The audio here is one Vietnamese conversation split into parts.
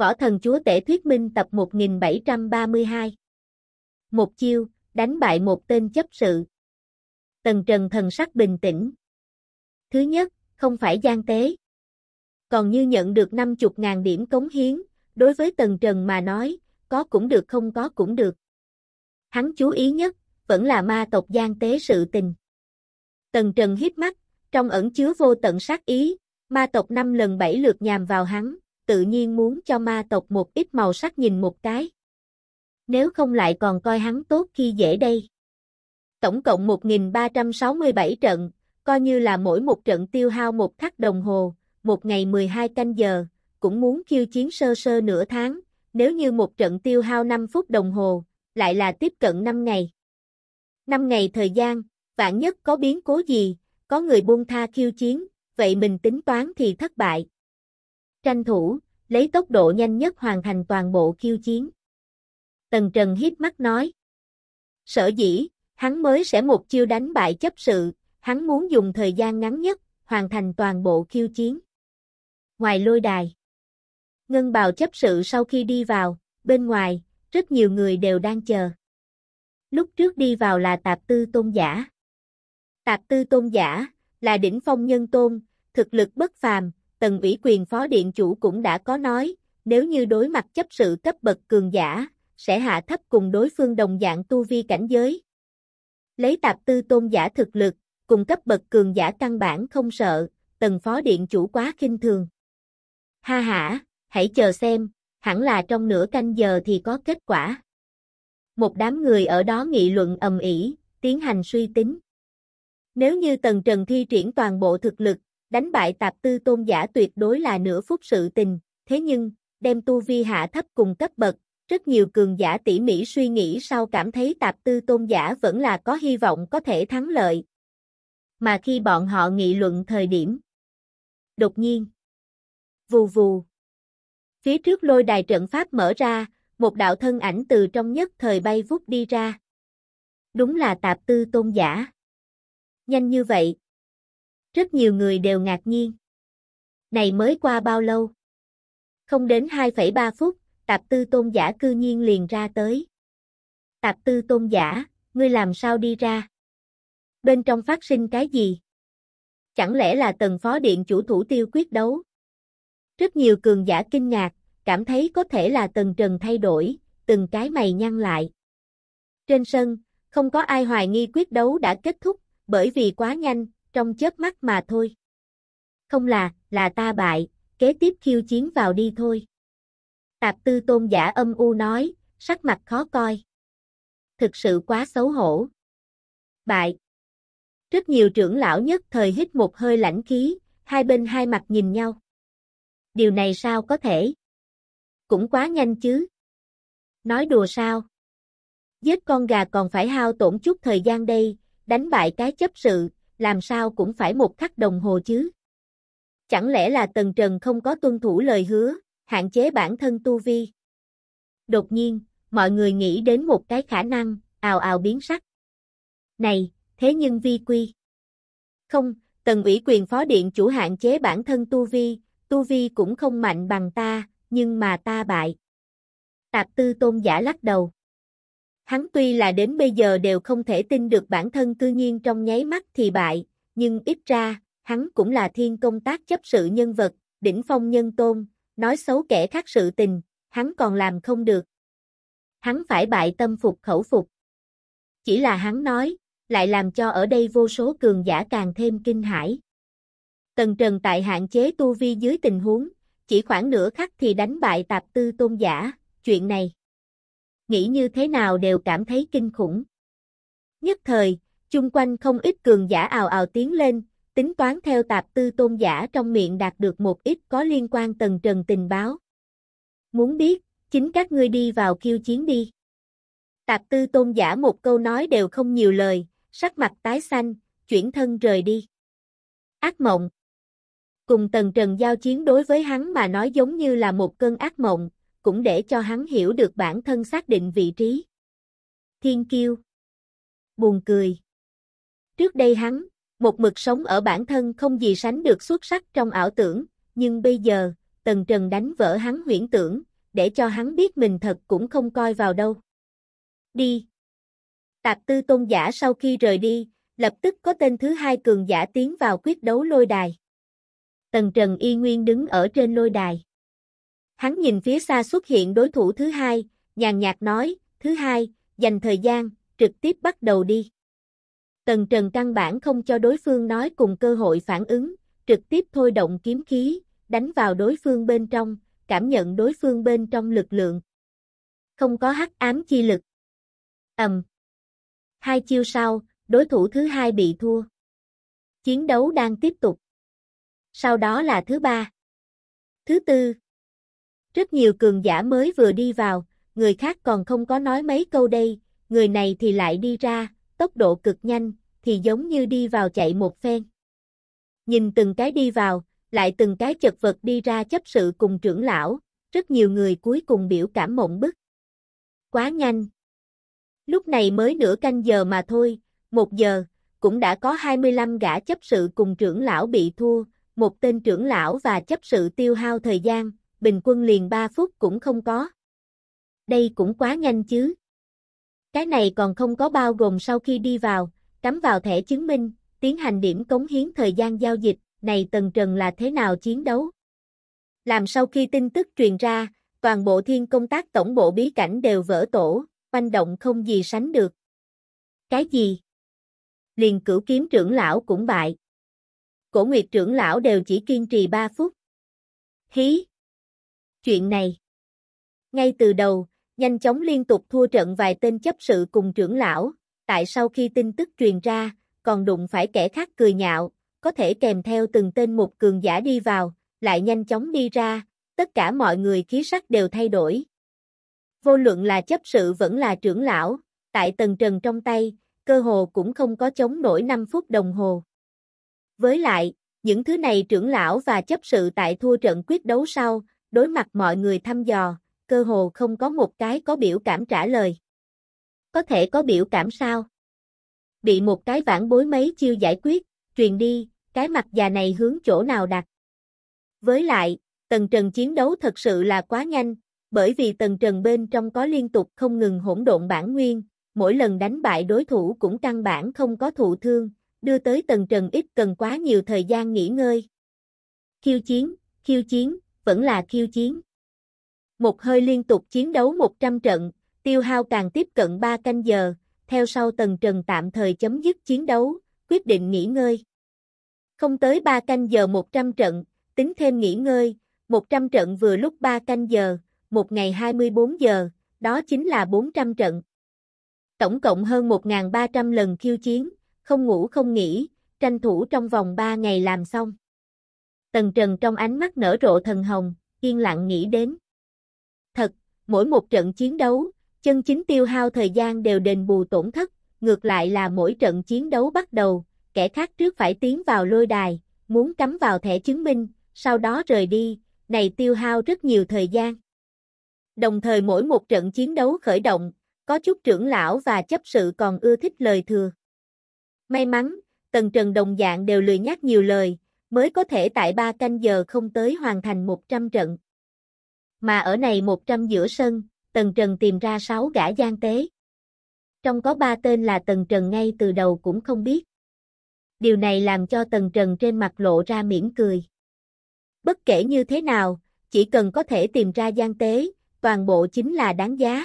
Võ thần chúa tể thuyết minh tập 1732. Một chiêu, đánh bại một tên chấp sự. Tần Trần thần sắc bình tĩnh. Thứ nhất, không phải gian tế. Còn như nhận được 50.000 điểm cống hiến, đối với Tần Trần mà nói, có cũng được không có cũng được. Hắn chú ý nhất, vẫn là ma tộc gian tế sự tình. Tần Trần hít mắt, trong ẩn chứa vô tận sát ý, ma tộc năm lần bảy lượt nhằm vào hắn, tự nhiên muốn cho ma tộc một ít màu sắc nhìn một cái. Nếu không lại còn coi hắn tốt khi dễ đây. Tổng cộng 1.367 trận, coi như là mỗi một trận tiêu hao một khắc đồng hồ, một ngày 12 canh giờ, cũng muốn khiêu chiến sơ sơ nửa tháng, nếu như một trận tiêu hao 5 phút đồng hồ, lại là tiếp cận 5 ngày. 5 ngày thời gian, vạn nhất có biến cố gì, có người buông tha khiêu chiến, vậy mình tính toán thì thất bại tranh thủ, lấy tốc độ nhanh nhất hoàn thành toàn bộ khiêu chiến. Tần Trần hít mắt nói. Sở dĩ, hắn mới sẽ một chiêu đánh bại chấp sự, hắn muốn dùng thời gian ngắn nhất, hoàn thành toàn bộ khiêu chiến. Ngoài lôi đài, Ngân bào chấp sự sau khi đi vào, bên ngoài, rất nhiều người đều đang chờ. Lúc trước đi vào là tạp tư tôn giả. Tạp tư tôn giả, là đỉnh phong nhân tôn, thực lực bất phàm, tần ủy quyền phó điện chủ cũng đã có nói, nếu như đối mặt chấp sự cấp bậc cường giả, sẽ hạ thấp cùng đối phương đồng dạng tu vi cảnh giới. Lấy tạp tư tôn giả thực lực, cùng cấp bậc cường giả căn bản không sợ, tần phó điện chủ quá kinh thường. Ha ha, hãy chờ xem, hẳn là trong nửa canh giờ thì có kết quả. Một đám người ở đó nghị luận ầm ĩ, tiến hành suy tính. Nếu như Tần Trần thi triển toàn bộ thực lực, đánh bại tạp tư tôn giả tuyệt đối là nửa phút sự tình, thế nhưng, đem tu vi hạ thấp cùng cấp bậc, rất nhiều cường giả tỉ mỉ suy nghĩ sau cảm thấy tạp tư tôn giả vẫn là có hy vọng có thể thắng lợi. Mà khi bọn họ nghị luận thời điểm, đột nhiên, vù vù, phía trước lôi đài trận pháp mở ra, một đạo thân ảnh từ trong nhất thời bay vút đi ra. Đúng là tạp tư tôn giả. Nhanh như vậy, rất nhiều người đều ngạc nhiên. Này mới qua bao lâu? Không đến 2,3 phút, tạp tư tôn giả cư nhiên liền ra tới. Tạp tư tôn giả, ngươi làm sao đi ra? Bên trong phát sinh cái gì? Chẳng lẽ là tầng phó điện chủ thủ tiêu quyết đấu? Rất nhiều cường giả kinh ngạc, cảm thấy có thể là tầng trần thay đổi, từng cái mày nhăn lại. Trên sân, không có ai hoài nghi quyết đấu đã kết thúc, bởi vì quá nhanh, trong chớp mắt mà thôi. Không là, là ta bại, kế tiếp khiêu chiến vào đi thôi. Tạp tư tôn giả âm u nói, sắc mặt khó coi. Thực sự quá xấu hổ. Bại. Rất nhiều trưởng lão nhất thời hít một hơi lãnh khí, hai bên hai mặt nhìn nhau. Điều này sao có thể? Cũng quá nhanh chứ. Nói đùa sao? Giết con gà còn phải hao tổn chút thời gian đây, đánh bại cái chấp sự, làm sao cũng phải một khắc đồng hồ chứ. Chẳng lẽ là Tần Trần không có tuân thủ lời hứa, hạn chế bản thân tu vi? Đột nhiên, mọi người nghĩ đến một cái khả năng, ào ào biến sắc. Này, thế nhưng vi quy. Không, Tần ủy quyền phó điện chủ hạn chế bản thân tu vi, tu vi cũng không mạnh bằng ta, nhưng mà ta bại. Tạp tư tôn giả lắc đầu. Hắn tuy là đến bây giờ đều không thể tin được bản thân cư nhiên trong nháy mắt thì bại, nhưng ít ra, hắn cũng là thiên công tác chấp sự nhân vật, đỉnh phong nhân tôn, nói xấu kẻ khác sự tình, hắn còn làm không được. Hắn phải bại tâm phục khẩu phục. Chỉ là hắn nói, lại làm cho ở đây vô số cường giả càng thêm kinh hãi. Tần Trần tại hạn chế tu vi dưới tình huống, chỉ khoảng nửa khắc thì đánh bại tạp tư tôn giả, chuyện này nghĩ như thế nào đều cảm thấy kinh khủng. Nhất thời, chung quanh không ít cường giả ào ào tiến lên, tính toán theo tạp tư tôn giả trong miệng đạt được một ít có liên quan tầng trần tình báo. Muốn biết, chính các ngươi đi vào khiêu chiến đi. Tạp tư tôn giả một câu nói đều không nhiều lời, sắc mặt tái xanh, chuyển thân rời đi. Ác mộng Cùng tầng trần giao chiến đối với hắn mà nói giống như là một cơn ác mộng, cũng để cho hắn hiểu được bản thân xác định vị trí. Thiên kiêu. Buồn cười. Trước đây hắn, một mực sống ở bản thân không gì sánh được xuất sắc trong ảo tưởng, nhưng bây giờ, Tần Trần đánh vỡ hắn huyễn tưởng, để cho hắn biết mình thật cũng không coi vào đâu. Đi. Tạp tư tôn giả sau khi rời đi, lập tức có tên thứ hai cường giả tiến vào quyết đấu lôi đài. Tần Trần y nguyên đứng ở trên lôi đài. Hắn nhìn phía xa xuất hiện đối thủ thứ hai, nhàn nhạt nói, thứ hai, dành thời gian, trực tiếp bắt đầu đi. Tần Trần căn bản không cho đối phương nói cùng cơ hội phản ứng, trực tiếp thôi động kiếm khí, đánh vào đối phương bên trong, cảm nhận đối phương bên trong lực lượng. Không có hắc ám chi lực. Ầm. Hai chiêu sau, đối thủ thứ hai bị thua. Chiến đấu đang tiếp tục. Sau đó là thứ ba. Thứ tư, rất nhiều cường giả mới vừa đi vào, người khác còn không có nói mấy câu đây, người này thì lại đi ra, tốc độ cực nhanh, thì giống như đi vào chạy một phen. Nhìn từng cái đi vào, lại từng cái chật vật đi ra chấp sự cùng trưởng lão, rất nhiều người cuối cùng biểu cảm mộng bức. Quá nhanh. Lúc này mới nửa canh giờ mà thôi, một giờ, cũng đã có 25 gã chấp sự cùng trưởng lão bị thua, một tên trưởng lão và chấp sự tiêu hao thời gian, bình quân liền 3 phút cũng không có. Đây cũng quá nhanh chứ. Cái này còn không có bao gồm sau khi đi vào, cắm vào thẻ chứng minh, tiến hành điểm cống hiến thời gian giao dịch, này Tần Trần là thế nào chiến đấu. Làm sau khi tin tức truyền ra, toàn bộ thiên công tác tổng bộ bí cảnh đều vỡ tổ, oanh động không gì sánh được. Cái gì? Liền cửu kiếm trưởng lão cũng bại. Cổ nguyệt trưởng lão đều chỉ kiên trì 3 phút. Hí! Chuyện này Ngay từ đầu, nhanh chóng liên tục thua trận vài tên chấp sự cùng trưởng lão, tại sau khi tin tức truyền ra, còn đụng phải kẻ khác cười nhạo, có thể kèm theo từng tên một cường giả đi vào, lại nhanh chóng đi ra, tất cả mọi người khí sắc đều thay đổi. Vô luận là chấp sự vẫn là trưởng lão, tại tầng trần trong tay, cơ hồ cũng không có chống nổi 5 phút đồng hồ. Với lại, những thứ này trưởng lão và chấp sự tại thua trận quyết đấu sau, đối mặt mọi người thăm dò, cơ hồ không có một cái có biểu cảm trả lời. Có thể có biểu cảm sao? Bị một cái vãn bối mấy chiêu giải quyết, truyền đi, cái mặt già này hướng chỗ nào đặt. Với lại, tần trần chiến đấu thật sự là quá nhanh, bởi vì tần trần bên trong có liên tục không ngừng hỗn độn bản nguyên, mỗi lần đánh bại đối thủ cũng căn bản không có thụ thương, đưa tới tần trần ít cần quá nhiều thời gian nghỉ ngơi. Khiêu chiến, khiêu chiến, vẫn là khiêu chiến. Một hơi liên tục chiến đấu 100 trận, tiêu hao càng tiếp cận 3 canh giờ, theo sau Tần Trần tạm thời chấm dứt chiến đấu, quyết định nghỉ ngơi. Không tới 3 canh giờ 100 trận, tính thêm nghỉ ngơi, 100 trận vừa lúc 3 canh giờ, một ngày 24 giờ, đó chính là 400 trận. Tổng cộng hơn 1.300 lần khiêu chiến, không ngủ không nghỉ, tranh thủ trong vòng 3 ngày làm xong. Tần Trần trong ánh mắt nở rộ thần hồng, yên lặng nghĩ đến. Thật, mỗi một trận chiến đấu, chân chính tiêu hao thời gian đều đền bù tổn thất, ngược lại là mỗi trận chiến đấu bắt đầu, kẻ khác trước phải tiến vào lôi đài, muốn cắm vào thẻ chứng minh, sau đó rời đi, này tiêu hao rất nhiều thời gian. Đồng thời mỗi một trận chiến đấu khởi động, có chút trưởng lão và chấp sự còn ưa thích lời thừa. May mắn, Tần Trần đồng dạng đều lười nhắc nhiều lời, mới có thể tại 3 canh giờ không tới hoàn thành 100 trận. Mà ở này 100 giữa sân, Tần Trần tìm ra 6 gã gian tế. Trong có 3 tên là Tần Trần ngay từ đầu cũng không biết. Điều này làm cho Tần Trần trên mặt lộ ra mỉm cười. Bất kể như thế nào, chỉ cần có thể tìm ra gian tế, toàn bộ chính là đáng giá.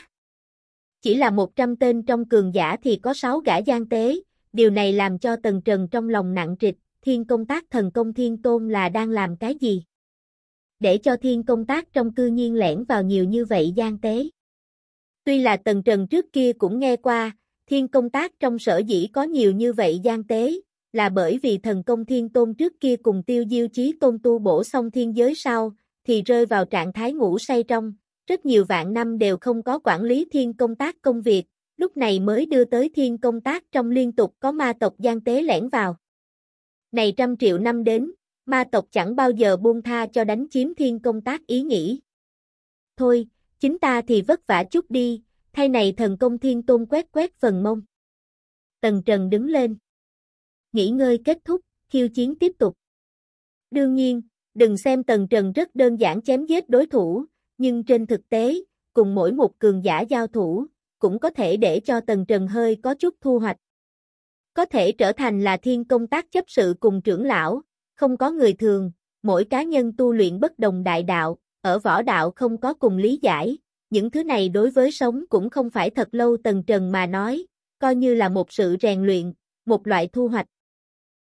Chỉ là 100 tên trong cường giả thì có 6 gã gian tế, điều này làm cho Tần Trần trong lòng nặng trịch, thiên công tác thần công thiên tôn là đang làm cái gì? Để cho thiên công tác trong cư nhiên lẻn vào nhiều như vậy gian tế. Tuy là tần trần trước kia cũng nghe qua, thiên công tác trong sở dĩ có nhiều như vậy gian tế, là bởi vì thần công thiên tôn trước kia cùng tiêu diêu chí tôn tu bổ xong thiên giới sau, thì rơi vào trạng thái ngủ say trong, rất nhiều vạn năm đều không có quản lý thiên công tác công việc, lúc này mới đưa tới thiên công tác trong liên tục có ma tộc gian tế lẻn vào. Này trăm triệu năm đến, ma tộc chẳng bao giờ buông tha cho đánh chiếm thiên công tác ý nghĩ. Thôi, chính ta thì vất vả chút đi, thay này thần công thiên tôn quét quét phần mông. Tần Trần đứng lên. Nghỉ ngơi kết thúc, khiêu chiến tiếp tục. Đương nhiên, đừng xem Tần Trần rất đơn giản chém giết đối thủ, nhưng trên thực tế, cùng mỗi một cường giả giao thủ, cũng có thể để cho Tần Trần hơi có chút thu hoạch. Có thể trở thành là thiên công tác chấp sự cùng trưởng lão, không có người thường, mỗi cá nhân tu luyện bất đồng đại đạo, ở võ đạo không có cùng lý giải, những thứ này đối với sống cũng không phải thật lâu tầng trần mà nói, coi như là một sự rèn luyện, một loại thu hoạch,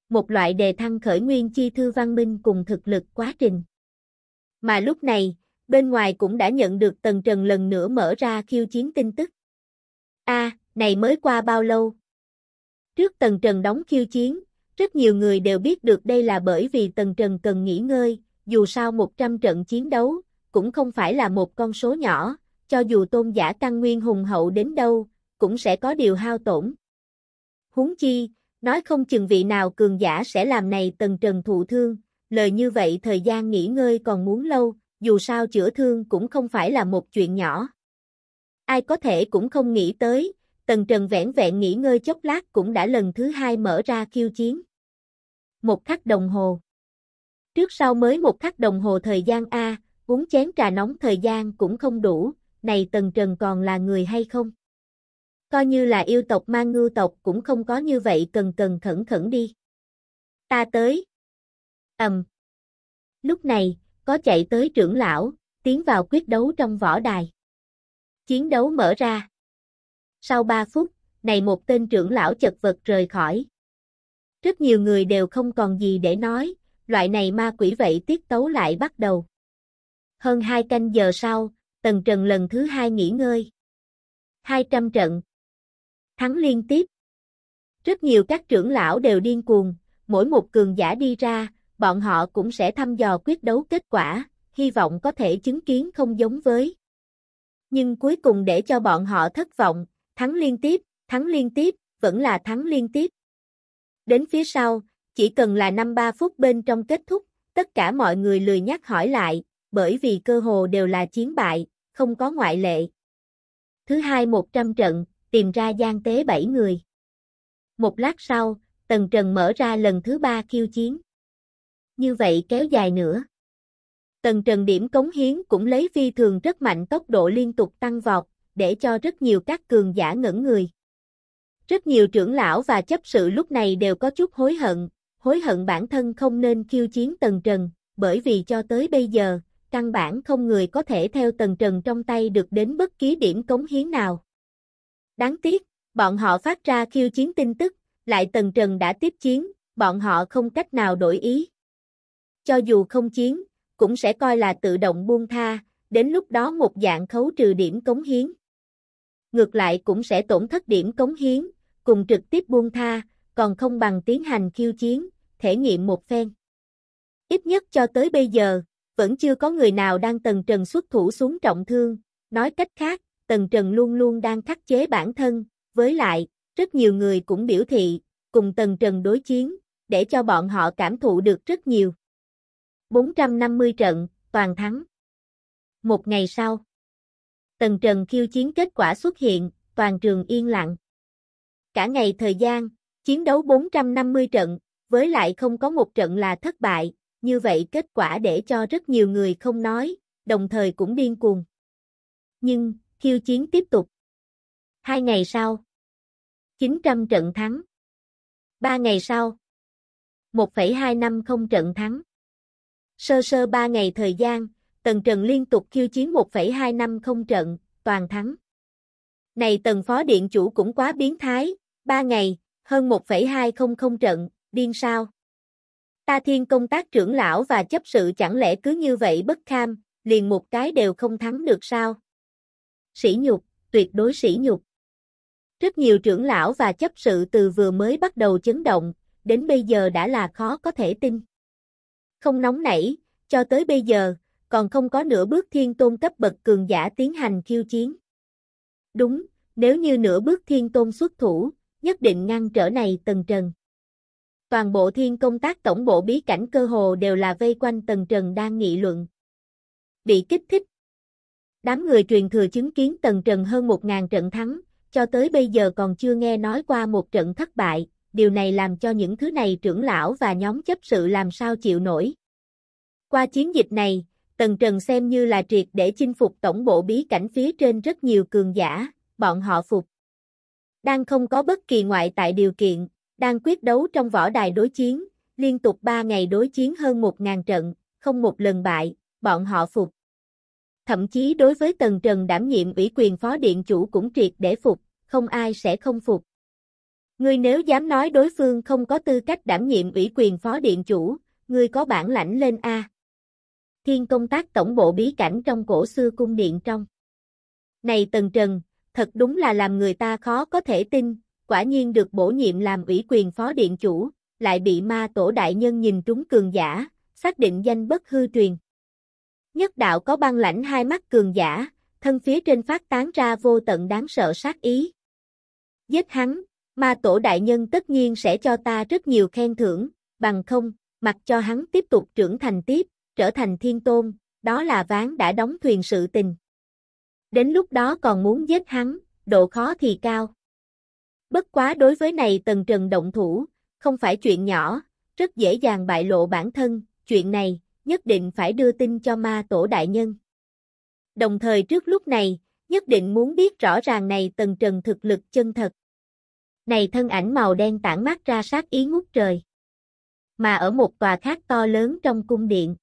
một loại đề thăng khởi nguyên chi thư văn minh cùng thực lực quá trình. Mà lúc này, bên ngoài cũng đã nhận được tầng trần lần nữa mở ra khiêu chiến tin tức. a này mới qua bao lâu, Trước Tần Trần đóng khiêu chiến, rất nhiều người đều biết được đây là bởi vì Tần Trần cần nghỉ ngơi, dù sao 100 trận chiến đấu, cũng không phải là một con số nhỏ, cho dù tôn giả căn nguyên hùng hậu đến đâu, cũng sẽ có điều hao tổn. Huống chi, nói không chừng vị nào cường giả sẽ làm này Tần Trần thụ thương, lời như vậy thời gian nghỉ ngơi còn muốn lâu, dù sao chữa thương cũng không phải là một chuyện nhỏ. Ai có thể cũng không nghĩ tới, Tần Trần vẻn vẹn nghỉ ngơi chốc lát cũng đã lần thứ hai mở ra khiêu chiến. Một khắc đồng hồ. Trước sau mới một khắc đồng hồ thời gian A, uống chén trà nóng thời gian cũng không đủ, này Tần Trần còn là người hay không? Coi như là yêu tộc mang ngư tộc cũng không có như vậy cần cần khẩn khẩn đi. Ta tới. Ầm. Lúc này, có chạy tới trưởng lão, tiến vào quyết đấu trong võ đài. Chiến đấu mở ra sau 3 phút, này một tên trưởng lão chật vật rời khỏi. Rất nhiều người đều không còn gì để nói, loại này ma quỷ vậy tiết tấu lại bắt đầu. Hơn 2 canh giờ sau, Tần Trần lần thứ hai nghỉ ngơi. 200 trận. Thắng liên tiếp. Rất nhiều các trưởng lão đều điên cuồng, mỗi một cường giả đi ra, bọn họ cũng sẽ thăm dò quyết đấu kết quả, hy vọng có thể chứng kiến không giống với. Nhưng cuối cùng để cho bọn họ thất vọng, thắng liên tiếp, thắng liên tiếp, vẫn là thắng liên tiếp. Đến phía sau, chỉ cần là 5-3 phút bên trong kết thúc, tất cả mọi người lười nhắc hỏi lại, bởi vì cơ hồ đều là chiến bại, không có ngoại lệ. Thứ hai 100 trận, tìm ra gian tế 7 người. Một lát sau, Tần Trần mở ra lần thứ ba khiêu chiến. Như vậy kéo dài nữa. Tần Trần điểm cống hiến cũng lấy phi thường rất mạnh tốc độ liên tục tăng vọt, để cho rất nhiều các cường giả ngẩn người. Rất nhiều trưởng lão và chấp sự lúc này đều có chút hối hận, hối hận bản thân không nên khiêu chiến Tần Trần, bởi vì cho tới bây giờ, căn bản không người có thể theo Tần Trần trong tay được đến bất kỳ điểm cống hiến nào. Đáng tiếc, bọn họ phát ra khiêu chiến tin tức, lại Tần Trần đã tiếp chiến, bọn họ không cách nào đổi ý. Cho dù không chiến, cũng sẽ coi là tự động buông tha, đến lúc đó một dạng khấu trừ điểm cống hiến ngược lại cũng sẽ tổn thất điểm cống hiến, cùng trực tiếp buông tha, còn không bằng tiến hành khiêu chiến, thể nghiệm một phen. Ít nhất cho tới bây giờ, vẫn chưa có người nào đang tần trần xuất thủ xuống trọng thương, nói cách khác, tần trần luôn luôn đang khắc chế bản thân, với lại, rất nhiều người cũng biểu thị, cùng tần trần đối chiến, để cho bọn họ cảm thụ được rất nhiều. 450 trận, toàn thắng. Một ngày sau Tần Trần khiêu chiến kết quả xuất hiện, toàn trường yên lặng. Cả ngày thời gian, chiến đấu 450 trận, với lại không có một trận là thất bại, như vậy kết quả để cho rất nhiều người không nói, đồng thời cũng điên cuồng. Nhưng, khiêu chiến tiếp tục. Hai ngày sau, 900 trận thắng. Ba ngày sau, 1,250 trận thắng. Sơ sơ ba ngày thời gian, Tần Trần liên tục khiêu chiến 1,2 năm không trận, toàn thắng. Này tần phó điện chủ cũng quá biến thái, 3 ngày, hơn 1,200 trận, điên sao. Ta thiên công tác trưởng lão và chấp sự chẳng lẽ cứ như vậy bất kham, liền một cái đều không thắng được sao? Sỉ nhục, tuyệt đối sỉ nhục. Rất nhiều trưởng lão và chấp sự từ vừa mới bắt đầu chấn động, đến bây giờ đã là khó có thể tin. Không nóng nảy, cho tới bây giờ, còn không có nửa bước thiên tôn cấp bậc cường giả tiến hành khiêu chiến. Đúng, nếu như nửa bước thiên tôn xuất thủ, nhất định ngăn trở này Tần Trần. Toàn bộ thiên công tác tổng bộ bí cảnh cơ hồ đều là vây quanh Tần Trần đang nghị luận. Bị kích thích. Đám người truyền thừa chứng kiến Tần Trần hơn 1.000 trận thắng, cho tới bây giờ còn chưa nghe nói qua một trận thất bại, điều này làm cho những thứ này trưởng lão và nhóm chấp sự làm sao chịu nổi. Qua chiến dịch này, Tần Trần xem như là triệt để chinh phục tổng bộ bí cảnh phía trên rất nhiều cường giả, bọn họ phục. Đang không có bất kỳ ngoại tại điều kiện, đang quyết đấu trong võ đài đối chiến, liên tục 3 ngày đối chiến hơn 1.000 trận, không một lần bại, bọn họ phục. Thậm chí đối với Tần Trần đảm nhiệm ủy quyền phó điện chủ cũng triệt để phục, không ai sẽ không phục. Ngươi nếu dám nói đối phương không có tư cách đảm nhiệm ủy quyền phó điện chủ, ngươi có bản lãnh lên A thiên công tác tổng bộ bí cảnh trong cổ xưa cung điện trong. Này Tần Trần, thật đúng là làm người ta khó có thể tin, quả nhiên được bổ nhiệm làm ủy quyền phó điện chủ, lại bị ma tổ đại nhân nhìn trúng cường giả, xác định danh bất hư truyền. Nhất đạo có băng lãnh hai mắt cường giả, thân phía trên phát tán ra vô tận đáng sợ sát ý. Giết hắn, ma tổ đại nhân tất nhiên sẽ cho ta rất nhiều khen thưởng, bằng không, mặc cho hắn tiếp tục trưởng thành tiếp, trở thành thiên tôn, đó là ván đã đóng thuyền sự tình. Đến lúc đó còn muốn giết hắn, độ khó thì cao. Bất quá đối với này Tần Trần động thủ, không phải chuyện nhỏ, rất dễ dàng bại lộ bản thân, chuyện này, nhất định phải đưa tin cho ma tổ đại nhân. Đồng thời trước lúc này, nhất định muốn biết rõ ràng này Tần Trần thực lực chân thật. Này thân ảnh màu đen tản mát ra sát ý ngút trời. Mà ở một tòa khác to lớn trong cung điện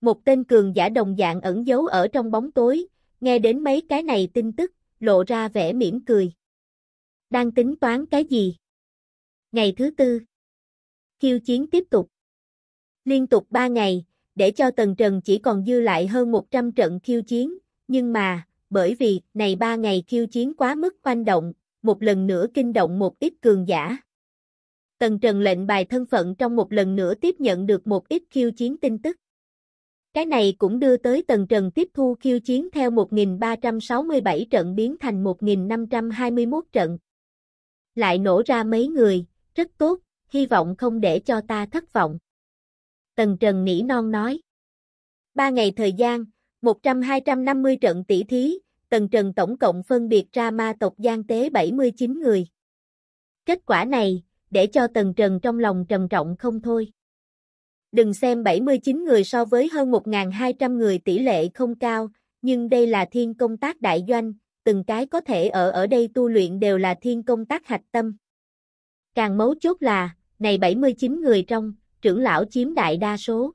một tên cường giả đồng dạng ẩn giấu ở trong bóng tối, nghe đến mấy cái này tin tức, lộ ra vẻ mỉm cười. Đang tính toán cái gì? Ngày thứ tư. Khiêu chiến tiếp tục. Liên tục ba ngày, để cho Tần Trần chỉ còn dư lại hơn 100 trận khiêu chiến, nhưng mà, bởi vì này ba ngày khiêu chiến quá mức oanh động, một lần nữa kinh động một ít cường giả. Tần Trần lệnh bài thân phận trong một lần nữa tiếp nhận được một ít khiêu chiến tin tức. Cái này cũng đưa tới tầng trần tiếp thu khiêu chiến theo 1.367 trận biến thành 1.521 trận. Lại nổ ra mấy người, rất tốt, hy vọng không để cho ta thất vọng. Tần trần nỉ non nói. Ba ngày thời gian, 100-250 trận tỷ thí, tần trần tổng cộng phân biệt ra ma tộc gian tế 79 người. Kết quả này, để cho tần trần trong lòng trầm trọng không thôi. Đừng xem 79 người so với hơn 1.200 người tỷ lệ không cao, nhưng đây là thiên công tác đại doanh, từng cái có thể ở ở đây tu luyện đều là thiên công tác hạch tâm. Càng mấu chốt là, này 79 người trong, trưởng lão chiếm đại đa số.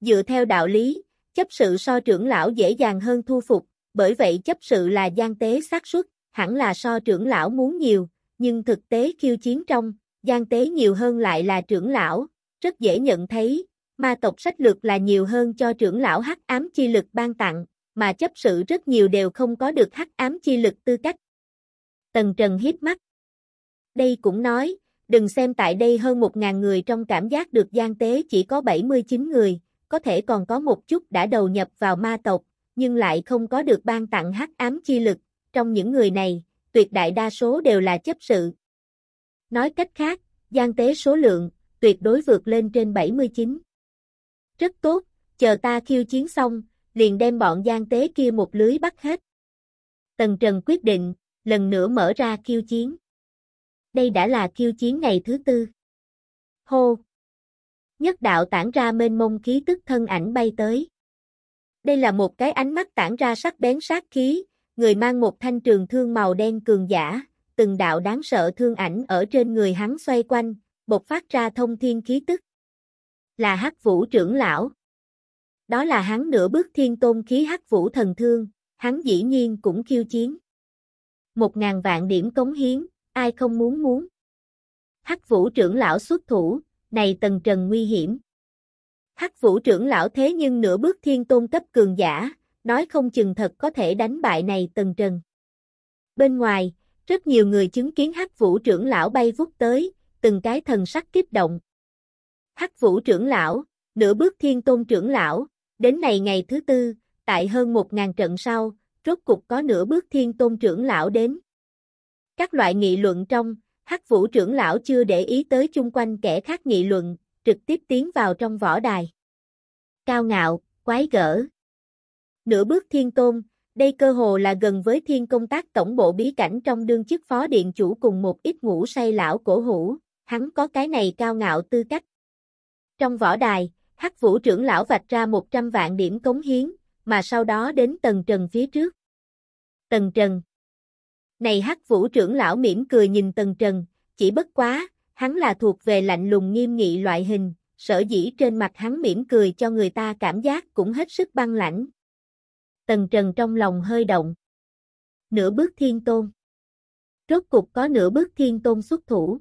Dựa theo đạo lý, chấp sự so trưởng lão dễ dàng hơn thu phục, bởi vậy chấp sự là gian tế xác suất, hẳn là so trưởng lão muốn nhiều, nhưng thực tế khiêu chiến trong, gian tế nhiều hơn lại là trưởng lão, rất dễ nhận thấy, ma tộc sách lược là nhiều hơn cho trưởng lão hắc ám chi lực ban tặng, mà chấp sự rất nhiều đều không có được hắc ám chi lực tư cách. Tần Trần hít mắt. Đây cũng nói, đừng xem tại đây hơn 1.000 người trong cảm giác được gian tế chỉ có 79 người, có thể còn có một chút đã đầu nhập vào ma tộc, nhưng lại không có được ban tặng hắc ám chi lực, trong những người này, tuyệt đại đa số đều là chấp sự. Nói cách khác, gian tế số lượng, tuyệt đối vượt lên trên 79. Rất tốt, chờ ta khiêu chiến xong, liền đem bọn gian tế kia một lưới bắt hết. Tần Trần quyết định, lần nữa mở ra khiêu chiến. Đây đã là khiêu chiến ngày thứ tư. Hô! Nhất đạo tản ra mênh mông khí tức thân ảnh bay tới. Đây là một cái ánh mắt tản ra sắc bén sát khí, người mang một thanh trường thương màu đen cường giả, từng đạo đáng sợ thương ảnh ở trên người hắn xoay quanh, bộc phát ra thông thiên khí tức. Là Hắc Vũ trưởng lão. Đó là hắn nửa bước thiên tôn khí Hắc Vũ thần thương, hắn dĩ nhiên cũng khiêu chiến. Một ngàn vạn điểm cống hiến, ai không muốn muốn. Hắc Vũ trưởng lão xuất thủ, này tầng trần nguy hiểm. Hắc Vũ trưởng lão thế nhưng nửa bước thiên tôn cấp cường giả, nói không chừng thật có thể đánh bại này tầng trần. Bên ngoài, rất nhiều người chứng kiến Hắc Vũ trưởng lão bay vút tới, từng cái thần sắc kích động. Hắc Vũ trưởng lão, nửa bước Thiên Tôn trưởng lão, đến này ngày thứ tư, tại hơn một ngàn trận sau, rốt cục có nửa bước Thiên Tôn trưởng lão đến. Các loại nghị luận trong, Hắc Vũ trưởng lão chưa để ý tới chung quanh kẻ khác nghị luận, trực tiếp tiến vào trong võ đài. Cao ngạo, quái gở. Nửa bước Thiên Tôn, đây cơ hồ là gần với thiên công tác tổng bộ bí cảnh trong đương chức phó điện chủ cùng một ít ngũ say lão cổ hủ, hắn có cái này cao ngạo tư cách. Trong võ đài, Hắc Vũ trưởng lão vạch ra 100 vạn điểm cống hiến, mà sau đó đến tầng Trần phía trước. tầng Trần Này Hắc Vũ trưởng lão mỉm cười nhìn tầng Trần, chỉ bất quá, hắn là thuộc về lạnh lùng nghiêm nghị loại hình, sở dĩ trên mặt hắn mỉm cười cho người ta cảm giác cũng hết sức băng lãnh. Tần Trần trong lòng hơi động. Nửa bước thiên tôn. Rốt cục có nửa bước thiên tôn xuất thủ.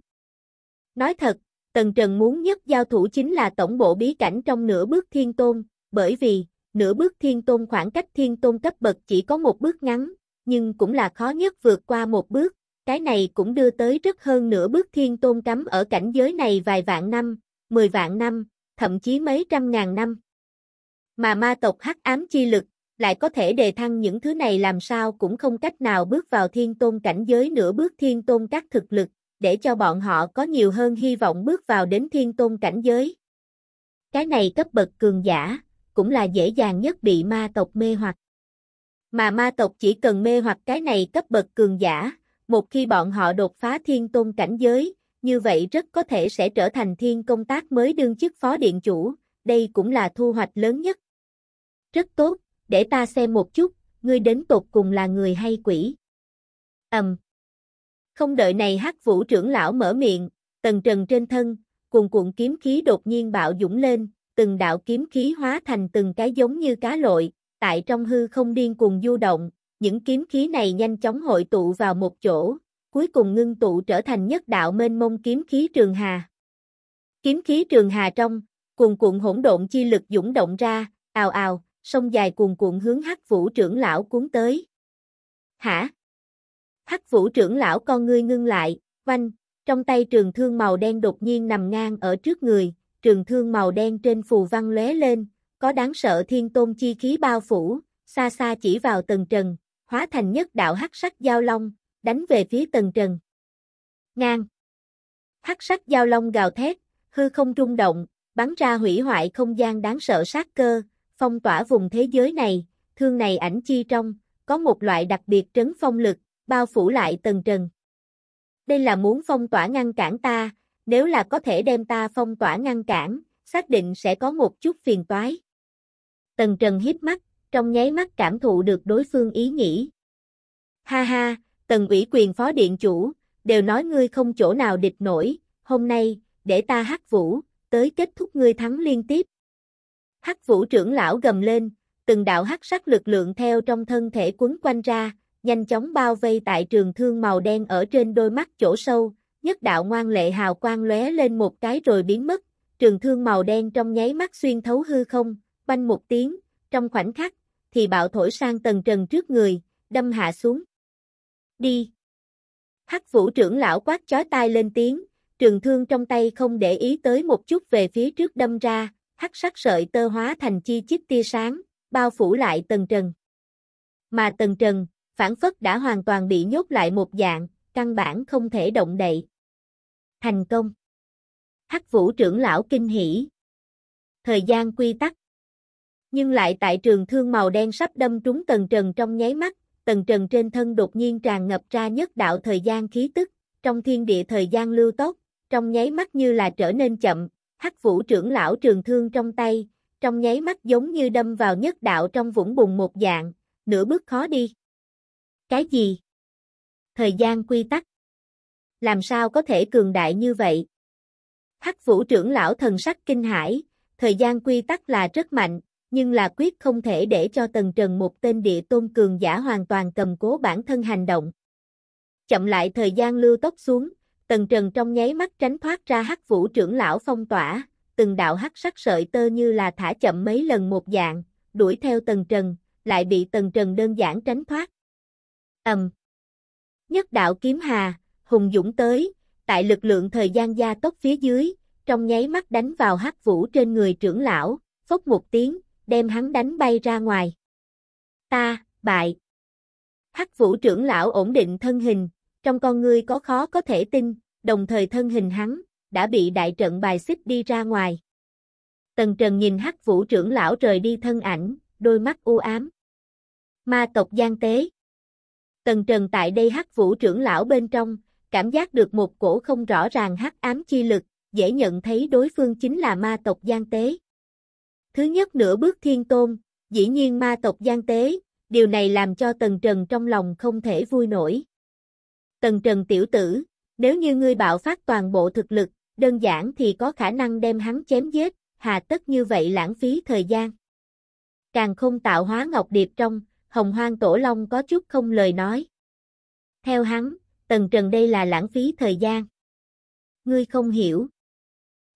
Nói thật, Tần Trần muốn nhất giao thủ chính là tổng bộ bí cảnh trong nửa bước thiên tôn, bởi vì, nửa bước thiên tôn khoảng cách thiên tôn cấp bậc chỉ có một bước ngắn, nhưng cũng là khó nhất vượt qua một bước, cái này cũng đưa tới rất hơn nửa bước thiên tôn cấm ở cảnh giới này vài vạn năm, mười vạn năm, thậm chí mấy trăm ngàn năm. Mà ma tộc hắc ám chi lực, lại có thể đề thăng những thứ này làm sao cũng không cách nào bước vào thiên tôn cảnh giới nửa bước thiên tôn các thực lực, để cho bọn họ có nhiều hơn hy vọng bước vào đến thiên tôn cảnh giới. Cái này cấp bậc cường giả, cũng là dễ dàng nhất bị ma tộc mê hoặc. Mà ma tộc chỉ cần mê hoặc cái này cấp bậc cường giả, một khi bọn họ đột phá thiên tôn cảnh giới, như vậy rất có thể sẽ trở thành thiên công tác mới đương chức phó điện chủ, đây cũng là thu hoạch lớn nhất. Rất tốt, để ta xem một chút, ngươi đến tột cùng là người hay quỷ. Ầm, um, không đợi này hắc vũ trưởng lão mở miệng, Tầng trần trên thân, cuồn cuộn kiếm khí đột nhiên bạo dũng lên, từng đạo kiếm khí hóa thành từng cái giống như cá lội, tại trong hư không điên cuồng du động, những kiếm khí này nhanh chóng hội tụ vào một chỗ, cuối cùng ngưng tụ trở thành nhất đạo mênh mông kiếm khí trường hà. Kiếm khí trường hà trong, cuồn cuộn hỗn độn chi lực dũng động ra, ào ào, sông dài cuồn cuộn hướng hắc vũ trưởng lão cuốn tới. Hả? Hắc vũ trưởng lão con ngươi ngưng lại, oanh, trong tay trường thương màu đen đột nhiên nằm ngang ở trước người, trường thương màu đen trên phù văn lóe lên, có đáng sợ thiên tôn chi khí bao phủ, xa xa chỉ vào tầng trần, hóa thành nhất đạo hắc sắc giao long, đánh về phía tầng trần. Ngang. Hắc sắc giao long gào thét, hư không rung động, bắn ra hủy hoại không gian đáng sợ sát cơ, phong tỏa vùng thế giới này, thương này ảnh chi trong, có một loại đặc biệt trấn phong lực, bao phủ lại Tần trần. Đây là muốn phong tỏa ngăn cản ta, nếu là có thể đem ta phong tỏa ngăn cản, xác định sẽ có một chút phiền toái. Tần Trần hiếp mắt, trong nháy mắt cảm thụ được đối phương ý nghĩ. Ha ha, Tần ủy quyền phó điện chủ, đều nói ngươi không chỗ nào địch nổi, hôm nay, để ta hát vũ, tới kết thúc ngươi thắng liên tiếp. Hắc vũ trưởng lão gầm lên, từng đạo hắc sắc lực lượng theo trong thân thể quấn quanh ra, nhanh chóng bao vây tại trường thương màu đen ở trên đôi mắt chỗ sâu, nhất đạo ngoan lệ hào quang lóe lên một cái rồi biến mất, trường thương màu đen trong nháy mắt xuyên thấu hư không, banh một tiếng, trong khoảnh khắc, thì bạo thổi sang tầng trần trước người, đâm hạ xuống. Đi! Hắc vũ trưởng lão quát chói tai lên tiếng, trường thương trong tay không để ý tới một chút về phía trước đâm ra, hắc sắc sợi tơ hóa thành chi chít tia sáng, bao phủ lại tầng trần. Mà tầng trần, phản phất đã hoàn toàn bị nhốt lại một dạng, căn bản không thể động đậy. Thành công. Hắc Vũ trưởng lão kinh hỉ. Thời gian quy tắc. Nhưng lại tại trường thương màu đen sắp đâm trúng tầng Trần trong nháy mắt, tầng Trần trên thân đột nhiên tràn ngập ra nhất đạo thời gian khí tức, trong thiên địa thời gian lưu tốc, trong nháy mắt như là trở nên chậm, Hắc Vũ trưởng lão trường thương trong tay, trong nháy mắt giống như đâm vào nhất đạo trong vũng bùn một dạng, nửa bước khó đi. Cái gì? Thời gian quy tắc. Làm sao có thể cường đại như vậy? Hắc vũ trưởng lão thần sắc kinh hãi, thời gian quy tắc là rất mạnh, nhưng là quyết không thể để cho Tần Trần một tên địa tôn cường giả hoàn toàn cầm cố bản thân hành động. Chậm lại thời gian lưu tốc xuống, Tần Trần trong nháy mắt tránh thoát ra hắc vũ trưởng lão phong tỏa, từng đạo hắc sắc sợi tơ như là thả chậm mấy lần một dạng, đuổi theo Tần Trần, lại bị Tần Trần đơn giản tránh thoát. Ầm. Nhất đạo kiếm hà, hùng dũng tới, tại lực lượng thời gian gia tốc phía dưới, trong nháy mắt đánh vào hắc vũ trên người trưởng lão, phốc một tiếng, đem hắn đánh bay ra ngoài. Ta, bại. Hắc vũ trưởng lão ổn định thân hình, trong con ngươi có khó có thể tin, đồng thời thân hình hắn, đã bị đại trận bài xích đi ra ngoài. Tần Trần nhìn hắc vũ trưởng lão rời đi thân ảnh, đôi mắt u ám. Ma tộc gian tế. Tần Trần tại đây hắc vũ trưởng lão bên trong, cảm giác được một cổ không rõ ràng hắc ám chi lực, dễ nhận thấy đối phương chính là ma tộc Giang Tế. Thứ nhất nửa bước thiên tôn, dĩ nhiên ma tộc Giang Tế, điều này làm cho Tần Trần trong lòng không thể vui nổi. Tần Trần tiểu tử, nếu như ngươi bạo phát toàn bộ thực lực, đơn giản thì có khả năng đem hắn chém giết, hà tất như vậy lãng phí thời gian. Càng không tạo hóa ngọc điệp trong, hồng hoang tổ long có chút không lời nói. Theo hắn, Tần Trần đây là lãng phí thời gian. Ngươi không hiểu.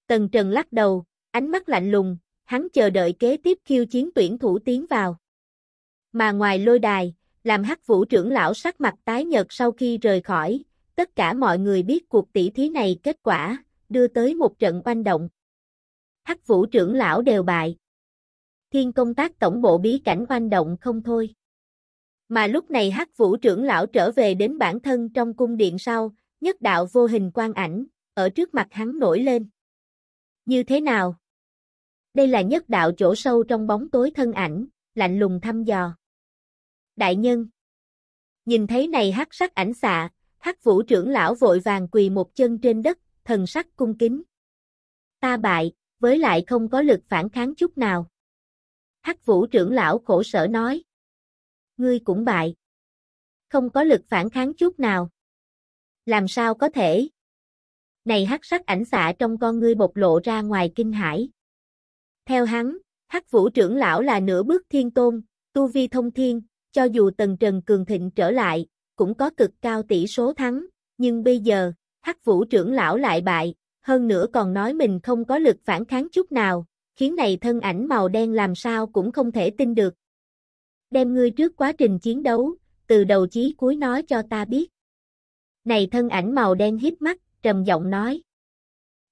Tần Trần lắc đầu, ánh mắt lạnh lùng, hắn chờ đợi kế tiếp khiêu chiến tuyển thủ tiến vào. Mà ngoài lôi đài, làm hắc vũ trưởng lão sắc mặt tái nhợt sau khi rời khỏi, tất cả mọi người biết cuộc tỷ thí này kết quả, đưa tới một trận oanh động. Hắc vũ trưởng lão đều bại. Thiên công tác tổng bộ bí cảnh oanh động không thôi. Mà lúc này Hắc Vũ trưởng lão trở về đến bản thân trong cung điện sau, nhất đạo vô hình quan ảnh, ở trước mặt hắn nổi lên. Như thế nào? Đây là nhất đạo chỗ sâu trong bóng tối thân ảnh, lạnh lùng thăm dò. Đại nhân Nhìn thấy này hắc sắc ảnh xạ, hắc vũ trưởng lão vội vàng quỳ một chân trên đất, thần sắc cung kính. Ta bại, với lại không có lực phản kháng chút nào. Hắc vũ trưởng lão khổ sở nói ngươi cũng bại. Không có lực phản kháng chút nào. Làm sao có thể? Này hắc sắc ảnh xạ trong con ngươi bộc lộ ra ngoài kinh hãi. Theo hắn, hắc vũ trưởng lão là nửa bước thiên tôn, tu vi thông thiên, cho dù tần trần cường thịnh trở lại, cũng có cực cao tỷ số thắng, nhưng bây giờ, hắc vũ trưởng lão lại bại, hơn nữa còn nói mình không có lực phản kháng chút nào, khiến này thân ảnh màu đen làm sao cũng không thể tin được đem ngươi trước quá trình chiến đấu, từ đầu chí cuối nói cho ta biết. Này thân ảnh màu đen híp mắt, trầm giọng nói.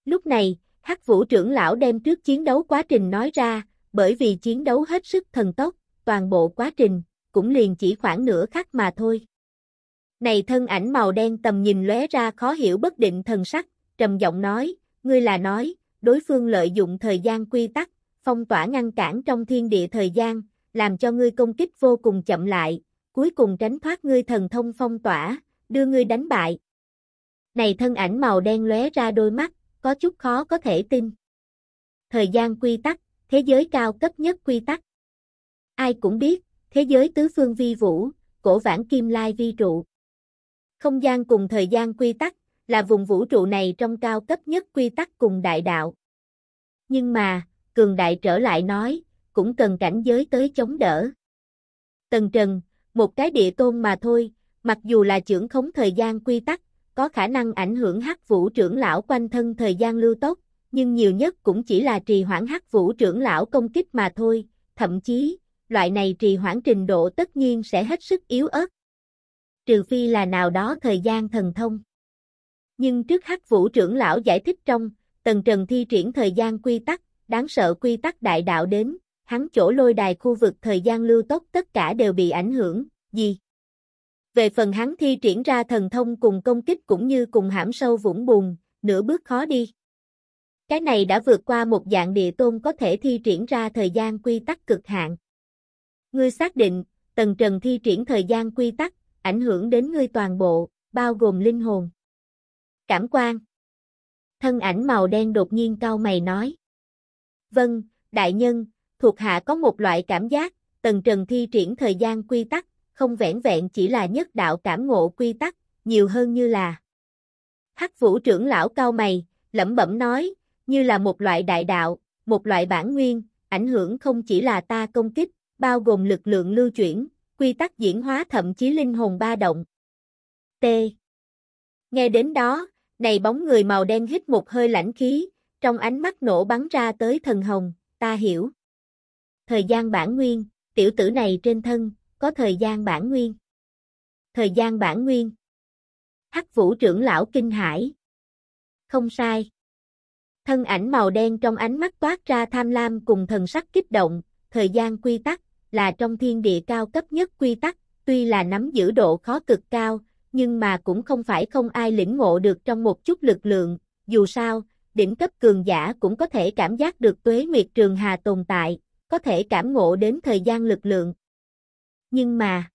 Lúc này, Hắc Vũ trưởng lão đem trước chiến đấu quá trình nói ra, bởi vì chiến đấu hết sức thần tốc, toàn bộ quá trình cũng liền chỉ khoảng nửa khắc mà thôi. Này thân ảnh màu đen tầm nhìn lóe ra khó hiểu bất định thần sắc, trầm giọng nói, ngươi là nói, đối phương lợi dụng thời gian quy tắc, phong tỏa ngăn cản trong thiên địa thời gian, làm cho ngươi công kích vô cùng chậm lại, cuối cùng tránh thoát ngươi thần thông phong tỏa, đưa ngươi đánh bại. Này thân ảnh màu đen lóe ra đôi mắt, có chút khó có thể tin. Thời gian quy tắc, thế giới cao cấp nhất quy tắc. Ai cũng biết, thế giới tứ phương vi vũ, cổ vãn kim lai vi trụ. Không gian cùng thời gian quy tắc, là vùng vũ trụ này trong cao cấp nhất quy tắc cùng đại đạo. Nhưng mà, cường đại trở lại nói, cũng cần cảnh giới tới chống đỡ. Tần Trần, một cái địa tôn mà thôi, mặc dù là trưởng khống thời gian quy tắc, có khả năng ảnh hưởng hắc vũ trưởng lão quanh thân thời gian lưu tốc, nhưng nhiều nhất cũng chỉ là trì hoãn hắc vũ trưởng lão công kích mà thôi, thậm chí, loại này trì hoãn trình độ tất nhiên sẽ hết sức yếu ớt. Trừ phi là nào đó thời gian thần thông. Nhưng trước hắc vũ trưởng lão giải thích trong, tần trần thi triển thời gian quy tắc, đáng sợ quy tắc đại đạo đến, hắn chỗ lôi đài khu vực thời gian lưu tốc tất cả đều bị ảnh hưởng, gì? Về phần hắn thi triển ra thần thông cùng công kích cũng như cùng hãm sâu vũng bùn, nửa bước khó đi. Cái này đã vượt qua một dạng địa tôn có thể thi triển ra thời gian quy tắc cực hạn. Ngươi xác định, tần trần thi triển thời gian quy tắc, ảnh hưởng đến ngươi toàn bộ, bao gồm linh hồn. Cảm quan Thân ảnh màu đen đột nhiên cau mày nói. Vâng, đại nhân, thuộc hạ có một loại cảm giác, Tần Trần thi triển thời gian quy tắc, không vẻn vẹn chỉ là nhất đạo cảm ngộ quy tắc, nhiều hơn như là. Hắc vũ trưởng lão cao mày, lẩm bẩm nói, như là một loại đại đạo, một loại bản nguyên, ảnh hưởng không chỉ là ta công kích, bao gồm lực lượng lưu chuyển, quy tắc diễn hóa thậm chí linh hồn ba động. T. Nghe đến đó, này bóng người màu đen hít một hơi lãnh khí, trong ánh mắt nổ bắn ra tới thần hồng, ta hiểu. Thời gian bản nguyên, tiểu tử này trên thân, có thời gian bản nguyên. Thời gian bản nguyên. Hắc vũ trưởng lão kinh hải. Không sai. Thân ảnh màu đen trong ánh mắt toát ra tham lam cùng thần sắc kích động, thời gian quy tắc, là trong thiên địa cao cấp nhất quy tắc, tuy là nắm giữ độ khó cực cao, nhưng mà cũng không phải không ai lĩnh ngộ được trong một chút lực lượng, dù sao, đỉnh cấp cường giả cũng có thể cảm giác được tuế nguyệt trường hà tồn tại, có thể cảm ngộ đến thời gian lực lượng. Nhưng mà,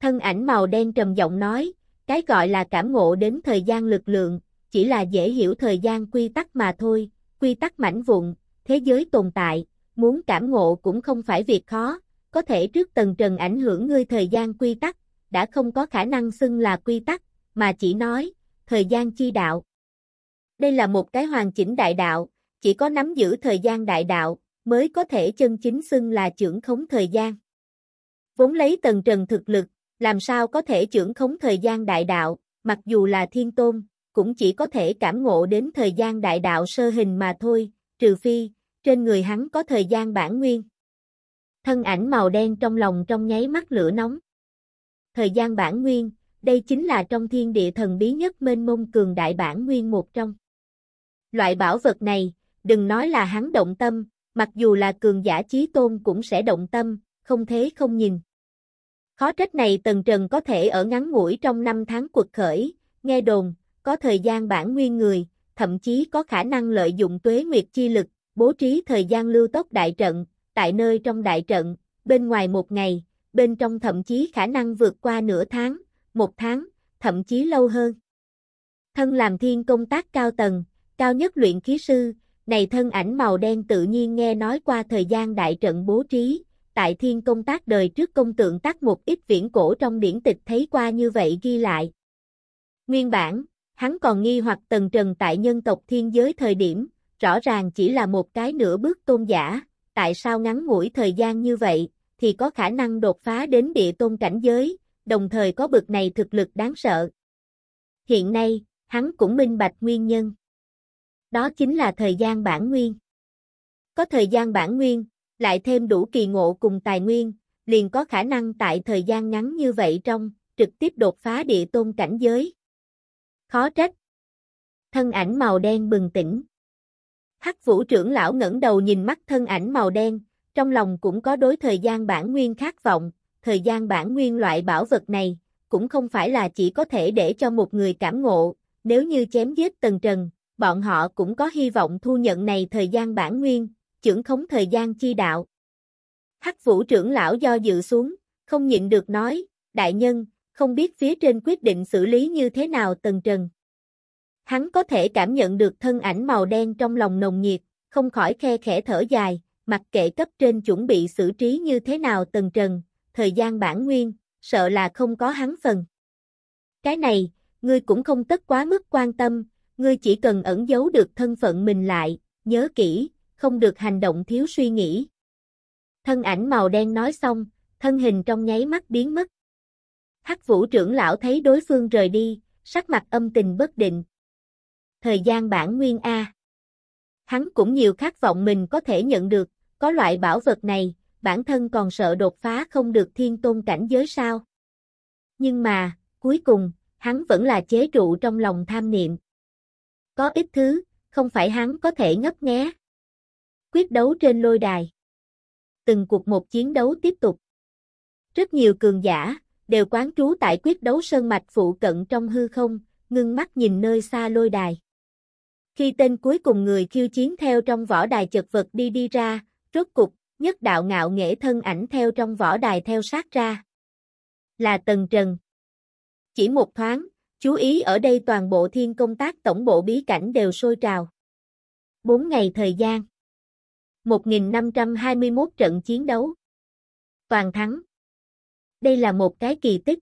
thân ảnh màu đen trầm giọng nói, cái gọi là cảm ngộ đến thời gian lực lượng, chỉ là dễ hiểu thời gian quy tắc mà thôi, quy tắc mảnh vụn, thế giới tồn tại, muốn cảm ngộ cũng không phải việc khó, có thể trước tầng trần ảnh hưởng ngươi thời gian quy tắc, đã không có khả năng xưng là quy tắc, mà chỉ nói, thời gian chi đạo. Đây là một cái hoàn chỉnh đại đạo, chỉ có nắm giữ thời gian đại đạo, mới có thể chân chính xưng là trưởng khống thời gian. Vốn lấy tần trần thực lực, làm sao có thể trưởng khống thời gian đại đạo, mặc dù là thiên tôn, cũng chỉ có thể cảm ngộ đến thời gian đại đạo sơ hình mà thôi, trừ phi, trên người hắn có thời gian bản nguyên. Thân ảnh màu đen trong lòng trong nháy mắt lửa nóng. Thời gian bản nguyên, đây chính là trong thiên địa thần bí nhất mênh mông cường đại bản nguyên một trong. Loại bảo vật này, đừng nói là hắn động tâm, mặc dù là cường giả chí tôn cũng sẽ động tâm, không thế không nhìn. Khó trách này Tần Trần có thể ở ngắn ngủi trong năm tháng cuộc khởi, nghe đồn, có thời gian bản nguyên người, thậm chí có khả năng lợi dụng tuế nguyệt chi lực, bố trí thời gian lưu tốc đại trận, tại nơi trong đại trận, bên ngoài một ngày, bên trong thậm chí khả năng vượt qua nửa tháng, một tháng, thậm chí lâu hơn. Thân làm thiên công tác cao tầng, cao nhất luyện khí sư, này thân ảnh màu đen tự nhiên nghe nói qua thời gian đại trận bố trí, tại thiên công tác đời trước công tượng tác một ít viễn cổ trong điển tịch thấy qua như vậy ghi lại. Nguyên bản, hắn còn nghi hoặc tần trần tại nhân tộc thiên giới thời điểm, rõ ràng chỉ là một cái nửa bước tôn giả, tại sao ngắn ngủi thời gian như vậy, thì có khả năng đột phá đến địa tôn cảnh giới, đồng thời có bực này thực lực đáng sợ. Hiện nay, hắn cũng minh bạch nguyên nhân. Đó chính là thời gian bản nguyên. Có thời gian bản nguyên, lại thêm đủ kỳ ngộ cùng tài nguyên, liền có khả năng tại thời gian ngắn như vậy trong, trực tiếp đột phá địa tôn cảnh giới. Khó trách. Thân ảnh màu đen bừng tỉnh. Hắc vũ trưởng lão ngẩng đầu nhìn mắt thân ảnh màu đen, trong lòng cũng có đối thời gian bản nguyên khát vọng, thời gian bản nguyên loại bảo vật này, cũng không phải là chỉ có thể để cho một người cảm ngộ, nếu như chém giết tần trần, bọn họ cũng có hy vọng thu nhận này thời gian bản nguyên, trưởng khống thời gian chi đạo. Hắc vũ trưởng lão do dự xuống, không nhịn được nói, đại nhân, không biết phía trên quyết định xử lý như thế nào tần trần. Hắn có thể cảm nhận được thân ảnh màu đen trong lòng nồng nhiệt, không khỏi khe khẽ thở dài, mặc kệ cấp trên chuẩn bị xử trí như thế nào tần trần, thời gian bản nguyên, sợ là không có hắn phần. Cái này, ngươi cũng không tất quá mức quan tâm, Ngươi chỉ cần ẩn giấu được thân phận mình lại, nhớ kỹ, không được hành động thiếu suy nghĩ. Thân ảnh màu đen nói xong, thân hình trong nháy mắt biến mất. Hắc vũ trưởng lão thấy đối phương rời đi, sắc mặt âm tình bất định. Thời gian bản nguyên A. Hắn cũng nhiều khát vọng mình có thể nhận được, có loại bảo vật này, bản thân còn sợ đột phá không được thiên tôn cảnh giới sao. Nhưng mà, cuối cùng, hắn vẫn là chế trụ trong lòng tham niệm có ít thứ, không phải hắn có thể ngấp nghé. Quyết đấu trên lôi đài. Từng cuộc một chiến đấu tiếp tục. Rất nhiều cường giả, đều quán trú tại quyết đấu sơn mạch phụ cận trong hư không, ngưng mắt nhìn nơi xa lôi đài. Khi tên cuối cùng người khiêu chiến theo trong võ đài chật vật đi đi ra, rốt cục, nhất đạo ngạo nghệ thân ảnh theo trong võ đài theo sát ra. Là Tần Trần. Chỉ một thoáng, Chú ý ở đây toàn bộ thiên công tác tổng bộ bí cảnh đều sôi trào. 4 ngày thời gian. 1521 trận chiến đấu. Toàn thắng. Đây là một cái kỳ tích.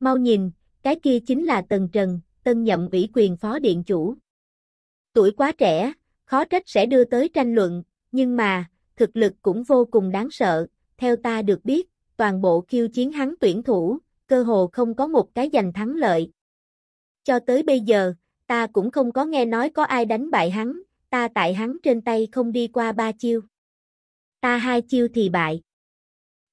Mau nhìn, cái kia chính là Tần Trần, tân nhậm ủy quyền phó điện chủ. Tuổi quá trẻ, khó trách sẽ đưa tới tranh luận, nhưng mà, thực lực cũng vô cùng đáng sợ, theo ta được biết, toàn bộ khiêu chiến hắn tuyển thủ, cơ hồ không có một cái giành thắng lợi. Cho tới bây giờ, ta cũng không có nghe nói có ai đánh bại hắn, ta tại hắn trên tay không đi qua ba chiêu. Ta hai chiêu thì bại.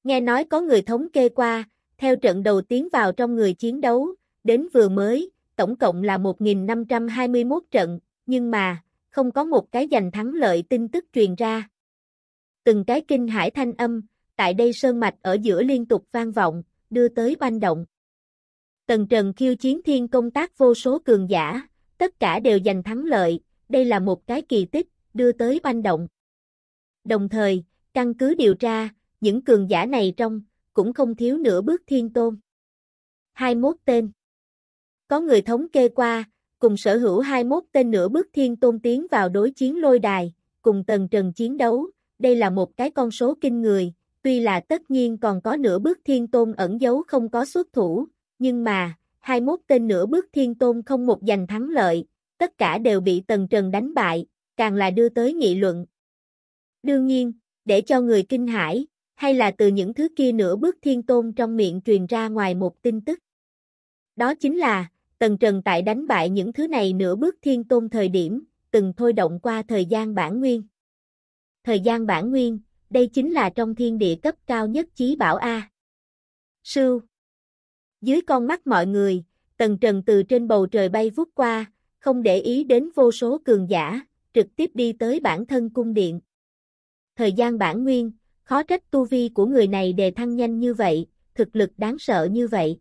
Nghe nói có người thống kê qua, theo trận đầu tiến vào trong người chiến đấu, đến vừa mới, tổng cộng là 1.521 trận, nhưng mà, không có một cái giành thắng lợi tin tức truyền ra. Từng cái kinh hải thanh âm, tại đây sơn mạch ở giữa liên tục vang vọng đưa tới banh động. Tần Trần khiêu chiến thiên công tác vô số cường giả, tất cả đều giành thắng lợi, đây là một cái kỳ tích, đưa tới banh động. Đồng thời, căn cứ điều tra, những cường giả này trong, cũng không thiếu nửa bước thiên tôn. 21 tên Có người thống kê qua, cùng sở hữu 21 tên nửa bước thiên tôn tiến vào đối chiến lôi đài, cùng tần trần chiến đấu, đây là một cái con số kinh người, tuy là tất nhiên còn có nửa bước thiên tôn ẩn giấu không có xuất thủ, nhưng mà, 21 tên nửa bước thiên tôn không một giành thắng lợi, tất cả đều bị Tần Trần đánh bại, càng là đưa tới nghị luận. Đương nhiên, để cho người kinh hãi, hay là từ những thứ kia nửa bước thiên tôn trong miệng truyền ra ngoài một tin tức. Đó chính là, Tần Trần tại đánh bại những thứ này nửa bước thiên tôn thời điểm, từng thôi động qua thời gian bản nguyên. Thời gian bản nguyên, đây chính là trong thiên địa cấp cao nhất chí bảo A. sư Dưới con mắt mọi người, tần trần từ trên bầu trời bay vút qua, không để ý đến vô số cường giả, trực tiếp đi tới bản thân cung điện. Thời gian bản nguyên, khó trách tu vi của người này đề thăng nhanh như vậy, thực lực đáng sợ như vậy.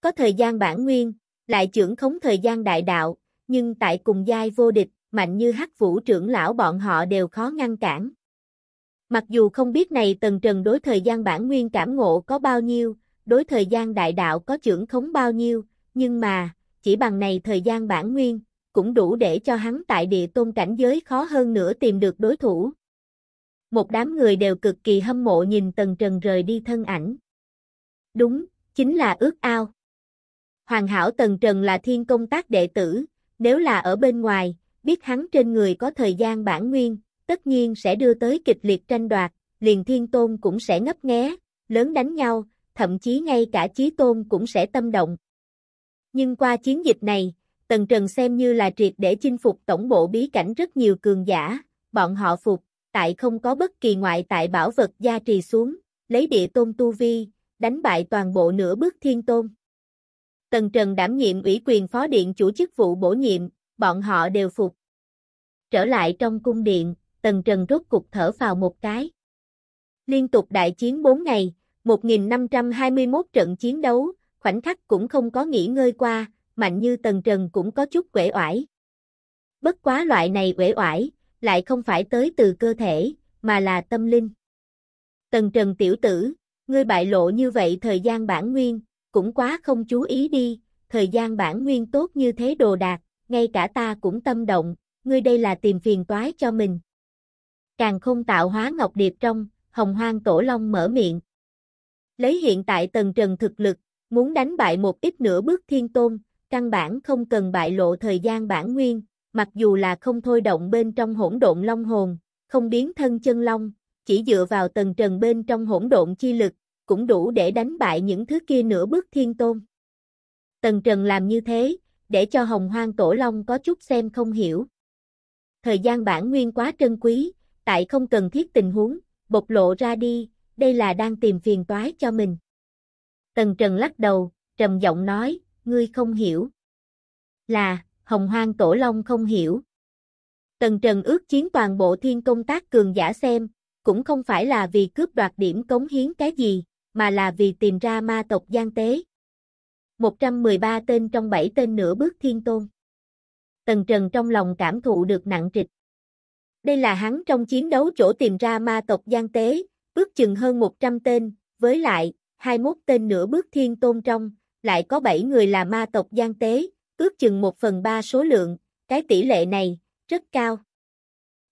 Có thời gian bản nguyên, lại trưởng khống thời gian đại đạo, nhưng tại cùng giai vô địch, mạnh như hắc vũ trưởng lão bọn họ đều khó ngăn cản. Mặc dù không biết này Tần Trần đối thời gian bản nguyên cảm ngộ có bao nhiêu, đối thời gian đại đạo có trưởng khống bao nhiêu, nhưng mà, chỉ bằng này thời gian bản nguyên, cũng đủ để cho hắn tại địa tôn cảnh giới khó hơn nữa tìm được đối thủ. Một đám người đều cực kỳ hâm mộ nhìn Tần Trần rời đi thân ảnh. Đúng, chính là ước ao. Hoàng hảo Tần Trần là thiên công tác đệ tử, nếu là ở bên ngoài, biết hắn trên người có thời gian bản nguyên, tất nhiên sẽ đưa tới kịch liệt tranh đoạt, liền thiên tôn cũng sẽ ngấp nghé, lớn đánh nhau, thậm chí ngay cả chí tôn cũng sẽ tâm động. Nhưng qua chiến dịch này, Tần Trần xem như là triệt để chinh phục tổng bộ bí cảnh rất nhiều cường giả, bọn họ phục, tại không có bất kỳ ngoại tại bảo vật gia trì xuống, lấy địa tôn tu vi, đánh bại toàn bộ nửa bước thiên tôn. Tần Trần đảm nhiệm ủy quyền phó điện chủ chức vụ bổ nhiệm, bọn họ đều phục. Trở lại trong cung điện, Tần Trần rốt cục thở vào một cái. Liên tục đại chiến 4 ngày, 1521 trận chiến đấu, khoảnh khắc cũng không có nghỉ ngơi qua, mạnh như Tần Trần cũng có chút quể oải. Bất quá loại này quể oải, lại không phải tới từ cơ thể, mà là tâm linh. Tần Trần tiểu tử, ngươi bại lộ như vậy thời gian bản nguyên, cũng quá không chú ý đi, thời gian bản nguyên tốt như thế đồ đạc, ngay cả ta cũng tâm động, ngươi đây là tìm phiền toái cho mình càng không tạo hóa ngọc điệp trong, hồng hoang tổ long mở miệng. Lấy hiện tại tần trần thực lực, muốn đánh bại một ít nửa bước thiên tôn, căn bản không cần bại lộ thời gian bản nguyên, mặc dù là không thôi động bên trong hỗn độn long hồn, không biến thân chân long, chỉ dựa vào tần trần bên trong hỗn độn chi lực, cũng đủ để đánh bại những thứ kia nửa bước thiên tôn. Tần Trần làm như thế, để cho hồng hoang tổ long có chút xem không hiểu. Thời gian bản nguyên quá trân quý, tại không cần thiết tình huống, bộc lộ ra đi, đây là đang tìm phiền toái cho mình. Tần Trần lắc đầu, trầm giọng nói, ngươi không hiểu. Là, hồng hoang tổ long không hiểu. Tần Trần ước chiến toàn bộ thiên công tác cường giả xem, cũng không phải là vì cướp đoạt điểm cống hiến cái gì, mà là vì tìm ra ma tộc gian tế. 113 tên trong 7 tên nửa bước thiên tôn. Tần Trần trong lòng cảm thụ được nặng trịch. Đây là hắn trong chiến đấu chỗ tìm ra ma tộc gian tế, ước chừng hơn 100 tên, với lại, 21 tên nửa bước thiên tôn trong, lại có 7 người là ma tộc gian tế, ước chừng 1 phần 3 số lượng, cái tỷ lệ này, rất cao.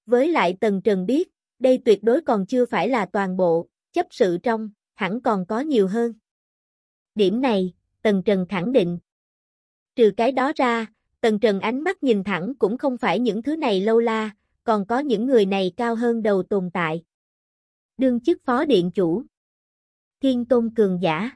Với lại Tần Trần biết, đây tuyệt đối còn chưa phải là toàn bộ, chấp sự trong, hẳn còn có nhiều hơn. Điểm này, Tần Trần khẳng định. Trừ cái đó ra, Tần Trần ánh mắt nhìn thẳng cũng không phải những thứ này lâu la, còn có những người này cao hơn đầu tồn tại. Đương chức phó điện chủ. Thiên tôn cường giả.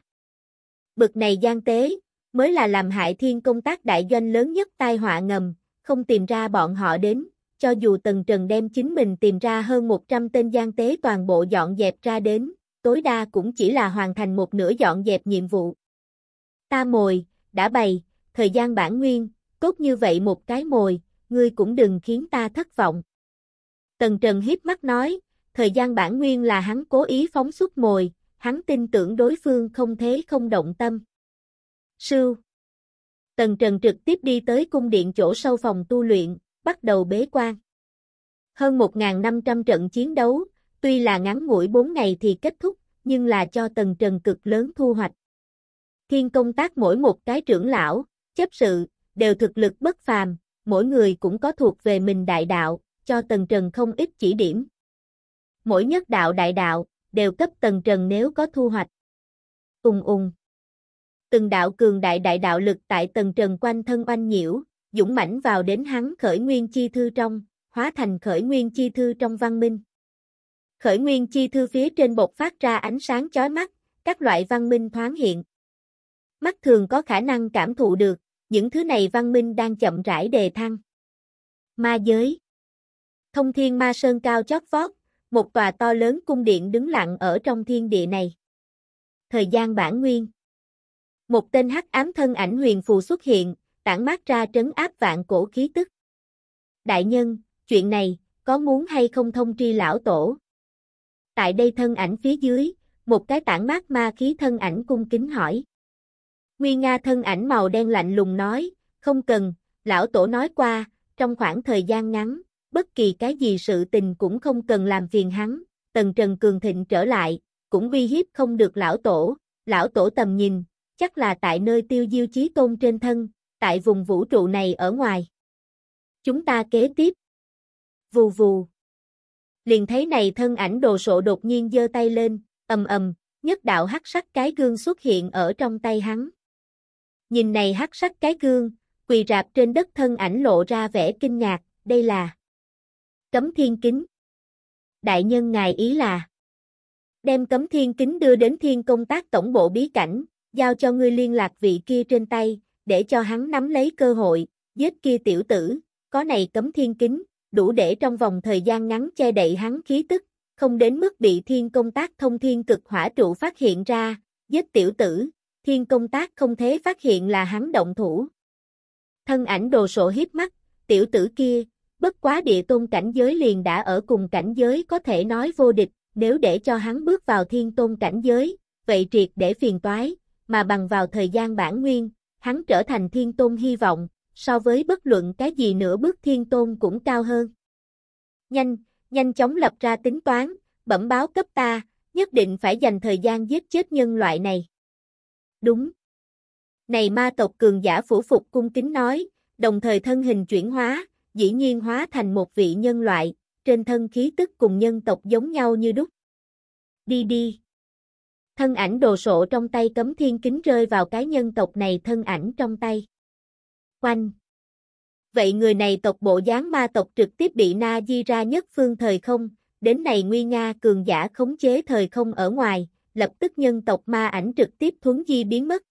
Bực này gian tế, mới là làm hại thiên công tác đại doanh lớn nhất tai họa ngầm, không tìm ra bọn họ đến, cho dù Tần Trần đem chính mình tìm ra hơn 100 tên gian tế toàn bộ dọn dẹp ra đến, tối đa cũng chỉ là hoàn thành một nửa dọn dẹp nhiệm vụ. Ta mồi, đã bày, thời gian bản nguyên, cốt như vậy một cái mồi, ngươi cũng đừng khiến ta thất vọng. Tần Trần hiếp mắt nói, thời gian bản nguyên là hắn cố ý phóng xuất mồi, hắn tin tưởng đối phương không thế không động tâm. Sư Tần Trần trực tiếp đi tới cung điện chỗ sâu phòng tu luyện, bắt đầu bế quan. Hơn 1.500 trận chiến đấu, tuy là ngắn ngủi 4 ngày thì kết thúc, nhưng là cho Tần Trần cực lớn thu hoạch. Thiên công tác mỗi một cái trưởng lão, chấp sự, đều thực lực bất phàm, mỗi người cũng có thuộc về mình đại đạo, cho Tần Trần không ít chỉ điểm. Mỗi nhất đạo đại đạo, đều cấp Tần Trần nếu có thu hoạch. Ung ung. Từng đạo cường đại đại đạo lực tại Tần Trần quanh thân oanh nhiễu, dũng mãnh vào đến hắn khởi nguyên chi thư trong, hóa thành khởi nguyên chi thư trong văn minh. Khởi nguyên chi thư phía trên bột phát ra ánh sáng chói mắt, các loại văn minh thoáng hiện. Mắt thường có khả năng cảm thụ được, những thứ này văn minh đang chậm rãi đề thăng. Ma giới Thông thiên ma sơn cao chót vót, một tòa to lớn cung điện đứng lặng ở trong thiên địa này. Thời gian bản nguyên. Một tên hắc ám thân ảnh huyền phù xuất hiện, tản mát ra trấn áp vạn cổ khí tức. Đại nhân, chuyện này, có muốn hay không thông tri lão tổ? Tại đây thân ảnh phía dưới, một cái tản mát ma khí thân ảnh cung kính hỏi. Nguyên Nga thân ảnh màu đen lạnh lùng nói, không cần, lão tổ nói qua, trong khoảng thời gian ngắn, bất kỳ cái gì sự tình cũng không cần làm phiền hắn, tần trần cường thịnh trở lại, cũng uy hiếp không được lão tổ, lão tổ tầm nhìn, chắc là tại nơi tiêu diêu chí tôn trên thân, tại vùng vũ trụ này ở ngoài. Chúng ta kế tiếp. Vù vù. Liền thấy này thân ảnh đồ sộ đột nhiên giơ tay lên, ầm ầm, nhất đạo hắc sắc cái gương xuất hiện ở trong tay hắn. Nhìn này hắc sắc cái gương, quỳ rạp trên đất thân ảnh lộ ra vẻ kinh ngạc, đây là Cấm thiên kính. Đại nhân ngài ý là đem cấm thiên kính đưa đến thiên công tác tổng bộ bí cảnh, giao cho ngươi liên lạc vị kia trên tay, để cho hắn nắm lấy cơ hội, giết kia tiểu tử, có này cấm thiên kính, đủ để trong vòng thời gian ngắn che đậy hắn khí tức, không đến mức bị thiên công tác thông thiên cực hỏa trụ phát hiện ra, giết tiểu tử, thiên công tác không thế phát hiện là hắn động thủ. Thân ảnh đồ sộ hiếp mắt, tiểu tử kia, bất quá địa tôn cảnh giới liền đã ở cùng cảnh giới có thể nói vô địch, nếu để cho hắn bước vào thiên tôn cảnh giới, vậy triệt để phiền toái, mà bằng vào thời gian bản nguyên, hắn trở thành thiên tôn hy vọng, so với bất luận cái gì nữa bước thiên tôn cũng cao hơn. Nhanh, nhanh chóng lập ra tính toán, bẩm báo cấp ta, nhất định phải dành thời gian giết chết nhân loại này. Đúng. Này ma tộc cường giả phủ phục cung kính nói, đồng thời thân hình chuyển hóa, dĩ nhiên hóa thành một vị nhân loại, trên thân khí tức cùng nhân tộc giống nhau như đúc. Đi đi. Thân ảnh đồ sộ trong tay cấm thiên kính rơi vào cái nhân tộc này thân ảnh trong tay. Quanh. Vậy người này tộc bộ dáng ma tộc trực tiếp bị Na Di ra nhất phương thời không, đến này Nguy Nga cường giả khống chế thời không ở ngoài, lập tức nhân tộc ma ảnh trực tiếp thuấn di biến mất.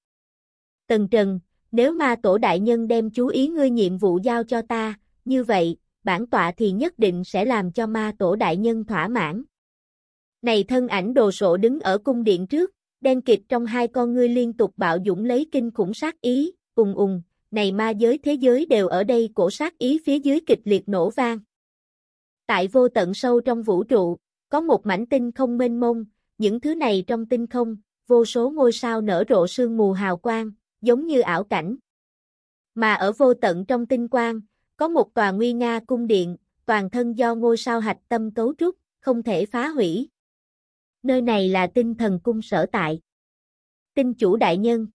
Tần Trần, nếu ma tổ đại nhân đem chú ý ngươi nhiệm vụ giao cho ta, như vậy, bản tọa thì nhất định sẽ làm cho ma tổ đại nhân thỏa mãn. Này thân ảnh đồ sộ đứng ở cung điện trước, đen kịch trong hai con ngươi liên tục bạo dũng lấy kinh khủng sát ý, ùng ùng, này ma giới thế giới đều ở đây cổ sát ý phía dưới kịch liệt nổ vang. Tại vô tận sâu trong vũ trụ, có một mảnh tinh không mênh mông, những thứ này trong tinh không, vô số ngôi sao nở rộ sương mù hào quang, giống như ảo cảnh. Mà ở vô tận trong tinh quang, có một tòa nguy nga cung điện, toàn thân do ngôi sao hạch tâm cấu trúc, không thể phá hủy. Nơi này là tinh thần cung sở tại. Tinh chủ đại nhân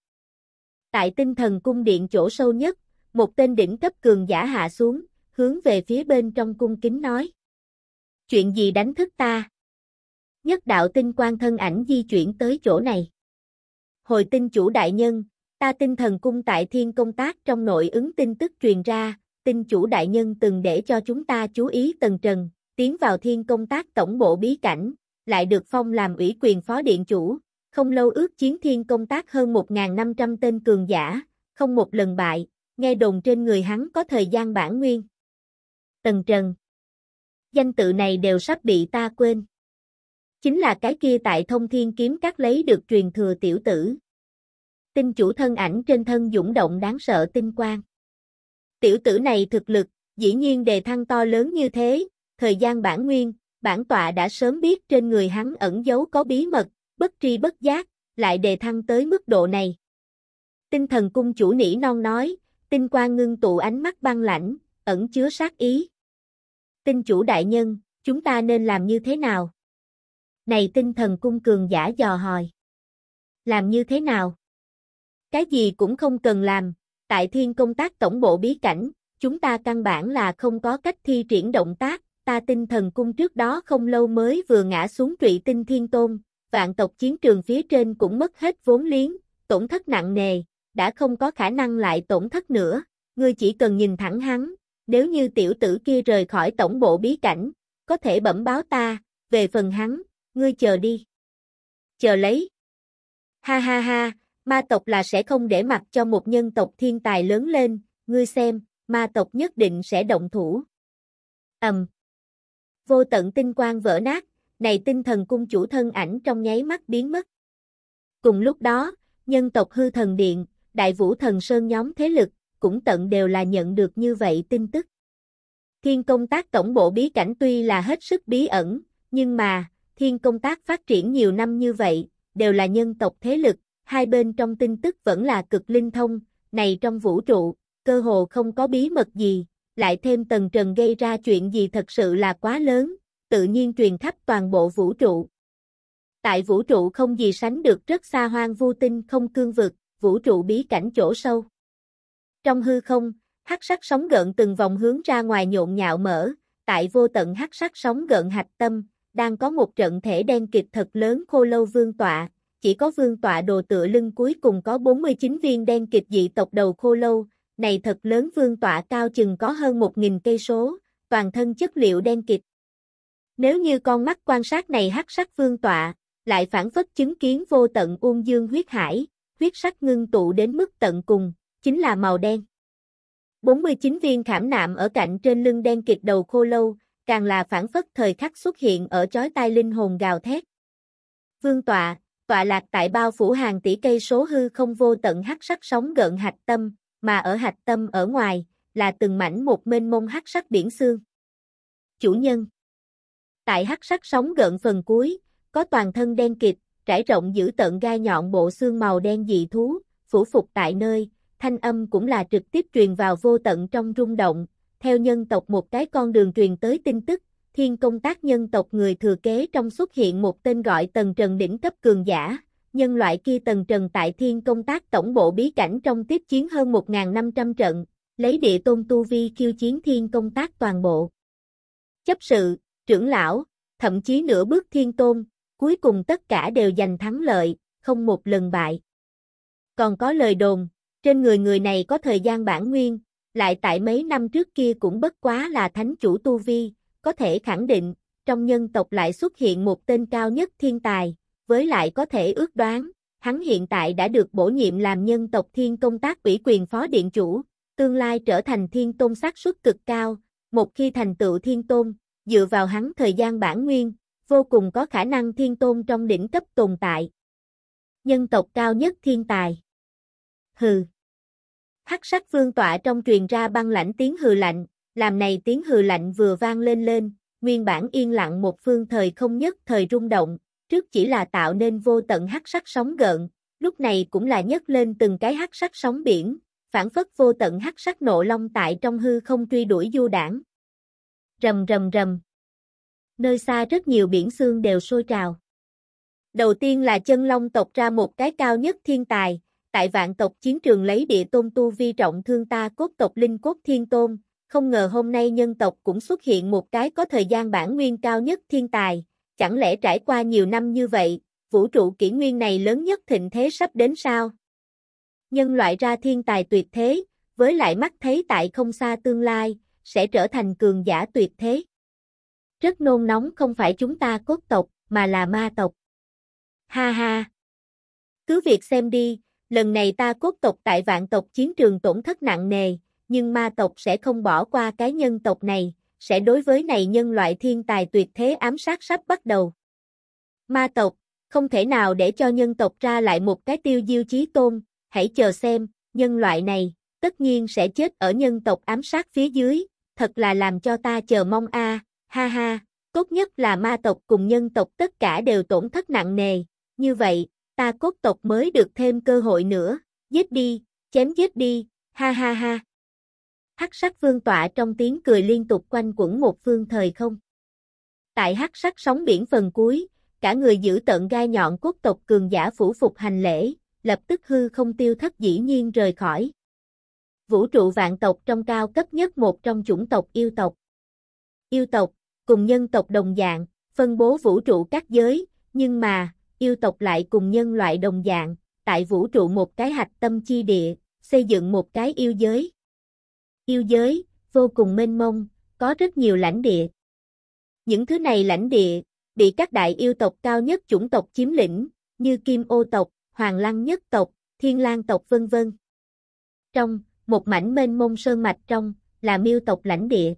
Tại tinh thần cung điện chỗ sâu nhất, một tên đỉnh cấp cường giả hạ xuống, hướng về phía bên trong cung kính nói. Chuyện gì đánh thức ta? Nhất đạo tinh quan thân ảnh di chuyển tới chỗ này. Hồi tinh chủ đại nhân, ta tinh thần cung tại thiên công tác trong nội ứng tin tức truyền ra, Tinh chủ đại nhân từng để cho chúng ta chú ý tần trần, tiến vào thiên công tác tổng bộ bí cảnh, lại được phong làm ủy quyền phó điện chủ, không lâu ước chiến thiên công tác hơn 1.500 tên cường giả, không một lần bại, nghe đồn trên người hắn có thời gian bản nguyên. Tần Trần Danh tự này đều sắp bị ta quên. Chính là cái kia tại thông thiên kiếm các lấy được truyền thừa tiểu tử. Tinh chủ thân ảnh trên thân dũng động đáng sợ tinh quang. Tiểu tử này thực lực, dĩ nhiên đề thăng to lớn như thế, thời gian bản nguyên, bản tọa đã sớm biết trên người hắn ẩn giấu có bí mật, bất tri bất giác, lại đề thăng tới mức độ này. Tinh thần cung chủ nỉ non nói, tinh quang ngưng tụ ánh mắt băng lãnh, ẩn chứa sát ý. Tinh chủ đại nhân, chúng ta nên làm như thế nào? Này tinh thần cung cường giả dò hỏi. Làm như thế nào? Cái gì cũng không cần làm, tại thiên công tác tổng bộ bí cảnh, chúng ta căn bản là không có cách thi triển động tác, ta tinh thần cung trước đó không lâu mới vừa ngã xuống trụy tinh thiên tôn, vạn tộc chiến trường phía trên cũng mất hết vốn liếng, tổn thất nặng nề, đã không có khả năng lại tổn thất nữa, ngươi chỉ cần nhìn thẳng hắn, nếu như tiểu tử kia rời khỏi tổng bộ bí cảnh, có thể bẩm báo ta, về phần hắn, ngươi chờ đi. Chờ lấy. Ha ha ha, ma tộc là sẽ không để mặt cho một nhân tộc thiên tài lớn lên, ngươi xem, ma tộc nhất định sẽ động thủ. Ầm. Vô tận tinh quang vỡ nát, này tinh thần cung chủ thân ảnh trong nháy mắt biến mất. Cùng lúc đó, nhân tộc hư thần điện, đại vũ thần sơn nhóm thế lực, cũng tận đều là nhận được như vậy tin tức. Thiên công tác tổng bộ bí cảnh tuy là hết sức bí ẩn, nhưng mà, thiên công tác phát triển nhiều năm như vậy, đều là nhân tộc thế lực, hai bên trong tin tức vẫn là cực linh thông, này trong vũ trụ, cơ hồ không có bí mật gì, lại thêm tầng trần gây ra chuyện gì thật sự là quá lớn, tự nhiên truyền khắp toàn bộ vũ trụ. Tại vũ trụ không gì sánh được rất xa hoang vu tinh không cương vực, vũ trụ bí cảnh chỗ sâu. Trong hư không, hắc sắc sóng gợn từng vòng hướng ra ngoài nhộn nhạo mở, tại vô tận hắc sắc sóng gợn hạch tâm, đang có một trận thể đen kịch thật lớn khô lâu vương tọa, chỉ có vương tọa đồ tựa lưng cuối cùng có 49 viên đen kịch dị tộc đầu khô lâu, này thật lớn vương tọa cao chừng có hơn 1.000 cây số, toàn thân chất liệu đen kịch. Nếu như con mắt quan sát này hắc sắc vương tọa, lại phản phất chứng kiến vô tận uông dương huyết hải, huyết sắc ngưng tụ đến mức tận cùng, chính là màu đen. 49 viên khảm nạm ở cạnh trên lưng đen kịch đầu khô lâu, càng là phản phất thời khắc xuất hiện ở chói tai linh hồn gào thét. Vương tọa, tọa lạc tại bao phủ hàng tỷ cây số hư không vô tận hắc sắc sóng gợn hạch tâm, mà ở hạch tâm ở ngoài, là từng mảnh một mênh mông hắc sắc biển xương. Chủ nhân Tại hắc sắc sóng gợn phần cuối, có toàn thân đen kịt, trải rộng giữ tận gai nhọn bộ xương màu đen dị thú, phủ phục tại nơi, thanh âm cũng là trực tiếp truyền vào vô tận trong rung động, theo nhân tộc một cái con đường truyền tới tin tức, thiên công tác nhân tộc người thừa kế trong xuất hiện một tên gọi tần trần đỉnh cấp cường giả, nhân loại kia tần trần tại thiên công tác tổng bộ bí cảnh trong tiếp chiến hơn 1.500 trận, lấy địa tôn tu vi khiêu chiến thiên công tác toàn bộ. Chấp sự, trưởng lão, thậm chí nửa bước thiên tôn, cuối cùng tất cả đều giành thắng lợi, không một lần bại. Còn có lời đồn, trên người người này có thời gian bản nguyên, lại tại mấy năm trước kia cũng bất quá là thánh chủ tu vi, có thể khẳng định, trong nhân tộc lại xuất hiện một tên cao nhất thiên tài, với lại có thể ước đoán, hắn hiện tại đã được bổ nhiệm làm nhân tộc thiên công tác ủy quyền phó điện chủ, tương lai trở thành thiên tôn xác suất cực cao, một khi thành tựu thiên tôn, dựa vào hắn thời gian bản nguyên, vô cùng có khả năng thiên tôn trong đỉnh cấp tồn tại. Nhân tộc cao nhất thiên tài. Hừ. Hắc sắc vương tọa trong truyền ra băng lãnh tiếng hừ lạnh, làm này tiếng hừ lạnh vừa vang lên lên, nguyên bản yên lặng một phương thời không nhất thời rung động, trước chỉ là tạo nên vô tận hắc sắc sóng gợn, lúc này cũng là nhấc lên từng cái hắc sắc sóng biển, phản phất vô tận hắc sắc nộ long tại trong hư không truy đuổi du đảng. Rầm rầm rầm. Nơi xa rất nhiều biển xương đều sôi trào. Đầu tiên là chân long tộc ra một cái cao nhất thiên tài, tại vạn tộc chiến trường lấy địa tôn tu vi trọng thương ta cốt tộc linh cốt thiên tôn, không ngờ hôm nay nhân tộc cũng xuất hiện một cái có thời gian bản nguyên cao nhất thiên tài, chẳng lẽ trải qua nhiều năm như vậy, vũ trụ kỷ nguyên này lớn nhất thịnh thế sắp đến sao? Nhân loại ra thiên tài tuyệt thế, với lại mắt thấy tại không xa tương lai, sẽ trở thành cường giả tuyệt thế. Rất nôn nóng không phải chúng ta cốt tộc, mà là ma tộc. Ha ha! Cứ việc xem đi, lần này ta cốt tộc tại vạn tộc chiến trường tổn thất nặng nề, nhưng ma tộc sẽ không bỏ qua cái nhân tộc này, sẽ đối với này nhân loại thiên tài tuyệt thế ám sát sắp bắt đầu. Ma tộc, không thể nào để cho nhân tộc ra lại một cái tiêu diêu chí tôn, hãy chờ xem, nhân loại này, tất nhiên sẽ chết ở nhân tộc ám sát phía dưới, thật là làm cho ta chờ mong a, ha ha, tốt nhất là ma tộc cùng nhân tộc tất cả đều tổn thất nặng nề, như vậy, ta cốt tộc mới được thêm cơ hội nữa, giết đi, chém giết đi, ha ha ha. Hắc sắc vương tọa trong tiếng cười liên tục quanh quẩn một phương thời không. Tại hắc sắc sóng biển phần cuối, cả người giữ tận gai nhọn quốc tộc cường giả phủ phục hành lễ, lập tức hư không tiêu thất dĩ nhiên rời khỏi. Vũ trụ vạn tộc trong cao cấp nhất một trong chủng tộc yêu tộc. Yêu tộc, cùng nhân tộc đồng dạng, phân bố vũ trụ các giới, nhưng mà, yêu tộc lại cùng nhân loại đồng dạng, tại vũ trụ một cái hạch tâm chi địa, xây dựng một cái yêu giới yêu giới, vô cùng mênh mông, có rất nhiều lãnh địa. Những thứ này lãnh địa, bị các đại yêu tộc cao nhất chủng tộc chiếm lĩnh, như Kim Ô tộc, Hoàng Lăng nhất tộc, Thiên Lang tộc vân vân. Trong, một mảnh mênh mông sơn mạch trong, là miêu tộc lãnh địa.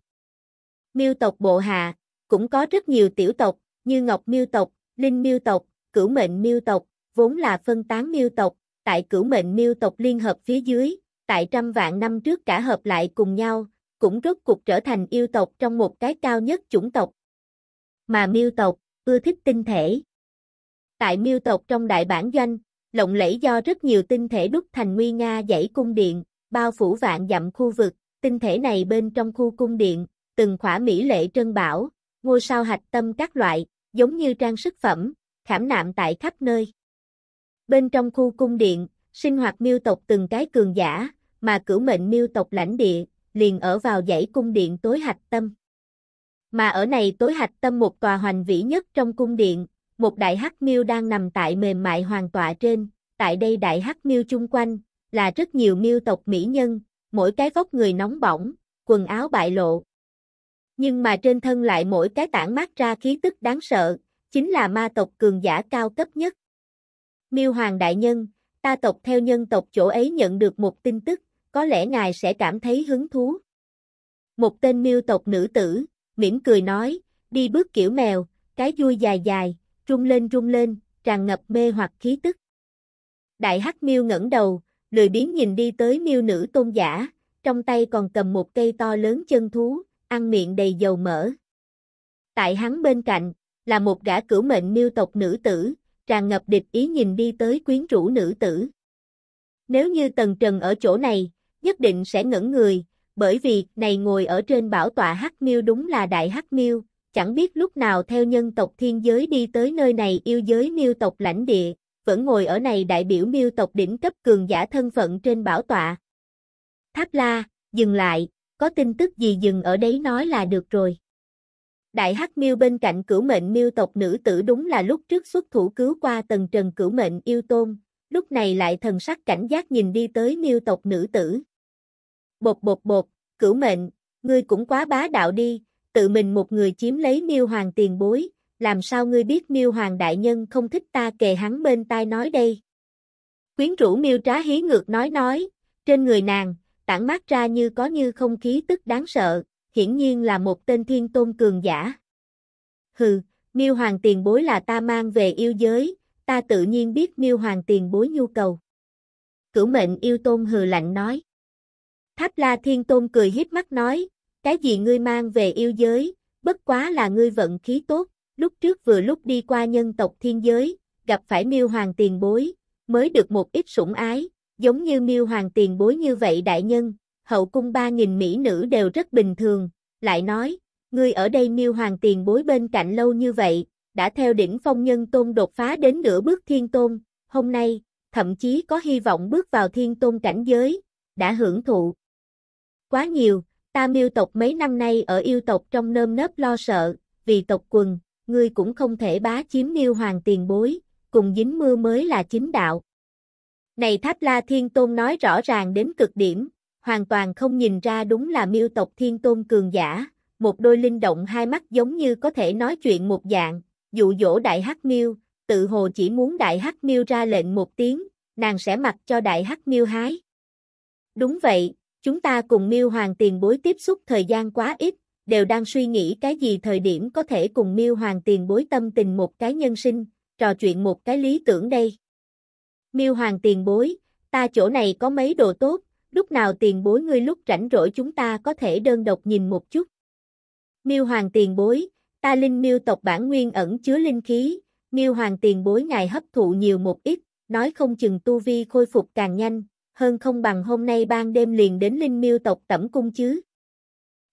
Miêu tộc bộ hạ, cũng có rất nhiều tiểu tộc, như Ngọc miêu tộc, Linh miêu tộc, Cửu mệnh miêu tộc, vốn là phân tán miêu tộc, tại Cửu mệnh miêu tộc liên hợp phía dưới, tại trăm vạn năm trước cả hợp lại cùng nhau, cũng rốt cuộc trở thành yêu tộc trong một cái cao nhất chủng tộc. Mà miêu tộc, ưa thích tinh thể. Tại miêu tộc trong đại bản doanh, lộng lẫy do rất nhiều tinh thể đúc thành nguy nga dãy cung điện, bao phủ vạn dặm khu vực, tinh thể này bên trong khu cung điện, từng khỏa mỹ lệ trân bảo, ngôi sao hạch tâm các loại, giống như trang sức phẩm, khảm nạm tại khắp nơi. Bên trong khu cung điện, sinh hoạt miêu tộc từng cái cường giả, mà cửu mệnh miêu tộc lãnh địa, liền ở vào dãy cung điện tối hạch tâm. Mà ở này tối hạch tâm một tòa hoành vĩ nhất trong cung điện, một đại hắc miêu đang nằm tại mềm mại hoàng tọa trên, tại đây đại hắc miêu chung quanh, là rất nhiều miêu tộc mỹ nhân, mỗi cái vóc người nóng bỏng, quần áo bại lộ. Nhưng mà trên thân lại mỗi cái tản mát ra khí tức đáng sợ, chính là ma tộc cường giả cao cấp nhất. Miêu hoàng đại nhân, ta tộc theo nhân tộc chỗ ấy nhận được một tin tức, có lẽ ngài sẽ cảm thấy hứng thú. Một tên miêu tộc nữ tử, mỉm cười nói, đi bước kiểu mèo, cái đuôi dài dài, rung lên rung lên, tràn ngập mê hoặc khí tức. Đại hắc miêu ngẩng đầu, lười biến nhìn đi tới miêu nữ tôn giả, trong tay còn cầm một cây to lớn chân thú, ăn miệng đầy dầu mỡ. Tại hắn bên cạnh, là một gã cửu mệnh miêu tộc nữ tử, tràn ngập địch ý nhìn đi tới quyến rũ nữ tử. Nếu như Tần Trần ở chỗ này, nhất định sẽ ngẩn người, bởi vì này ngồi ở trên bảo tọa Hắc Miêu đúng là đại Hắc Miêu, chẳng biết lúc nào theo nhân tộc thiên giới đi tới nơi này yêu giới miêu tộc lãnh địa, vẫn ngồi ở này đại biểu miêu tộc đỉnh cấp cường giả thân phận trên bảo tọa. Tháp La, dừng lại, có tin tức gì dừng ở đấy nói là được rồi. Đại Hắc Miêu bên cạnh Cửu Mệnh Miêu tộc nữ tử đúng là lúc trước xuất thủ cứu qua Tần Trần Cửu Mệnh yêu tôn, lúc này lại thần sắc cảnh giác nhìn đi tới Miêu tộc nữ tử. Bột bột bột, Cửu Mệnh, ngươi cũng quá bá đạo đi, tự mình một người chiếm lấy Miêu hoàng tiền bối, làm sao ngươi biết Miêu hoàng đại nhân không thích ta kề hắn bên tai nói đây? Quyến rũ Miêu Trá hí ngược nói nói, trên người nàng tản mát ra như có như không khí tức đáng sợ, hiển nhiên là một tên thiên tôn cường giả. Hừ, miêu hoàng tiền bối là ta mang về yêu giới, ta tự nhiên biết miêu hoàng tiền bối nhu cầu. Cửu mệnh yêu tôn hừ lạnh nói. Tháp la thiên tôn cười híp mắt nói, cái gì ngươi mang về yêu giới, bất quá là ngươi vận khí tốt, lúc trước vừa lúc đi qua nhân tộc thiên giới, gặp phải miêu hoàng tiền bối, mới được một ít sủng ái, giống như miêu hoàng tiền bối như vậy đại nhân, hậu cung 3.000 mỹ nữ đều rất bình thường, lại nói, ngươi ở đây miêu hoàng tiền bối bên cạnh lâu như vậy, đã theo đỉnh phong nhân tôn đột phá đến nửa bước thiên tôn, hôm nay, thậm chí có hy vọng bước vào thiên tôn cảnh giới, đã hưởng thụ. Quá nhiều, ta miêu tộc mấy năm nay ở yêu tộc trong nơm nớp lo sợ, vì tộc quần, ngươi cũng không thể bá chiếm miêu hoàng tiền bối, cùng dính mưa mới là chính đạo. Này Tháp La Thiên Tôn nói rõ ràng đến cực điểm, hoàn toàn không nhìn ra đúng là miêu tộc thiên tôn cường giả, một đôi linh động hai mắt giống như có thể nói chuyện một dạng, dụ dỗ đại hắc miêu, tự hồ chỉ muốn đại hắc miêu ra lệnh một tiếng, nàng sẽ mặc cho đại hắc miêu hái. Đúng vậy, chúng ta cùng miêu hoàng tiền bối tiếp xúc thời gian quá ít, đều đang suy nghĩ cái gì thời điểm có thể cùng miêu hoàng tiền bối tâm tình một cái nhân sinh, trò chuyện một cái lý tưởng đây. Miêu hoàng tiền bối, ta chỗ này có mấy đồ tốt, lúc nào tiền bối ngươi lúc rảnh rỗi chúng ta có thể đơn độc nhìn một chút. Miêu hoàng tiền bối, ta linh miêu tộc bản nguyên ẩn chứa linh khí, miêu hoàng tiền bối ngài hấp thụ nhiều một ít, nói không chừng tu vi khôi phục càng nhanh, hơn không bằng hôm nay ban đêm liền đến linh miêu tộc tẩm cung chứ.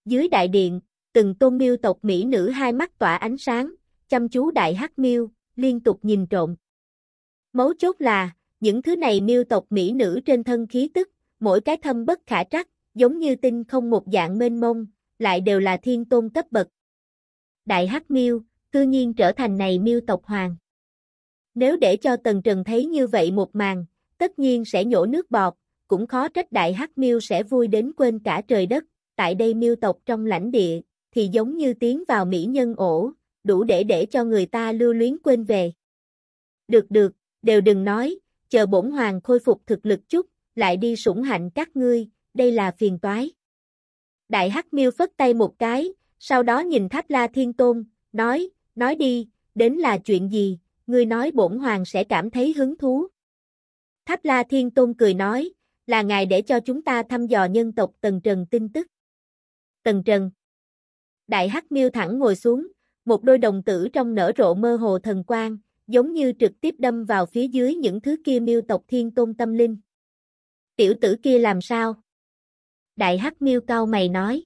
Dưới đại điện, từng tôn miêu tộc mỹ nữ hai mắt tỏa ánh sáng, chăm chú đại hắc miêu, liên tục nhìn trộm. Mấu chốt là, những thứ này miêu tộc mỹ nữ trên thân khí tức, mỗi cái thâm bất khả trắc, giống như tinh không một dạng mênh mông, lại đều là thiên tôn cấp bậc. Đại Hắc Miêu, cư nhiên trở thành này miêu tộc hoàng. Nếu để cho Tần Trần thấy như vậy một màn, tất nhiên sẽ nhổ nước bọt, cũng khó trách Đại Hắc Miêu sẽ vui đến quên cả trời đất, tại đây miêu tộc trong lãnh địa, thì giống như tiến vào mỹ nhân ổ, đủ để để cho người ta lưu luyến quên về. Được được, đều đừng nói, chờ bổn hoàng khôi phục thực lực chút, lại đi sủng hạnh các ngươi, đây là phiền toái. Đại Hắc Miêu phất tay một cái, sau đó nhìn Tháp La Thiên Tôn, nói, nói đi, đến là chuyện gì, ngươi nói bổn hoàng sẽ cảm thấy hứng thú. Tháp La Thiên Tôn cười nói, là ngài để cho chúng ta thăm dò nhân tộc Tần Trần tin tức. Tần Trần Đại Hắc Miêu thẳng ngồi xuống, một đôi đồng tử trong nở rộ mơ hồ thần quang, giống như trực tiếp đâm vào phía dưới những thứ kia miêu tộc thiên tôn tâm linh tiểu tử kia làm sao? Đại Hắc Miêu cao mày nói.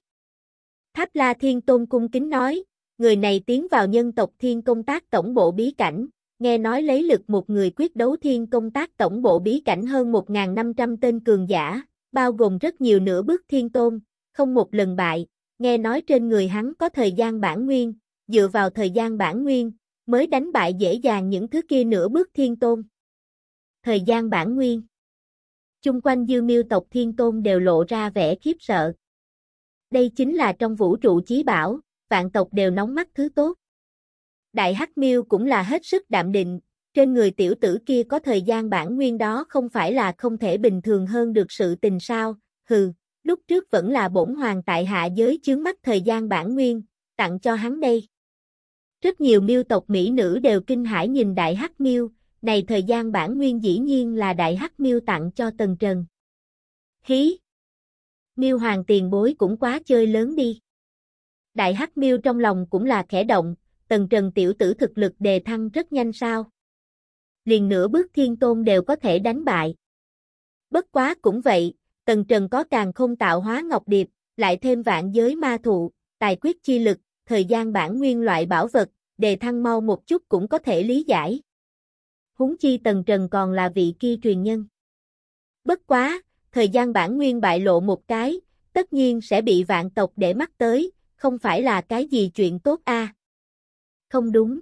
Tháp La Thiên Tôn cung kính nói, người này tiến vào nhân tộc Thiên Công tác tổng bộ bí cảnh, nghe nói lấy lực một người quyết đấu Thiên Công tác tổng bộ bí cảnh hơn 1.500 tên cường giả, bao gồm rất nhiều nửa bước Thiên Tôn, không một lần bại, nghe nói trên người hắn có thời gian bản nguyên, dựa vào thời gian bản nguyên, mới đánh bại dễ dàng những thứ kia nửa bước Thiên Tôn. Thời gian bản nguyên chung quanh dư miêu tộc thiên tôn đều lộ ra vẻ khiếp sợ. Đây chính là trong vũ trụ chí bảo, vạn tộc đều nóng mắt thứ tốt. Đại Hắc Miêu cũng là hết sức đạm định, trên người tiểu tử kia có thời gian bản nguyên đó không phải là không thể bình thường hơn được sự tình sao, hừ, lúc trước vẫn là bổn hoàng tại hạ giới chướng mắt thời gian bản nguyên, tặng cho hắn đây. Rất nhiều miêu tộc mỹ nữ đều kinh hãi nhìn đại hắc miêu, này thời gian bản nguyên dĩ nhiên là Đại Hắc Miêu tặng cho Tần Trần. Hí! Miêu Hoàng tiền bối cũng quá chơi lớn đi. Đại Hắc Miêu trong lòng cũng là khẽ động, Tần Trần tiểu tử thực lực đề thăng rất nhanh sao. Liền nửa bước thiên tôn đều có thể đánh bại. Bất quá cũng vậy, Tần Trần có càng không tạo hóa ngọc điệp, lại thêm vạn giới ma thụ, tài quyết chi lực, thời gian bản nguyên loại bảo vật, đề thăng mau một chút cũng có thể lý giải huống chi Tần Trần còn là vị kia truyền nhân. Bất quá, thời gian bản nguyên bại lộ một cái, tất nhiên sẽ bị vạn tộc để mắt tới, không phải là cái gì chuyện tốt a. Không đúng.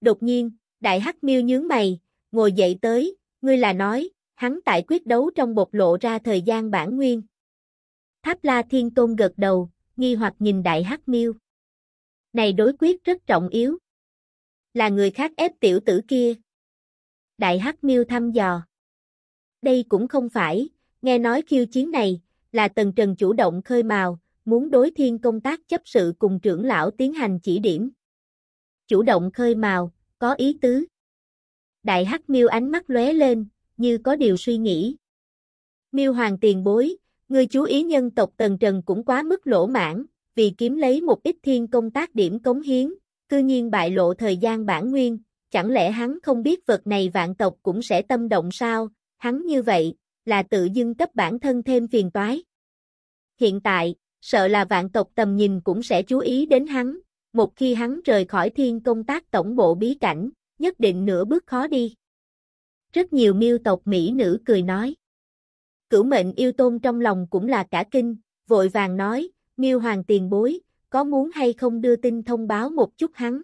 Đột nhiên, Đại Hắc Miêu nhướng mày, ngồi dậy tới, ngươi là nói, hắn tại quyết đấu trong bộc lộ ra thời gian bản nguyên. Tháp La Thiên Tôn gật đầu, nghi hoặc nhìn Đại Hắc Miêu. Này đối quyết rất trọng yếu. Là người khác ép tiểu tử kia, Đại Hắc Miêu thăm dò. Đây cũng không phải, nghe nói khiêu chiến này là Tần Trần chủ động khơi mào, muốn đối thiên công tác chấp sự cùng trưởng lão tiến hành chỉ điểm. Chủ động khơi mào, có ý tứ. Đại Hắc Miêu ánh mắt lóe lên, như có điều suy nghĩ. Miêu Hoàng tiền bối, người chú ý nhân tộc Tần Trần cũng quá mức lỗ mãn, vì kiếm lấy một ít thiên công tác điểm cống hiến, cư nhiên bại lộ thời gian bản nguyên, chẳng lẽ hắn không biết vật này vạn tộc cũng sẽ tâm động sao, hắn như vậy, là tự dưng cấp bản thân thêm phiền toái. Hiện tại, sợ là vạn tộc tầm nhìn cũng sẽ chú ý đến hắn, một khi hắn rời khỏi thiên công tác tổng bộ bí cảnh, nhất định nửa bước khó đi. Rất nhiều miêu tộc mỹ nữ cười nói. Cửu mệnh yêu tôn trong lòng cũng là cả kinh, vội vàng nói, miêu hoàng tiền bối, có muốn hay không đưa tin thông báo một chút hắn.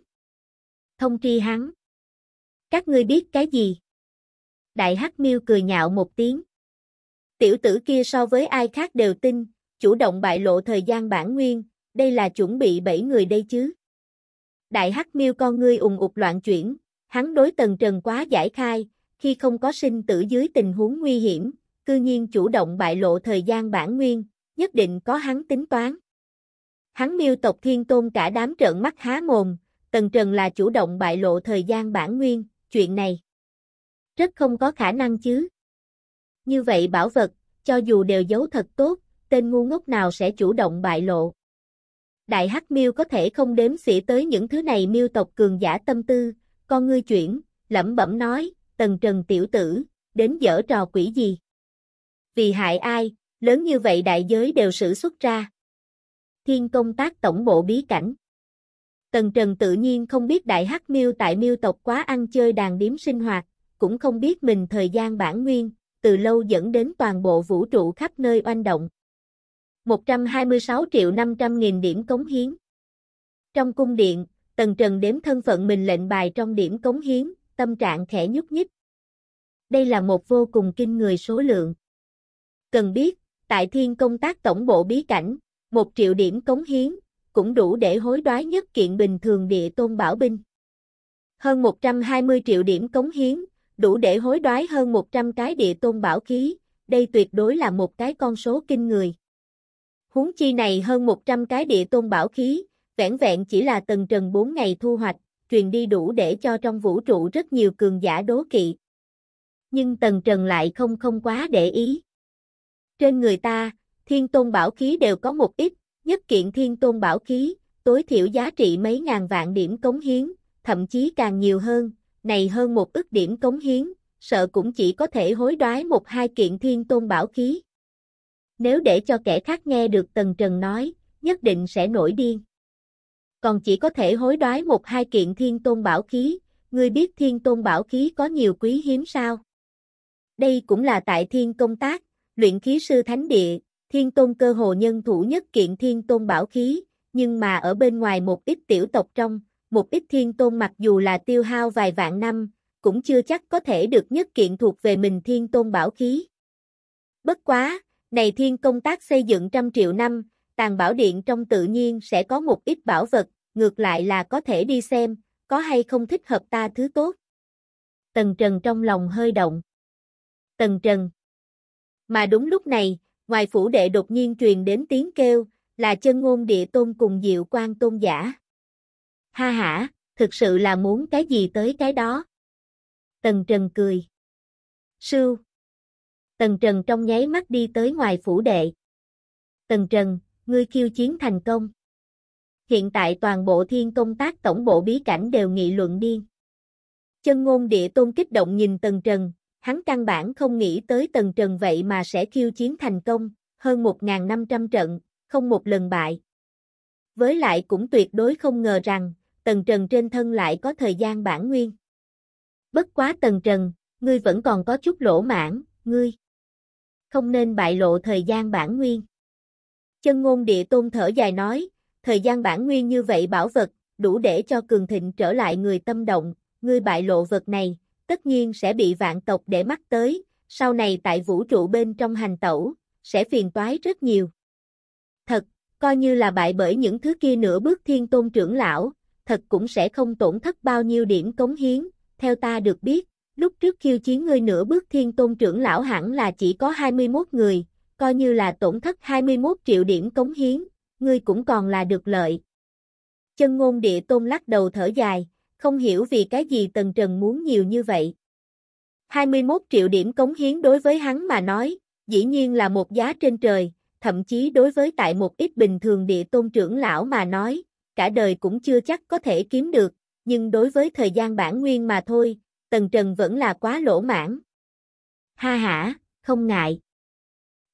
Thông tri hắn. Các ngươi biết cái gì? Đại Hắc Miêu cười nhạo một tiếng. Tiểu tử kia so với ai khác đều tin, chủ động bại lộ thời gian bản nguyên, đây là chuẩn bị bảy người đây chứ. Đại Hắc Miêu con ngươi ùng ục loạn chuyển, hắn đối Tần Trần quá giải khai, khi không có sinh tử dưới tình huống nguy hiểm, cư nhiên chủ động bại lộ thời gian bản nguyên, nhất định có hắn tính toán. Hắn miêu tộc thiên tôn cả đám trợn mắt há mồm, Tần Trần là chủ động bại lộ thời gian bản nguyên, chuyện này. Rất không có khả năng chứ. Như vậy bảo vật, cho dù đều giấu thật tốt, tên ngu ngốc nào sẽ chủ động bại lộ. Đại Hắc Miêu có thể không đếm xỉa tới những thứ này miêu tộc cường giả tâm tư, con ngươi chuyển, lẩm bẩm nói, Tần Trần tiểu tử, đến dở trò quỷ gì? Vì hại ai, lớn như vậy đại giới đều sử xuất ra. Thiên công tác tổng bộ bí cảnh. Tần Trần tự nhiên không biết Đại Hắc Miêu tại Miêu tộc quá ăn chơi đàn điếm sinh hoạt, cũng không biết mình thời gian bản nguyên, từ lâu dẫn đến toàn bộ vũ trụ khắp nơi oanh động. 126 triệu 500 nghìn điểm cống hiến. Trong cung điện, Tần Trần đếm thân phận mình lệnh bài trong điểm cống hiến, tâm trạng khẽ nhúc nhích. Đây là một vô cùng kinh người số lượng. Cần biết, tại thiên công tác tổng bộ bí cảnh, 1 triệu điểm cống hiến, cũng đủ để hối đoái nhất kiện bình thường địa tôn bảo binh. Hơn 120 triệu điểm cống hiến, đủ để hối đoái hơn 100 cái địa tôn bảo khí, đây tuyệt đối là một cái con số kinh người. Huống chi này hơn 100 cái địa tôn bảo khí, vẻn vẹn chỉ là tầng trần 4 ngày thu hoạch, truyền đi đủ để cho trong vũ trụ rất nhiều cường giả đố kỵ. Nhưng tầng trần lại không không quá để ý. Trên người ta, thiên tôn bảo khí đều có một ít, Nhất kiện thiên tôn bảo khí, tối thiểu giá trị mấy ngàn vạn điểm cống hiến, thậm chí càng nhiều hơn, này hơn một ức điểm cống hiến, sợ cũng chỉ có thể hối đoái một hai kiện thiên tôn bảo khí. Nếu để cho kẻ khác nghe được Tần Trần nói, nhất định sẽ nổi điên. Còn chỉ có thể hối đoái một hai kiện thiên tôn bảo khí, ngươi biết thiên tôn bảo khí có nhiều quý hiếm sao? Đây cũng là tại thiên công tác, luyện khí sư thánh địa, thiên tôn cơ hồ nhân thủ nhất kiện thiên tôn bảo khí, nhưng mà ở bên ngoài một ít tiểu tộc trong, một ít thiên tôn mặc dù là tiêu hao vài vạn năm, cũng chưa chắc có thể được nhất kiện thuộc về mình thiên tôn bảo khí. Bất quá, này thiên công tác xây dựng trăm triệu năm, tàn bảo điện trong tự nhiên sẽ có một ít bảo vật, ngược lại là có thể đi xem, có hay không thích hợp ta thứ tốt. Tần Trần trong lòng hơi động. Tần Trần. Mà đúng lúc này, Ngoài phủ đệ đột nhiên truyền đến tiếng kêu, là chân ngôn địa tôn cùng diệu quan tôn giả. Ha ha thực sự là muốn cái gì tới cái đó. Tần Trần cười. Sưu. Tần Trần trong nháy mắt đi tới ngoài phủ đệ. Tần Trần, ngươi khiêu chiến thành công. Hiện tại toàn bộ thiên công tác tổng bộ bí cảnh đều nghị luận điên. Chân ngôn địa tôn kích động nhìn Tần Trần, hắn căn bản không nghĩ tới tần trần vậy mà sẽ khiêu chiến thành công, hơn 1.500 trận, không một lần bại. Với lại cũng tuyệt đối không ngờ rằng, tần trần trên thân lại có thời gian bản nguyên. Bất quá tần trần, ngươi vẫn còn có chút lỗ mãn, ngươi không nên bại lộ thời gian bản nguyên. Chân ngôn địa tôn thở dài nói, thời gian bản nguyên như vậy bảo vật, đủ để cho cường thịnh trở lại người tâm động, ngươi bại lộ vật này, tất nhiên sẽ bị vạn tộc để mắt tới, sau này tại vũ trụ bên trong hành tẩu, sẽ phiền toái rất nhiều. Thật, coi như là bại bởi những thứ kia nửa bước thiên tôn trưởng lão, thật cũng sẽ không tổn thất bao nhiêu điểm cống hiến, theo ta được biết, lúc trước khiêu chiến ngươi nửa bước thiên tôn trưởng lão hẳn là chỉ có 21 người, coi như là tổn thất 21 triệu điểm cống hiến, ngươi cũng còn là được lợi. Chân ngôn địa tôn lắc đầu thở dài, không hiểu vì cái gì Tần Trần muốn nhiều như vậy. 21 triệu điểm cống hiến đối với hắn mà nói, dĩ nhiên là một giá trên trời, thậm chí đối với tại một ít bình thường địa tôn trưởng lão mà nói, cả đời cũng chưa chắc có thể kiếm được, nhưng đối với thời gian bản nguyên mà thôi, Tần Trần vẫn là quá lỗ mãn. Ha hả, không ngại.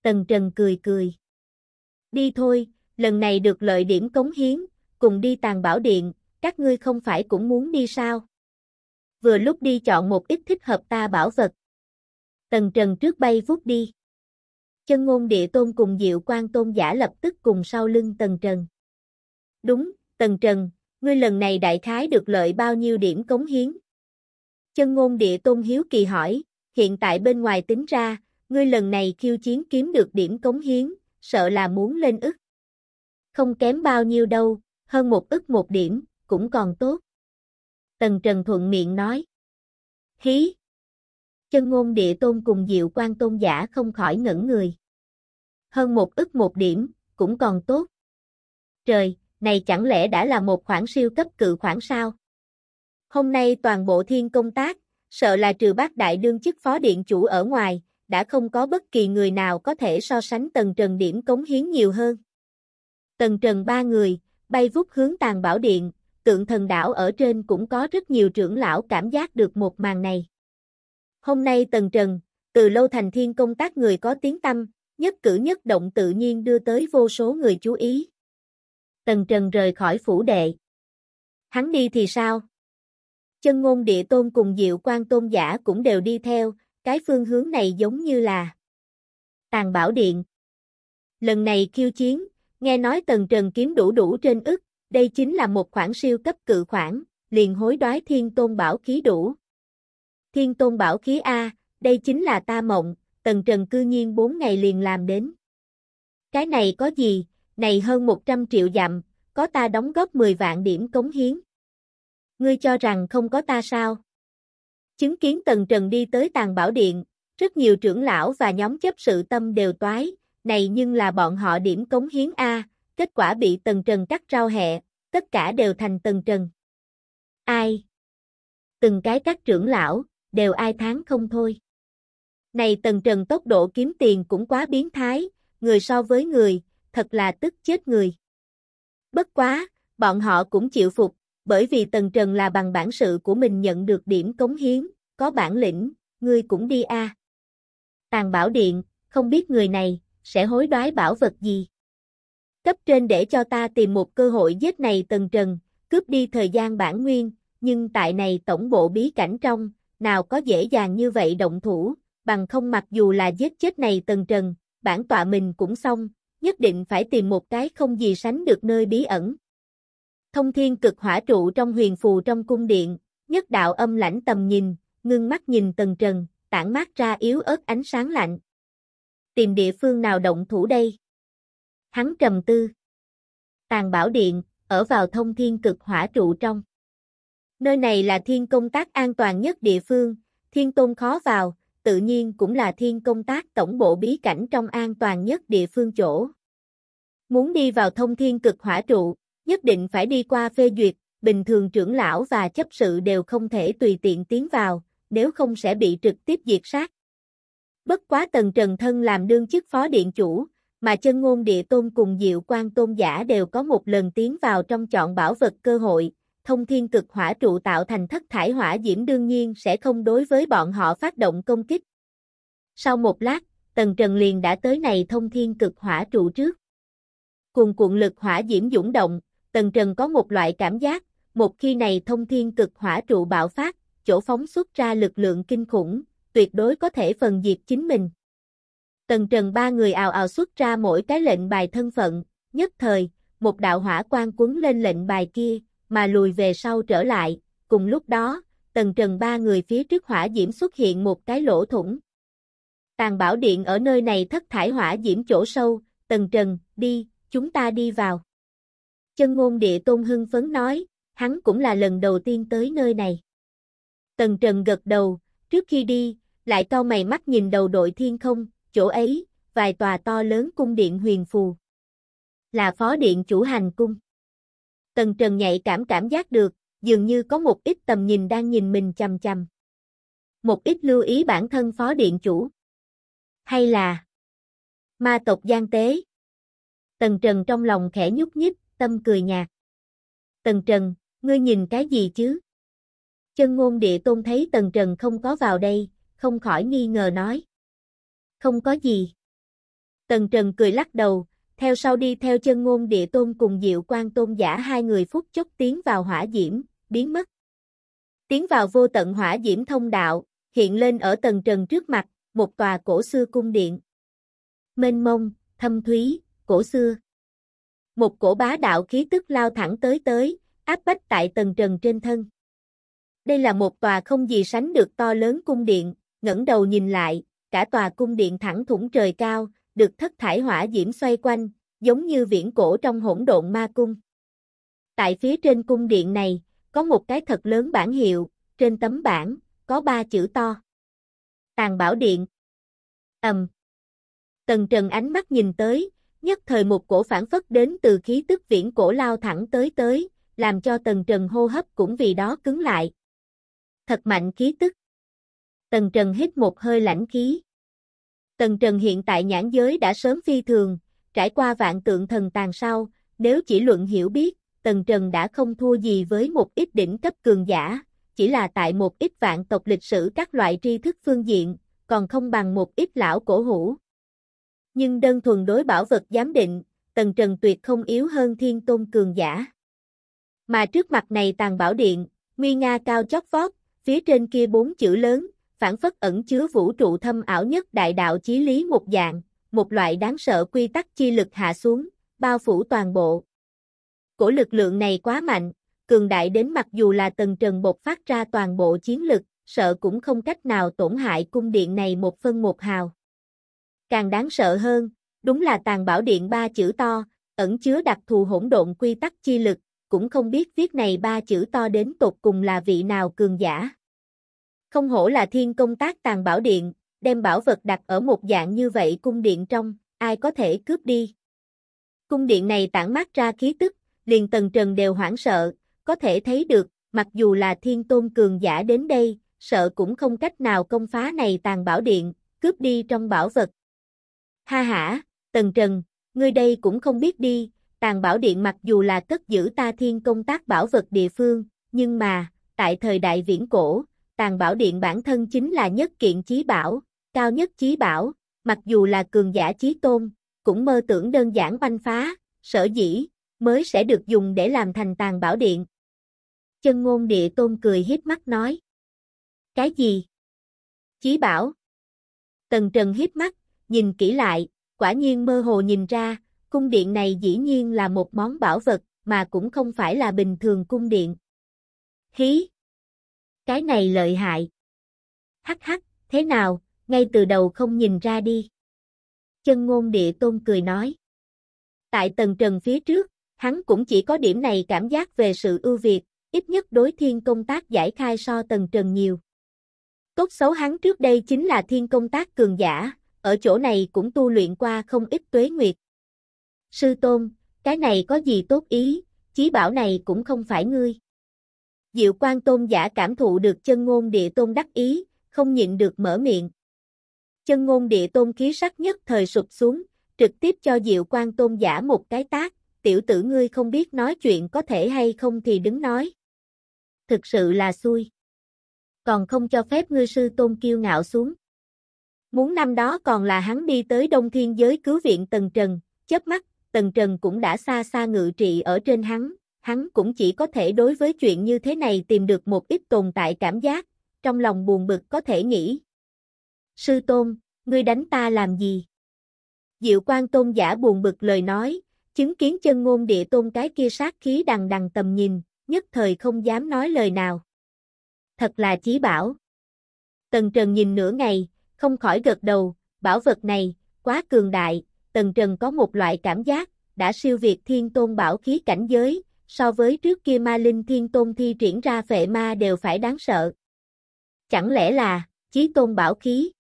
Tần Trần cười cười. Đi thôi, lần này được lợi điểm cống hiến, cùng đi tàn bảo điện, các ngươi không phải cũng muốn đi sao? Vừa lúc đi chọn một ít thích hợp ta bảo vật. Tần Trần trước bay vút đi. Chân ngôn địa tôn cùng diệu quan tôn giả lập tức cùng sau lưng Tần Trần. Đúng, Tần Trần, ngươi lần này đại khái được lợi bao nhiêu điểm cống hiến? Chân ngôn địa tôn hiếu kỳ hỏi, hiện tại bên ngoài tính ra, ngươi lần này khiêu chiến kiếm được điểm cống hiến, sợ là muốn lên ức. Không kém bao nhiêu đâu, hơn một ức một điểm cũng còn tốt. Tần Trần thuận miệng nói. Hí! Chân ngôn địa tôn cùng diệu quan tôn giả không khỏi ngẩn người. Hơn một ức một điểm, cũng còn tốt. Trời, này chẳng lẽ đã là một khoản siêu cấp cự khoản sao? Hôm nay toàn bộ thiên công tác, sợ là trừ bác đại đương chức phó điện chủ ở ngoài, đã không có bất kỳ người nào có thể so sánh tần trần điểm cống hiến nhiều hơn. Tần trần ba người, bay vút hướng tàn bảo điện, tượng thần đảo ở trên cũng có rất nhiều trưởng lão cảm giác được một màn này. Hôm nay Tần Trần, từ lâu thành thiên công tác người có tiếng tâm, nhất cử nhất động tự nhiên đưa tới vô số người chú ý. Tần Trần rời khỏi phủ đệ. Hắn đi thì sao? Chân ngôn địa tôn cùng diệu quan tôn giả cũng đều đi theo, cái phương hướng này giống như là tàng bảo điện. Lần này khiêu chiến, nghe nói Tần Trần kiếm đủ đủ trên ức, đây chính là một khoản siêu cấp cự khoản, liền hối đoái thiên tôn bảo khí đủ. Thiên tôn bảo khí A, đây chính là ta mộng, tần trần cư nhiên 4 ngày liền làm đến. Cái này có gì, này hơn 100 triệu dặm, có ta đóng góp 10 vạn điểm cống hiến. Ngươi cho rằng không có ta sao? Chứng kiến Tần Trần đi tới tàng bảo điện, rất nhiều trưởng lão và nhóm chấp sự tâm đều toái, này nhưng là bọn họ điểm cống hiến A, kết quả bị Tần Trần cắt rau hẹ, tất cả đều thành Tần Trần. Ai? Từng cái các trưởng lão, đều ai tháng không thôi. Này Tần Trần tốc độ kiếm tiền cũng quá biến thái, người so với người, thật là tức chết người. Bất quá, bọn họ cũng chịu phục, bởi vì Tần Trần là bằng bản sự của mình nhận được điểm cống hiến, có bản lĩnh, ngươi cũng đi a. tàng bảo điện, không biết người này, sẽ hối đoái bảo vật gì. Cấp trên để cho ta tìm một cơ hội giết này tần trần, cướp đi thời gian bản nguyên, nhưng tại này tổng bộ bí cảnh trong, nào có dễ dàng như vậy động thủ, bằng không mặc dù là giết chết này tần trần, bản tọa mình cũng xong, nhất định phải tìm một cái không gì sánh được nơi bí ẩn. Thông thiên cực hỏa trụ trong huyền phù trong cung điện, nhất đạo âm lãnh tầm nhìn, ngưng mắt nhìn tần trần, tản mát ra yếu ớt ánh sáng lạnh. Tìm địa phương nào động thủ đây? Hắn trầm tư. Tàn bảo điện, ở vào thông thiên cực hỏa trụ trong. Nơi này là thiên công tác an toàn nhất địa phương, thiên tôn khó vào, tự nhiên cũng là thiên công tác tổng bộ bí cảnh trong an toàn nhất địa phương chỗ. Muốn đi vào thông thiên cực hỏa trụ, nhất định phải đi qua phê duyệt, bình thường trưởng lão và chấp sự đều không thể tùy tiện tiến vào, nếu không sẽ bị trực tiếp diệt sát. Bất quá Tần Trần Thân làm đương chức phó điện chủ, mà chân ngôn địa tôn cùng diệu quan tôn giả đều có một lần tiến vào trong chọn bảo vật cơ hội, thông thiên cực hỏa trụ tạo thành thất thải hỏa diễm đương nhiên sẽ không đối với bọn họ phát động công kích. Sau một lát, Tần Trần liền đã tới này thông thiên cực hỏa trụ trước. Cùng cuộn lực hỏa diễm dũng động, Tần Trần có một loại cảm giác, một khi này thông thiên cực hỏa trụ bạo phát, chỗ phóng xuất ra lực lượng kinh khủng, tuyệt đối có thể phần diệt chính mình. Tần trần ba người ào ào xuất ra mỗi cái lệnh bài thân phận, nhất thời, một đạo hỏa quan cuốn lên lệnh bài kia, mà lùi về sau trở lại, cùng lúc đó, tần trần ba người phía trước hỏa diễm xuất hiện một cái lỗ thủng. Tàn bảo điện ở nơi này thất thải hỏa diễm chỗ sâu, tần trần, đi, chúng ta đi vào. Chân ngôn địa tôn hưng phấn nói, hắn cũng là lần đầu tiên tới nơi này. Tần trần gật đầu, trước khi đi, lại cau mày mắt nhìn đầu đội thiên không, chỗ ấy, vài tòa to lớn cung điện huyền phù. Là phó điện chủ hành cung. Tần Trần nhạy cảm cảm giác được, dường như có một ít tầm nhìn đang nhìn mình chằm chằm. Một ít lưu ý bản thân phó điện chủ. Hay là ma tộc gian tế. Tần Trần trong lòng khẽ nhúc nhích, tâm cười nhạt. Tần Trần, ngươi nhìn cái gì chứ? Chân ngôn địa tôn thấy Tần Trần không có vào đây, không khỏi nghi ngờ nói không có gì. Tần Trần cười lắc đầu, theo sau đi theo chân ngôn địa tôn cùng diệu quan tôn giả hai người phút chốc tiến vào hỏa diễm, biến mất. Tiến vào vô tận hỏa diễm thông đạo, hiện lên ở Tần trần trước mặt, một tòa cổ xưa cung điện. Mênh mông, thâm thúy, cổ xưa. Một cổ bá đạo khí tức lao thẳng tới tới, áp bách tại Tần trần trên thân. Đây là một tòa không gì sánh được to lớn cung điện, ngẩng đầu nhìn lại, cả tòa cung điện thẳng thủng trời cao, được thất thải hỏa diễm xoay quanh, giống như viễn cổ trong hỗn độn ma cung. Tại phía trên cung điện này, có một cái thật lớn bản hiệu, trên tấm bảng, có ba chữ to. Tàn bảo điện. ầm, Tần Trần ánh mắt nhìn tới, nhất thời một cổ phản phất đến từ khí tức viễn cổ lao thẳng tới tới, làm cho Tần Trần hô hấp cũng vì đó cứng lại. Thật mạnh khí tức. Tần Trần hít một hơi lãnh khí. Tần Trần hiện tại nhãn giới đã sớm phi thường, trải qua vạn tượng thần tàn sau, nếu chỉ luận hiểu biết, Tần Trần đã không thua gì với một ít đỉnh cấp cường giả, chỉ là tại một ít vạn tộc lịch sử các loại tri thức phương diện, còn không bằng một ít lão cổ hủ. Nhưng đơn thuần đối bảo vật giám định, Tần Trần tuyệt không yếu hơn thiên tôn cường giả. Mà trước mặt này tàn bảo điện, nguy nga cao chót vót, phía trên kia bốn chữ lớn, phản phất ẩn chứa vũ trụ thâm ảo nhất đại đạo chí lý một dạng, một loại đáng sợ quy tắc chi lực hạ xuống, bao phủ toàn bộ. Cổ lực lượng này quá mạnh, cường đại đến mặc dù là tầng trần bột phát ra toàn bộ chiến lực, sợ cũng không cách nào tổn hại cung điện này một phân một hào. Càng đáng sợ hơn, đúng là tàn bảo điện ba chữ to, ẩn chứa đặc thù hỗn độn quy tắc chi lực, cũng không biết viết này ba chữ to đến tột cùng là vị nào cường giả. Không hổ là thiên công tác tàn bảo điện, đem bảo vật đặt ở một dạng như vậy cung điện trong, ai có thể cướp đi. Cung điện này tản mát ra khí tức, liền tần trần đều hoảng sợ, có thể thấy được, mặc dù là thiên tôn cường giả đến đây, sợ cũng không cách nào công phá này tàn bảo điện, cướp đi trong bảo vật. Ha ha, tần trần, ngươi đây cũng không biết đi, tàn bảo điện mặc dù là cất giữ ta thiên công tác bảo vật địa phương, nhưng mà, tại thời đại viễn cổ, tàn bảo điện bản thân chính là nhất kiện chí bảo, cao nhất chí bảo, mặc dù là cường giả chí tôn, cũng mơ tưởng đơn giản oanh phá, sở dĩ, mới sẽ được dùng để làm thành tàn bảo điện. Chân ngôn địa tôn cười hiếp mắt nói. Cái gì? Chí bảo. Tần Trần hiếp mắt, nhìn kỹ lại, quả nhiên mơ hồ nhìn ra, cung điện này dĩ nhiên là một món bảo vật, mà cũng không phải là bình thường cung điện. Hí! cái này lợi hại. Hắc hắc, thế nào, ngay từ đầu không nhìn ra đi. Chân ngôn địa tôn cười nói. Tại tầng trần phía trước, hắn cũng chỉ có điểm này cảm giác về sự ưu việt, ít nhất đối thiên công tác giải khai so tầng trần nhiều. Tốt xấu hắn trước đây chính là thiên công tác cường giả, ở chỗ này cũng tu luyện qua không ít tuế nguyệt. Sư tôn, cái này có gì tốt ý, chí bảo này cũng không phải ngươi. Diệu quan tôn giả cảm thụ được chân ngôn địa tôn đắc ý, không nhịn được mở miệng. Chân ngôn địa tôn khí sắc nhất thời sụp xuống, trực tiếp cho diệu quan tôn giả một cái tác, tiểu tử ngươi không biết nói chuyện có thể hay không thì đứng nói. Thực sự là xui. Còn không cho phép ngươi sư tôn kiêu ngạo xuống. Muốn năm đó còn là hắn đi tới đông thiên giới cứu viện Tần Trần, chớp mắt, Tần Trần cũng đã xa xa ngự trị ở trên hắn, hắn cũng chỉ có thể đối với chuyện như thế này tìm được một ít tồn tại cảm giác, trong lòng buồn bực có thể nghĩ. Sư Tôn, ngươi đánh ta làm gì? Diệu quan Tôn giả buồn bực lời nói, chứng kiến chân ngôn địa tôn cái kia sát khí đằng đằng tầm nhìn, nhất thời không dám nói lời nào. Thật là chí bảo. Tần Trần nhìn nửa ngày, không khỏi gật đầu, bảo vật này, quá cường đại, Tần Trần có một loại cảm giác, đã siêu việt thiên tôn bảo khí cảnh giới, so với trước kia ma linh thiên tôn thi triển ra phệ ma đều phải đáng sợ. Chẳng lẽ là, chí tôn bảo khí?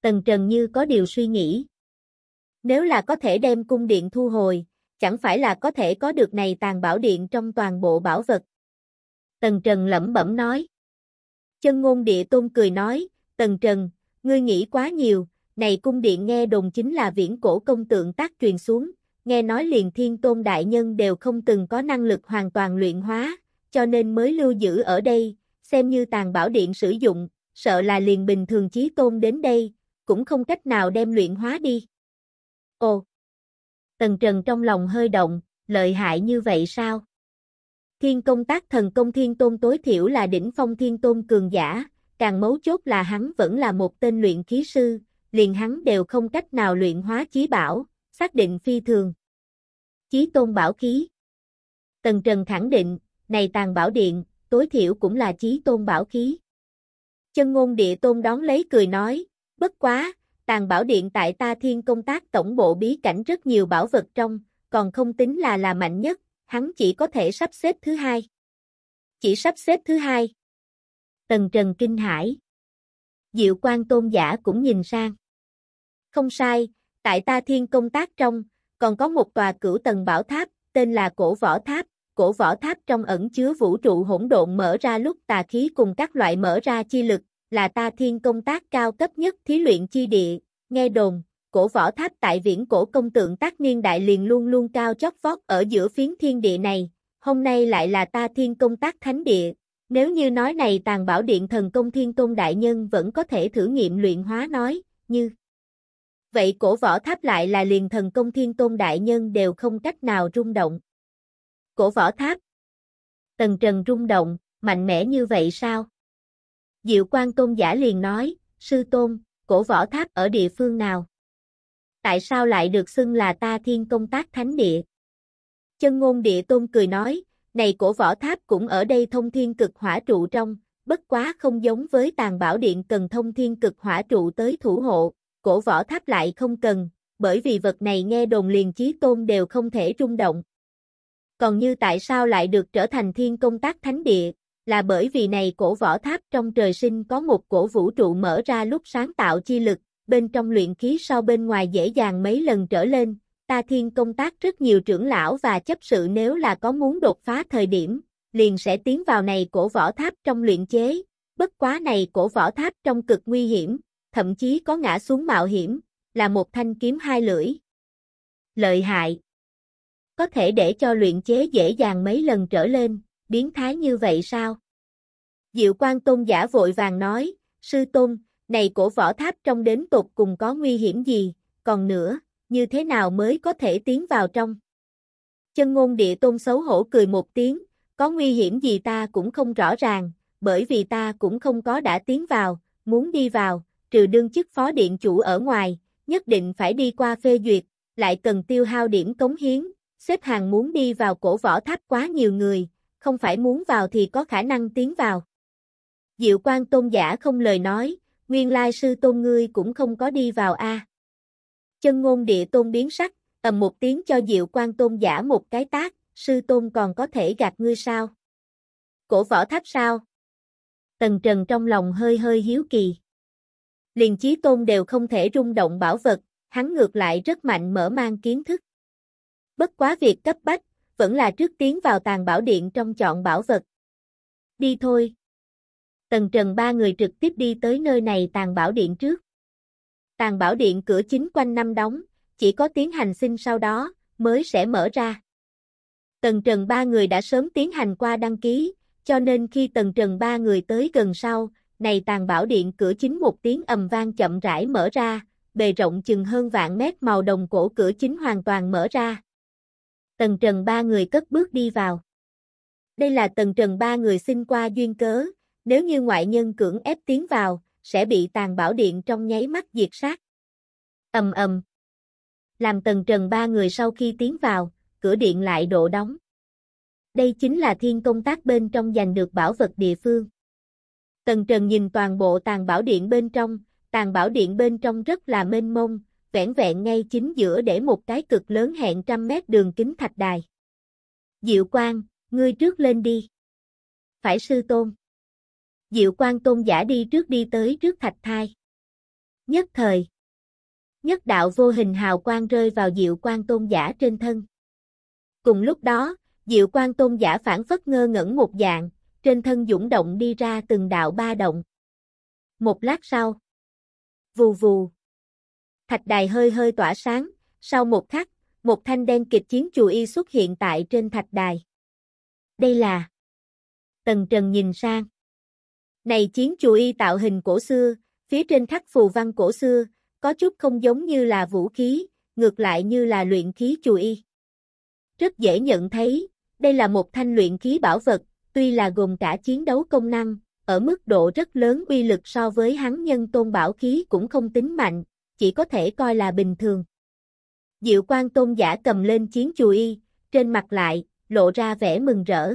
Tần Trần như có điều suy nghĩ. Nếu là có thể đem cung điện thu hồi, chẳng phải là có thể có được này tàn bảo điện trong toàn bộ bảo vật. Tần Trần lẩm bẩm nói. Chân ngôn địa tôn cười nói, Tần Trần, ngươi nghĩ quá nhiều, này cung điện nghe đồn chính là viễn cổ công tượng tác truyền xuống, nghe nói liền thiên tôn đại nhân đều không từng có năng lực hoàn toàn luyện hóa, cho nên mới lưu giữ ở đây, xem như tàn bảo điện sử dụng, sợ là liền bình thường chí tôn đến đây, cũng không cách nào đem luyện hóa đi. Ồ! Tần Trần trong lòng hơi động, lợi hại như vậy sao? Thiên công tác thần công thiên tôn tối thiểu là đỉnh phong thiên tôn cường giả, càng mấu chốt là hắn vẫn là một tên luyện khí sư, liền hắn đều không cách nào luyện hóa chí bảo, xác định phi thường. Chí tôn bảo khí Tần Trần khẳng định, này tàn bảo điện, tối thiểu cũng là chí tôn bảo khí. Chân ngôn địa tôn đón lấy cười nói, bất quá, tàn bảo điện tại ta thiên công tác tổng bộ bí cảnh rất nhiều bảo vật trong, còn không tính là là mạnh nhất, hắn chỉ có thể sắp xếp thứ hai. Chỉ sắp xếp thứ hai. Tần Trần kinh hãi. Diệu quan tôn giả cũng nhìn sang. Không sai, Tại ta thiên công tác trong, còn có một tòa cửu tầng bảo tháp, tên là cổ võ tháp. Cổ võ tháp trong ẩn chứa vũ trụ hỗn độn mở ra lúc tà khí cùng các loại mở ra chi lực, là ta thiên công tác cao cấp nhất thí luyện chi địa. Nghe đồn, cổ võ tháp tại viễn cổ công tượng tác niên đại liền luôn luôn cao chót vót ở giữa phiến thiên địa này, hôm nay lại là ta thiên công tác thánh địa. Nếu như nói này tàn bảo điện thần công thiên tôn đại nhân vẫn có thể thử nghiệm luyện hóa nói, như vậy cổ võ tháp lại là liền thần công thiên tôn đại nhân đều không cách nào rung động. Cổ võ tháp. Tần Trần rung động, mạnh mẽ như vậy sao? Diệu quan tôn giả liền nói, sư tôn, cổ võ tháp ở địa phương nào? Tại sao lại được xưng là ta thiên công tác thánh địa? Chân ngôn địa tôn cười nói, này cổ võ tháp cũng ở đây thông thiên cực hỏa trụ trong, bất quá không giống với tàn bảo điện cần thông thiên cực hỏa trụ tới thủ hộ, cổ võ tháp lại không cần, bởi vì vật này nghe đồn liền chí tôn đều không thể rung động. Còn như tại sao lại được trở thành thiên công tác thánh địa, là bởi vì này cổ võ tháp trong trời sinh có một cổ vũ trụ mở ra lúc sáng tạo chi lực, bên trong luyện khí sau bên ngoài dễ dàng mấy lần trở lên, ta thiên công tác rất nhiều trưởng lão và chấp sự nếu là có muốn đột phá thời điểm, liền sẽ tiến vào này cổ võ tháp trong luyện chế, bất quá này cổ võ tháp trong cực nguy hiểm, thậm chí có ngã xuống mạo hiểm, là một thanh kiếm hai lưỡi. Lợi hại Có thể để cho luyện chế dễ dàng mấy lần trở lên, biến thái như vậy sao? Diệu quan tôn giả vội vàng nói, sư tôn, này cổ võ tháp trong đến tục cùng có nguy hiểm gì, còn nữa, như thế nào mới có thể tiến vào trong? Chân ngôn địa tôn xấu hổ cười một tiếng, có nguy hiểm gì ta cũng không rõ ràng, bởi vì ta cũng không có đã tiến vào, muốn đi vào, trừ đương chức phó điện chủ ở ngoài, nhất định phải đi qua phê duyệt, lại cần tiêu hao điểm cống hiến, xếp hàng muốn đi vào cổ võ tháp quá nhiều người, không phải muốn vào thì có khả năng tiến vào. Diệu quan tôn giả không lời nói, nguyên lai sư tôn ngươi cũng không có đi vào a. Chân ngôn địa tôn biến sắc, ầm một tiếng cho diệu quan tôn giả một cái tác, sư tôn còn có thể gạt ngươi sao? Cổ võ tháp sao? Tần Trần trong lòng hơi hơi hiếu kỳ liền chí tôn đều không thể rung động bảo vật, hắn ngược lại rất mạnh mở mang kiến thức. Bất quá việc cấp bách, vẫn là trước tiến vào tàng bảo điện trong chọn bảo vật. Đi thôi. Tần Trần ba người trực tiếp đi tới nơi này tàng bảo điện trước. tàng bảo điện cửa chính quanh năm đóng, chỉ có tiến hành xin sau đó, mới sẽ mở ra. Tần Trần ba người đã sớm tiến hành qua đăng ký, cho nên khi Tần Trần ba người tới gần sau, này tàn bảo điện cửa chính một tiếng ầm vang chậm rãi mở ra, bề rộng chừng hơn vạn mét màu đồng cổ cửa chính hoàn toàn mở ra. Tần trần ba người cất bước đi vào. Đây là tần trần ba người xin qua duyên cớ, nếu như ngoại nhân cưỡng ép tiến vào, sẽ bị tàn bảo điện trong nháy mắt diệt sát. ầm ầm. Làm tần trần ba người sau khi tiến vào, cửa điện lại độ đóng. Đây chính là thiên công tác bên trong giành được bảo vật địa phương. Tần Trần nhìn toàn bộ tàn bảo điện bên trong, tàn bảo điện bên trong rất là mênh mông, vẻn vẹn ngay chính giữa để một cái cực lớn hẹn trăm mét đường kính thạch đài. Diệu Quang, ngươi trước lên đi. Phải sư tôn. Diệu Quang tôn giả đi trước đi tới trước thạch thai. Nhất thời. Nhất đạo vô hình hào quang rơi vào Diệu Quang tôn giả trên thân. Cùng lúc đó, Diệu Quang tôn giả phản phất ngơ ngẩn một dạng, trên thân dũng động đi ra từng đạo ba động. Một lát sau, vù vù, thạch đài hơi hơi tỏa sáng, sau một khắc, một thanh đen kịch chiến chù y xuất hiện tại trên thạch đài. Đây là Tần Trần nhìn sang. Này chiến chù y tạo hình cổ xưa, phía trên khắc phù văn cổ xưa, có chút không giống như là vũ khí, ngược lại như là luyện khí chù y. Rất dễ nhận thấy, đây là một thanh luyện khí bảo vật, tuy là gồm cả chiến đấu công năng, ở mức độ rất lớn uy lực so với hắn nhân tôn bảo khí cũng không tính mạnh, chỉ có thể coi là bình thường. Diệu quan tôn giả cầm lên chiến chù y, trên mặt lại, lộ ra vẻ mừng rỡ.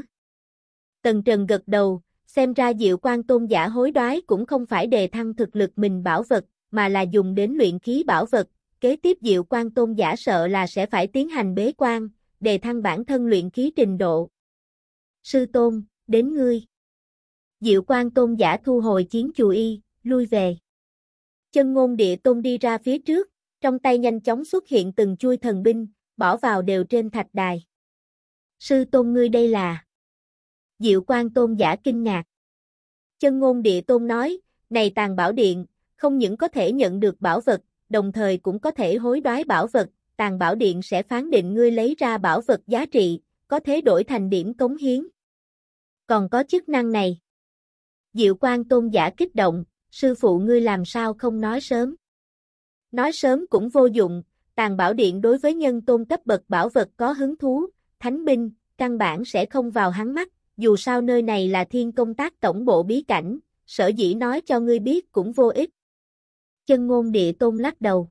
Tần Trần gật đầu, xem ra diệu quan tôn giả hối đoái cũng không phải đề thăng thực lực mình bảo vật, mà là dùng đến luyện khí bảo vật. Kế tiếp diệu quan tôn giả sợ là sẽ phải tiến hành bế quan, đề thăng bản thân luyện khí trình độ sư tôn, đến ngươi. Diệu quan tôn giả thu hồi chiến chù y, lui về. Chân ngôn địa tôn đi ra phía trước, trong tay nhanh chóng xuất hiện từng chui thần binh, bỏ vào đều trên thạch đài. Sư tôn ngươi đây là... Diệu quan tôn giả kinh ngạc. Chân ngôn địa tôn nói, này tàn bảo điện, không những có thể nhận được bảo vật, đồng thời cũng có thể hối đoái bảo vật, tàn bảo điện sẽ phán định ngươi lấy ra bảo vật giá trị, có thể đổi thành điểm cống hiến còn có chức năng này. Diệu quang tôn giả kích động, sư phụ ngươi làm sao không nói sớm. Nói sớm cũng vô dụng, tàng bảo điện đối với nhân tôn cấp bậc bảo vật có hứng thú, thánh binh, căn bản sẽ không vào hắn mắt, dù sao nơi này là thiên công tác tổng bộ bí cảnh, sở dĩ nói cho ngươi biết cũng vô ích. Chân ngôn địa tôn lắc đầu.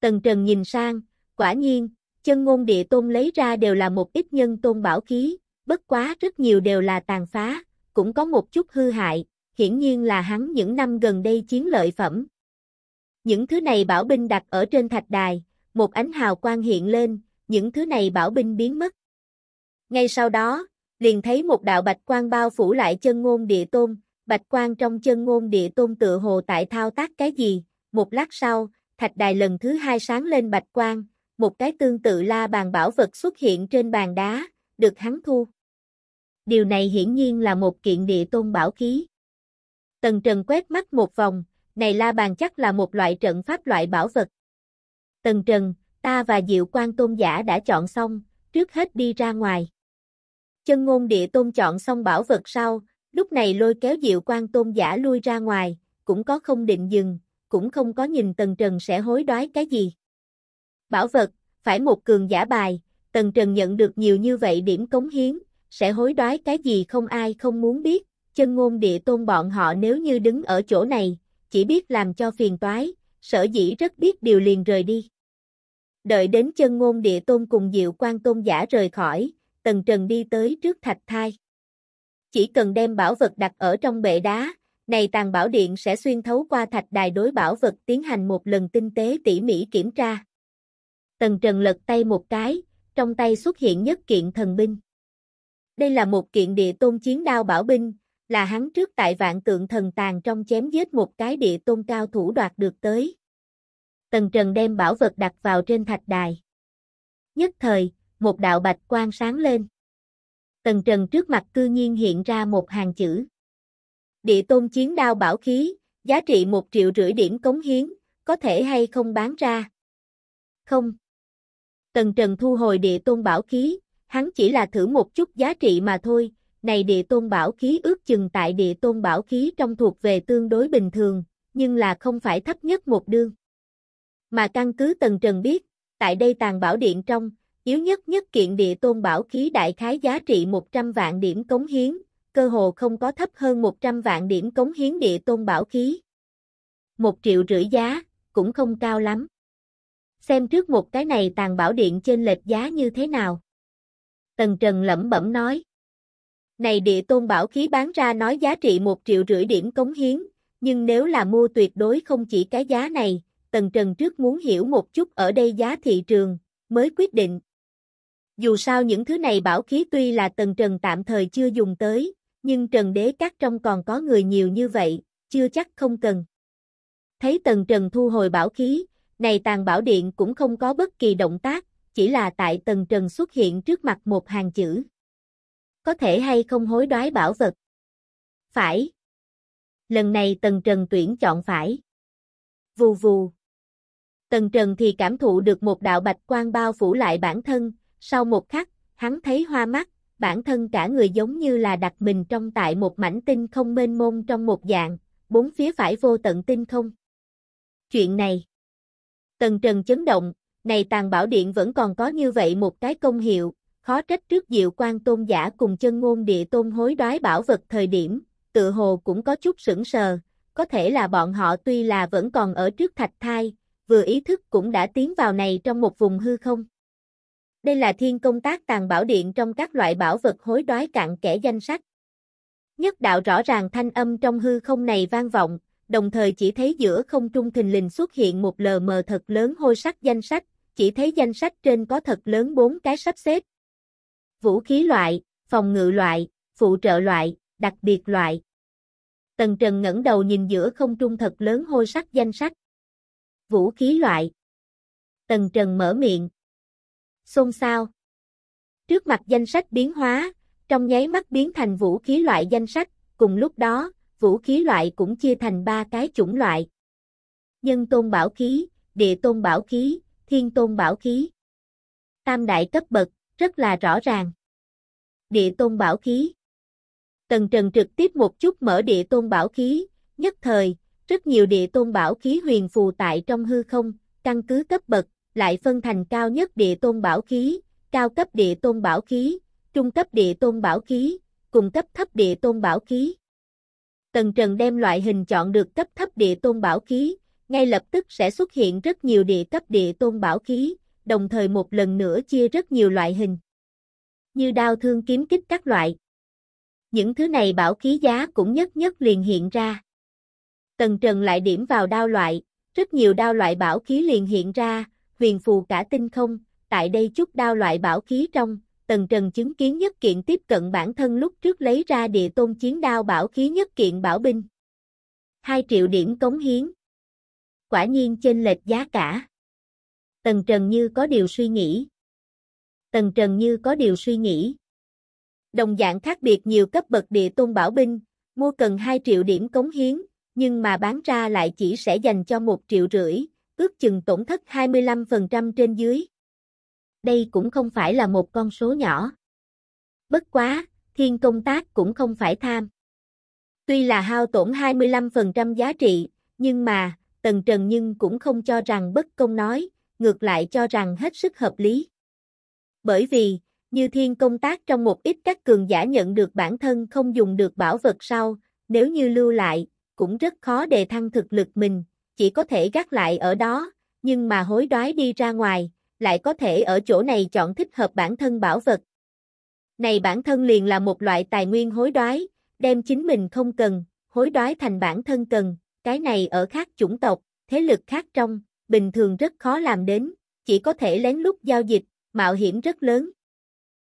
Tần Trần nhìn sang, quả nhiên, chân ngôn địa tôn lấy ra đều là một ít nhân tôn bảo khí, bất quá rất nhiều đều là tàn phá, cũng có một chút hư hại, hiển nhiên là hắn những năm gần đây chiến lợi phẩm. Những thứ này bảo binh đặt ở trên thạch đài, một ánh hào quang hiện lên, những thứ này bảo binh biến mất. Ngay sau đó, liền thấy một đạo bạch quang bao phủ lại chân ngôn địa tôn, bạch quang trong chân ngôn địa tôn tựa hồ tại thao tác cái gì, một lát sau, thạch đài lần thứ hai sáng lên bạch quang, một cái tương tự la bàn bảo vật xuất hiện trên bàn đá, được hắn thu điều này hiển nhiên là một kiện địa tôn bảo khí. Tần Trần quét mắt một vòng, này la bàn chắc là một loại trận pháp loại bảo vật. Tần Trần, ta và Diệu quan Tôn giả đã chọn xong, trước hết đi ra ngoài. Chân ngôn địa tôn chọn xong bảo vật sau, lúc này lôi kéo Diệu quan Tôn giả lui ra ngoài, cũng có không định dừng, cũng không có nhìn Tần Trần sẽ hối đoái cái gì. Bảo vật, phải một cường giả bài, Tần Trần nhận được nhiều như vậy điểm cống hiến, sẽ hối đoái cái gì không ai không muốn biết, chân ngôn địa tôn bọn họ nếu như đứng ở chỗ này, chỉ biết làm cho phiền toái, sở dĩ rất biết điều liền rời đi. Đợi đến chân ngôn địa tôn cùng diệu quan tôn giả rời khỏi, tần trần đi tới trước thạch thai. Chỉ cần đem bảo vật đặt ở trong bệ đá, này tàng bảo điện sẽ xuyên thấu qua thạch đài đối bảo vật tiến hành một lần tinh tế tỉ mỉ kiểm tra. Tần Trần lật tay một cái, trong tay xuất hiện nhất kiện thần binh. Đây là một kiện địa tôn chiến đao bảo binh, là hắn trước tại vạn tượng thần tàn trong chém giết một cái địa tôn cao thủ đoạt được tới. Tần Trần đem bảo vật đặt vào trên thạch đài. Nhất thời, một đạo bạch quang sáng lên. Tần Trần trước mặt cư nhiên hiện ra một hàng chữ. Địa tôn chiến đao bảo khí, giá trị một triệu rưỡi điểm cống hiến, có thể hay không bán ra? Không. Tần Trần thu hồi địa tôn bảo khí, hắn chỉ là thử một chút giá trị mà thôi, này địa tôn bảo khí ước chừng tại địa tôn bảo khí trong thuộc về tương đối bình thường, nhưng là không phải thấp nhất một đương. Mà căn cứ Tần Trần biết, tại đây tàn bảo điện trong, yếu nhất nhất kiện địa tôn bảo khí đại khái giá trị 100 vạn điểm cống hiến, cơ hồ không có thấp hơn 100 vạn điểm cống hiến địa tôn bảo khí. Một triệu rưỡi giá, cũng không cao lắm. Xem trước một cái này tàn bảo điện trên lệch giá như thế nào. Tần Trần lẩm bẩm nói. Này địa tôn bảo khí bán ra nói giá trị một triệu rưỡi điểm cống hiến, nhưng nếu là mua tuyệt đối không chỉ cái giá này, Tần Trần trước muốn hiểu một chút ở đây giá thị trường, mới quyết định. Dù sao những thứ này bảo khí tuy là Tần Trần tạm thời chưa dùng tới, nhưng Trần Đế Các trong còn có người nhiều như vậy, chưa chắc không cần. Thấy Tần Trần thu hồi bảo khí, này tàn bảo điện cũng không có bất kỳ động tác, chỉ là tại tầng trần xuất hiện trước mặt một hàng chữ. Có thể hay không hối đoái bảo vật? Phải. Lần này tầng trần tuyển chọn phải. Vù vù. Tần trần thì cảm thụ được một đạo bạch quang bao phủ lại bản thân, sau một khắc, hắn thấy hoa mắt, bản thân cả người giống như là đặt mình trong tại một mảnh tinh không mênh mông trong một dạng, bốn phía phải vô tận tinh không. Chuyện này. Tần Trần chấn động, này tàn bảo điện vẫn còn có như vậy một cái công hiệu, khó trách trước diệu quan tôn giả cùng chân ngôn địa tôn hối đoái bảo vật thời điểm, tự hồ cũng có chút sững sờ, có thể là bọn họ tuy là vẫn còn ở trước thạch thai, vừa ý thức cũng đã tiến vào này trong một vùng hư không. Đây là thiên công tác tàn bảo điện trong các loại bảo vật hối đoái cạn kẻ danh sách. Nhất đạo rõ ràng thanh âm trong hư không này vang vọng, đồng thời chỉ thấy giữa không trung thình lình xuất hiện một lờ mờ thật lớn hôi sắc danh sách, chỉ thấy danh sách trên có thật lớn bốn cái sắp xếp. Vũ khí loại, phòng ngự loại, phụ trợ loại, đặc biệt loại. Tần Trần ngẩng đầu nhìn giữa không trung thật lớn hôi sắc danh sách. Vũ khí loại. Tần Trần mở miệng. Xôn xao. Trước mặt danh sách biến hóa, trong nháy mắt biến thành vũ khí loại danh sách, cùng lúc đó, vũ khí loại cũng chia thành ba cái chủng loại. Nhân tôn bảo khí, địa tôn bảo khí, thiên tôn bảo khí. Tam đại cấp bậc, rất là rõ ràng. Địa tôn bảo khí. Tần Trần trực tiếp một chút mở địa tôn bảo khí, nhất thời, rất nhiều địa tôn bảo khí huyền phù tại trong hư không, căn cứ cấp bậc, lại phân thành cao nhất địa tôn bảo khí, cao cấp địa tôn bảo khí, trung cấp địa tôn bảo khí, cùng cấp thấp địa tôn bảo khí. Tần Trần đem loại hình chọn được cấp thấp địa tôn bảo khí, ngay lập tức sẽ xuất hiện rất nhiều địa cấp địa tôn bảo khí, đồng thời một lần nữa chia rất nhiều loại hình. Như đao thương kiếm kích các loại. Những thứ này bảo khí giá cũng nhất nhất liền hiện ra. Tần Trần lại điểm vào đao loại, rất nhiều đao loại bảo khí liền hiện ra, huyền phù cả tinh không, tại đây chút đao loại bảo khí trong, Tần Trần chứng kiến nhất kiện tiếp cận bản thân lúc trước lấy ra địa tôn chiến đao bảo khí nhất kiện bảo binh. 2 triệu điểm cống hiến quả nhiên chênh lệch giá cả. Tần Trần như có điều suy nghĩ. Tần Trần như có điều suy nghĩ. Đồng dạng khác biệt nhiều cấp bậc địa tôn bảo binh, mua cần 2 triệu điểm cống hiến, nhưng mà bán ra lại chỉ sẽ dành cho 1 triệu rưỡi, ước chừng tổn thất 25% trên dưới. Đây cũng không phải là một con số nhỏ. Bất quá, thiên công tác cũng không phải tham. Tuy là hao tổn 25% giá trị, nhưng mà, Tần Trần nhưng cũng không cho rằng bất công nói, ngược lại cho rằng hết sức hợp lý. Bởi vì, như thiên công tác trong một ít các cường giả nhận được bản thân không dùng được bảo vật sau, nếu như lưu lại, cũng rất khó đề thăng thực lực mình, chỉ có thể gác lại ở đó, nhưng mà hối đoái đi ra ngoài, lại có thể ở chỗ này chọn thích hợp bản thân bảo vật. Này bản thân liền là một loại tài nguyên hối đoái, đem chính mình không cần, hối đoái thành bản thân cần, cái này ở khác chủng tộc, thế lực khác trong, bình thường rất khó làm đến, chỉ có thể lén lút giao dịch, mạo hiểm rất lớn.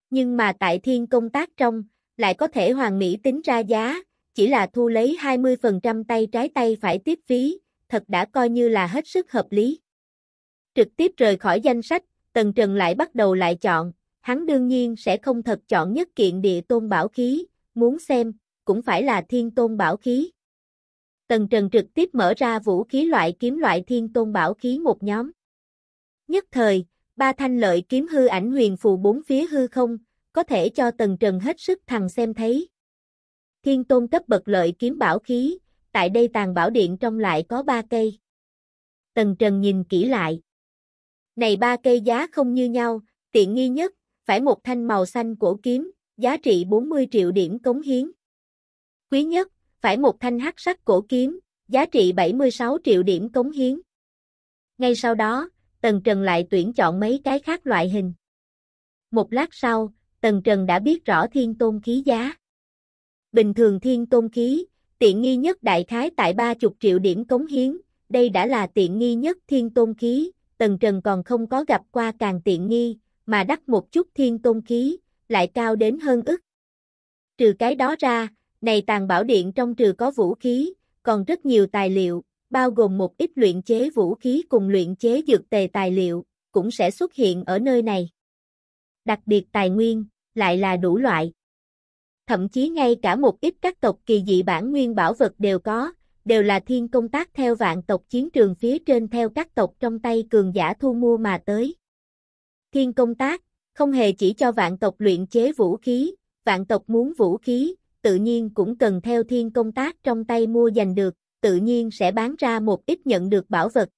Nhưng mà tại thiên công tác trong, lại có thể hoàn mỹ tính ra giá, chỉ là thu lấy 20% tay trái tay phải tiếp phí, thật đã coi như là hết sức hợp lý. Trực tiếp rời khỏi danh sách, Tần Trần lại bắt đầu lại chọn, hắn đương nhiên sẽ không thật chọn nhất kiện địa tôn bảo khí, muốn xem, cũng phải là thiên tôn bảo khí. Tần Trần trực tiếp mở ra vũ khí loại kiếm loại thiên tôn bảo khí một nhóm. Nhất thời, ba thanh lợi kiếm hư ảnh huyền phù bốn phía hư không, có thể cho Tần Trần hết sức thằng xem thấy. Thiên tôn cấp bậc lợi kiếm bảo khí, tại đây tàn bảo điện trong lại có ba cây. Tần Trần nhìn kỹ lại. Này ba cây giá không như nhau, tiện nghi nhất, phải một thanh màu xanh cổ kiếm, giá trị 40 triệu điểm cống hiến. Quý nhất, phải một thanh hắc sắc cổ kiếm, giá trị 76 triệu điểm cống hiến. Ngay sau đó, Tần Trần lại tuyển chọn mấy cái khác loại hình. Một lát sau, Tần Trần đã biết rõ thiên tôn khí giá. Bình thường thiên tôn khí, tiện nghi nhất đại khái tại 30 triệu điểm cống hiến, đây đã là tiện nghi nhất thiên tôn khí, Tần Trần còn không có gặp qua càng tiện nghi, mà đắt một chút thiên tôn khí, lại cao đến hơn ức. Trừ cái đó ra, này tàn bảo điện trong trừ có vũ khí, còn rất nhiều tài liệu, bao gồm một ít luyện chế vũ khí cùng luyện chế dược tề tài liệu, cũng sẽ xuất hiện ở nơi này. Đặc biệt tài nguyên, lại là đủ loại. Thậm chí ngay cả một ít các tộc kỳ dị bản nguyên bảo vật đều có, đều là thiên công tác theo vạn tộc chiến trường phía trên theo các tộc trong tay cường giả thu mua mà tới. Thiên công tác, không hề chỉ cho vạn tộc luyện chế vũ khí, vạn tộc muốn vũ khí, tự nhiên cũng cần theo thiên công tác trong tay mua giành được, tự nhiên sẽ bán ra một ít nhận được bảo vật.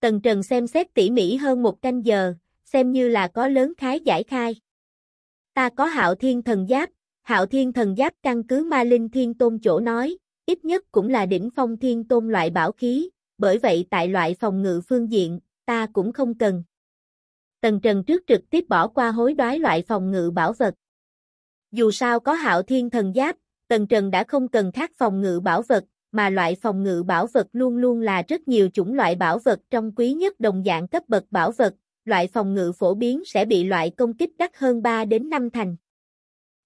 Tần Trần xem xét tỉ mỉ hơn một canh giờ, xem như là có lớn khái giải khai. Ta có hạo thiên thần giáp, hạo thiên thần giáp căn cứ ma linh thiên tôn chỗ nói, ít nhất cũng là đỉnh phong thiên tôn loại bảo khí, bởi vậy tại loại phòng ngự phương diện, ta cũng không cần. Tần Trần trước trực tiếp bỏ qua hối đoái loại phòng ngự bảo vật. Dù sao có hạo thiên thần giáp, Tần Trần đã không cần khác phòng ngự bảo vật, mà loại phòng ngự bảo vật luôn luôn là rất nhiều chủng loại bảo vật trong quý nhất đồng dạng cấp bậc bảo vật, loại phòng ngự phổ biến sẽ bị loại công kích đắt hơn 3 đến 5 thành.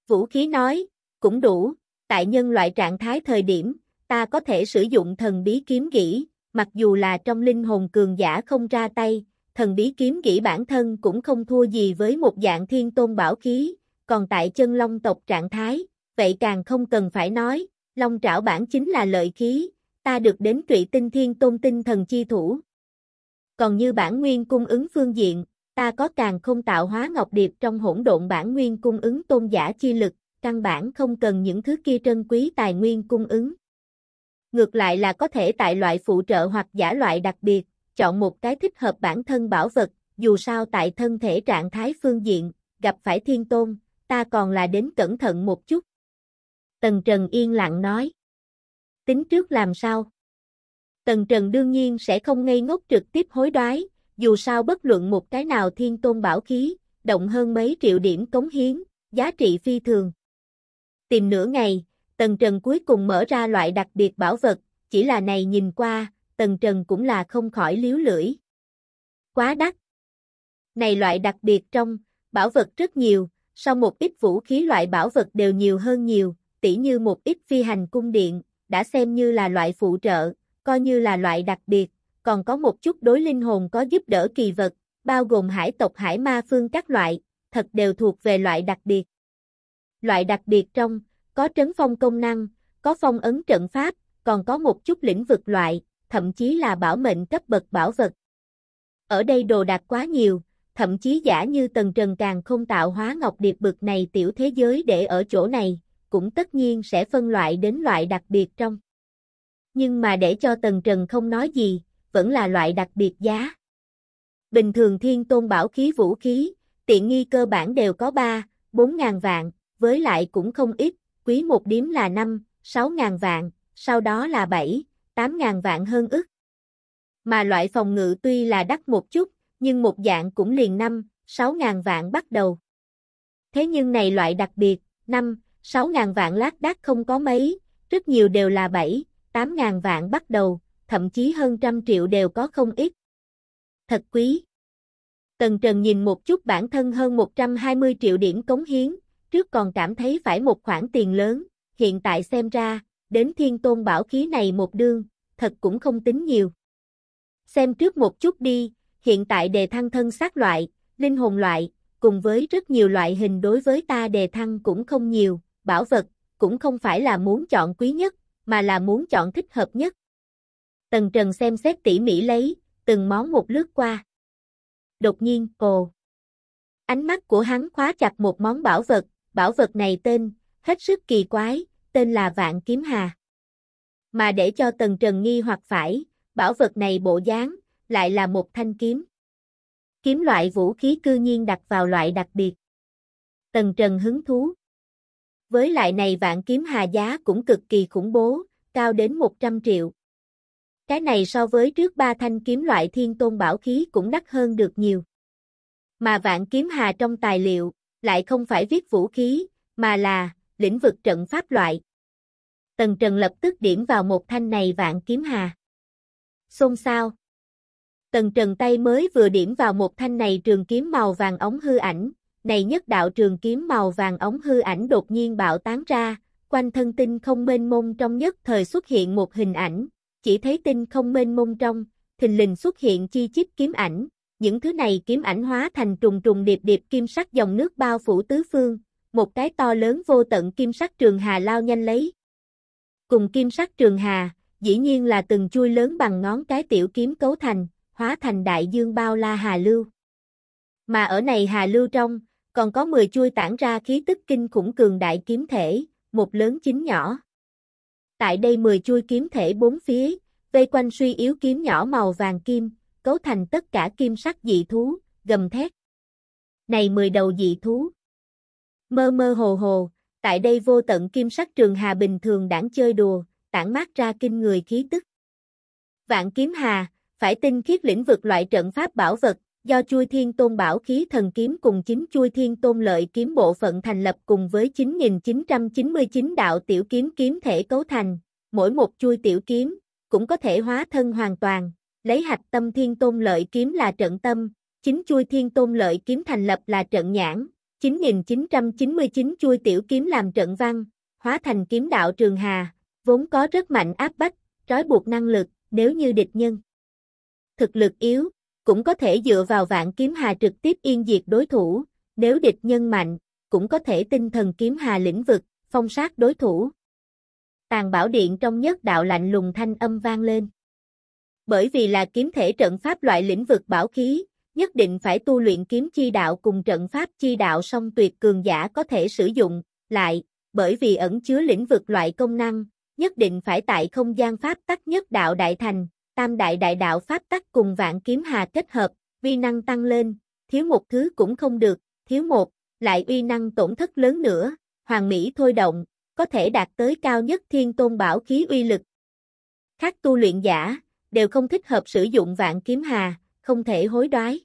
Vũ khí nói, cũng đủ, tại nhân loại trạng thái thời điểm, ta có thể sử dụng thần bí kiếm gỉ, mặc dù là trong linh hồn cường giả không ra tay, thần bí kiếm gỉ bản thân cũng không thua gì với một dạng thiên tôn bảo khí, còn tại chân long tộc trạng thái, vậy càng không cần phải nói, long trảo bản chính là lợi khí, ta được đến trụy tinh thiên tôn tinh thần chi thủ. Còn như bản nguyên cung ứng phương diện, ta có càng không tạo hóa ngọc điệp trong hỗn độn bản nguyên cung ứng tôn giả chi lực, căn bản không cần những thứ kia trân quý tài nguyên cung ứng. Ngược lại là có thể tại loại phụ trợ hoặc giả loại đặc biệt, chọn một cái thích hợp bản thân bảo vật, dù sao tại thân thể trạng thái phương diện, gặp phải thiên tôn, ta còn là đến cẩn thận một chút. Tần Trần yên lặng nói. Tính trước làm sao? Tần Trần đương nhiên sẽ không ngây ngốc trực tiếp hối đoái, dù sao bất luận một cái nào thiên tôn bảo khí, động hơn mấy triệu điểm cống hiến, giá trị phi thường. Tìm nửa ngày, Tần Trần cuối cùng mở ra loại đặc biệt bảo vật, chỉ là này nhìn qua, Tần Trần cũng là không khỏi liếu lưỡi. Quá đắt. Này loại đặc biệt trong, bảo vật rất nhiều, sau một ít vũ khí loại bảo vật đều nhiều hơn nhiều, tỉ như một ít phi hành cung điện, đã xem như là loại phụ trợ, coi như là loại đặc biệt, còn có một chút đối linh hồn có giúp đỡ kỳ vật, bao gồm hải tộc hải ma phương các loại, thật đều thuộc về loại đặc biệt. Loại đặc biệt trong, có trấn phong công năng, có phong ấn trận pháp, còn có một chút lĩnh vực loại, thậm chí là bảo mệnh cấp bậc bảo vật. Ở đây đồ đạc quá nhiều, thậm chí giả như Tần Trần càng không tạo hóa ngọc điệp bực này tiểu thế giới để ở chỗ này, cũng tất nhiên sẽ phân loại đến loại đặc biệt trong. Nhưng mà để cho Tần Trần không nói gì, vẫn là loại đặc biệt giá. Bình thường thiên tôn bảo khí vũ khí, tiện nghi cơ bản đều có 3, 4 ngàn vạn, với lại cũng không ít, quý một điếm là 5, 6 ngàn vạn, sau đó là 7, 8 ngàn vạn hơn ức. Mà loại phòng ngự tuy là đắt một chút, nhưng một dạng cũng liền 5, 6 ngàn vạn bắt đầu. Thế nhưng này loại đặc biệt, 5, 6 ngàn vạn lát đác không có mấy, rất nhiều đều là 7, 8 ngàn vạn bắt đầu, thậm chí hơn trăm triệu đều có không ít. Thật quý. Tần Trần nhìn một chút bản thân hơn 120 triệu điểm cống hiến, trước còn cảm thấy phải một khoản tiền lớn, hiện tại xem ra, đến thiên tôn bảo khí này một đương, thật cũng không tính nhiều. Xem trước một chút đi, hiện tại đề thăng thân xác loại, linh hồn loại, cùng với rất nhiều loại hình đối với ta đề thăng cũng không nhiều, bảo vật, cũng không phải là muốn chọn quý nhất, mà là muốn chọn thích hợp nhất. Tần Trần xem xét tỉ mỉ lấy, từng món một lướt qua. Đột nhiên, ồ. Ánh mắt của hắn khóa chặt một món bảo vật, bảo vật này tên, hết sức kỳ quái, tên là Vạn Kiếm Hà. Mà để cho Tần Trần nghi hoặc phải, bảo vật này bộ dáng, lại là một thanh kiếm. Kiếm loại vũ khí cư nhiên đặt vào loại đặc biệt. Tần Trần hứng thú. Với lại này vạn kiếm hà giá cũng cực kỳ khủng bố, cao đến 100 triệu. Cái này so với trước ba thanh kiếm loại thiên tôn bảo khí cũng đắt hơn được nhiều. Mà vạn kiếm hà trong tài liệu, lại không phải viết vũ khí, mà là, lĩnh vực trận pháp loại. Tần Trần lập tức điểm vào một thanh này vạn kiếm hà. Xôn xao. Tần trần tay mới vừa điểm vào một thanh này trường kiếm màu vàng ống hư ảnh, này nhất đạo trường kiếm màu vàng ống hư ảnh đột nhiên bạo tán ra, quanh thân tinh không mênh mông trong nhất thời xuất hiện một hình ảnh, chỉ thấy tinh không mênh mông trong, thình lình xuất hiện chi chít kiếm ảnh, những thứ này kiếm ảnh hóa thành trùng trùng điệp điệp kim sắc dòng nước bao phủ tứ phương, một cái to lớn vô tận kim sắc trường hà lao nhanh lấy. Cùng kim sắc trường hà, dĩ nhiên là từng chui lớn bằng ngón cái tiểu kiếm cấu thành, hóa thành đại dương bao la hà lưu. Mà ở này hà lưu trong, còn có 10 chui tản ra khí tức kinh khủng cường đại kiếm thể, một lớn chính nhỏ. Tại đây 10 chui kiếm thể bốn phía, vây quanh suy yếu kiếm nhỏ màu vàng kim, cấu thành tất cả kim sắc dị thú, gầm thét. Này 10 đầu dị thú. Mơ mơ hồ hồ, tại đây vô tận kim sắc trường hà bình thường đảng chơi đùa, tản mát ra kinh người khí tức. Vạn kiếm hà, phải tinh khiết lĩnh vực loại trận pháp bảo vật, do Chui Thiên Tôn Bảo Khí Thần Kiếm cùng chính Chui Thiên Tôn Lợi Kiếm Bộ Phận thành lập cùng với 9.999 đạo tiểu kiếm kiếm thể cấu thành, mỗi một chui tiểu kiếm, cũng có thể hóa thân hoàn toàn, lấy hạch tâm Thiên Tôn Lợi Kiếm là trận tâm, chính Chui Thiên Tôn Lợi Kiếm thành lập là trận nhãn, 9.999 chui tiểu kiếm làm trận văn, hóa thành kiếm đạo trường hà, vốn có rất mạnh áp bách, trói buộc năng lực, nếu như địch nhân thực lực yếu, cũng có thể dựa vào vạn kiếm hà trực tiếp yên diệt đối thủ, nếu địch nhân mạnh, cũng có thể tinh thần kiếm hà lĩnh vực, phong sát đối thủ. Tàn bảo điện trong nhất đạo lạnh lùng thanh âm vang lên. Bởi vì là kiếm thể trận pháp loại lĩnh vực bảo khí, nhất định phải tu luyện kiếm chi đạo cùng trận pháp chi đạo song tuyệt cường giả có thể sử dụng, lại, bởi vì ẩn chứa lĩnh vực loại công năng, nhất định phải tại không gian pháp tắc nhất đạo đại thành, tam đại đại đạo pháp tắc cùng vạn kiếm hà kết hợp, vi năng tăng lên, thiếu một thứ cũng không được, thiếu một, lại uy năng tổn thất lớn nữa, hoàng mỹ thôi động, có thể đạt tới cao nhất thiên tôn bảo khí uy lực. Các tu luyện giả, đều không thích hợp sử dụng vạn kiếm hà, không thể hối đoái.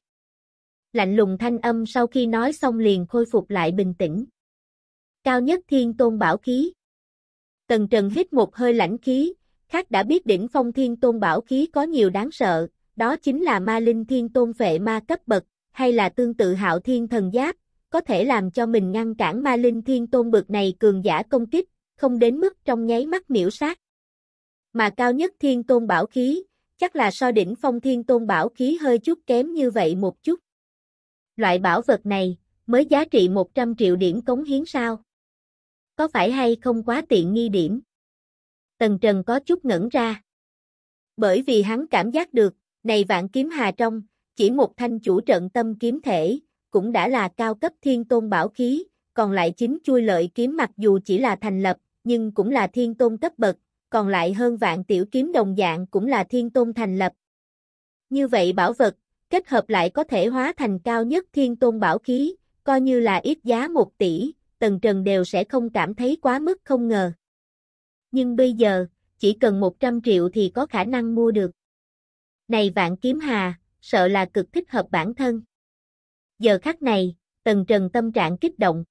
Lạnh lùng thanh âm sau khi nói xong liền khôi phục lại bình tĩnh. Cao nhất thiên tôn bảo khí. Tần Trần hít một hơi lãnh khí, khác đã biết đỉnh phong thiên tôn bảo khí có nhiều đáng sợ, đó chính là ma linh thiên tôn vệ ma cấp bậc, hay là tương tự hạo thiên thần giáp, có thể làm cho mình ngăn cản ma linh thiên tôn bực này cường giả công kích, không đến mức trong nháy mắt miểu sát. Mà cao nhất thiên tôn bảo khí, chắc là so đỉnh phong thiên tôn bảo khí hơi chút kém như vậy một chút. Loại bảo vật này, mới giá trị 100 triệu điểm cống hiến sao? Có phải hay không quá tiện nghi điểm? Tần Trần có chút ngẩn ra. Bởi vì hắn cảm giác được, này vạn kiếm hà trong, chỉ một thanh chủ trận tâm kiếm thể, cũng đã là cao cấp thiên tôn bảo khí, còn lại chính chui lợi kiếm mặc dù chỉ là thành lập, nhưng cũng là thiên tôn cấp bậc, còn lại hơn vạn tiểu kiếm đồng dạng cũng là thiên tôn thành lập. Như vậy bảo vật, kết hợp lại có thể hóa thành cao nhất thiên tôn bảo khí, coi như là ít giá một tỷ, Tần Trần đều sẽ không cảm thấy quá mức không ngờ nhưng bây giờ, chỉ cần 100 triệu thì có khả năng mua được. Này vạn kiếm hà, sợ là cực thích hợp bản thân. Giờ khắc này, tần trần tâm trạng kích động.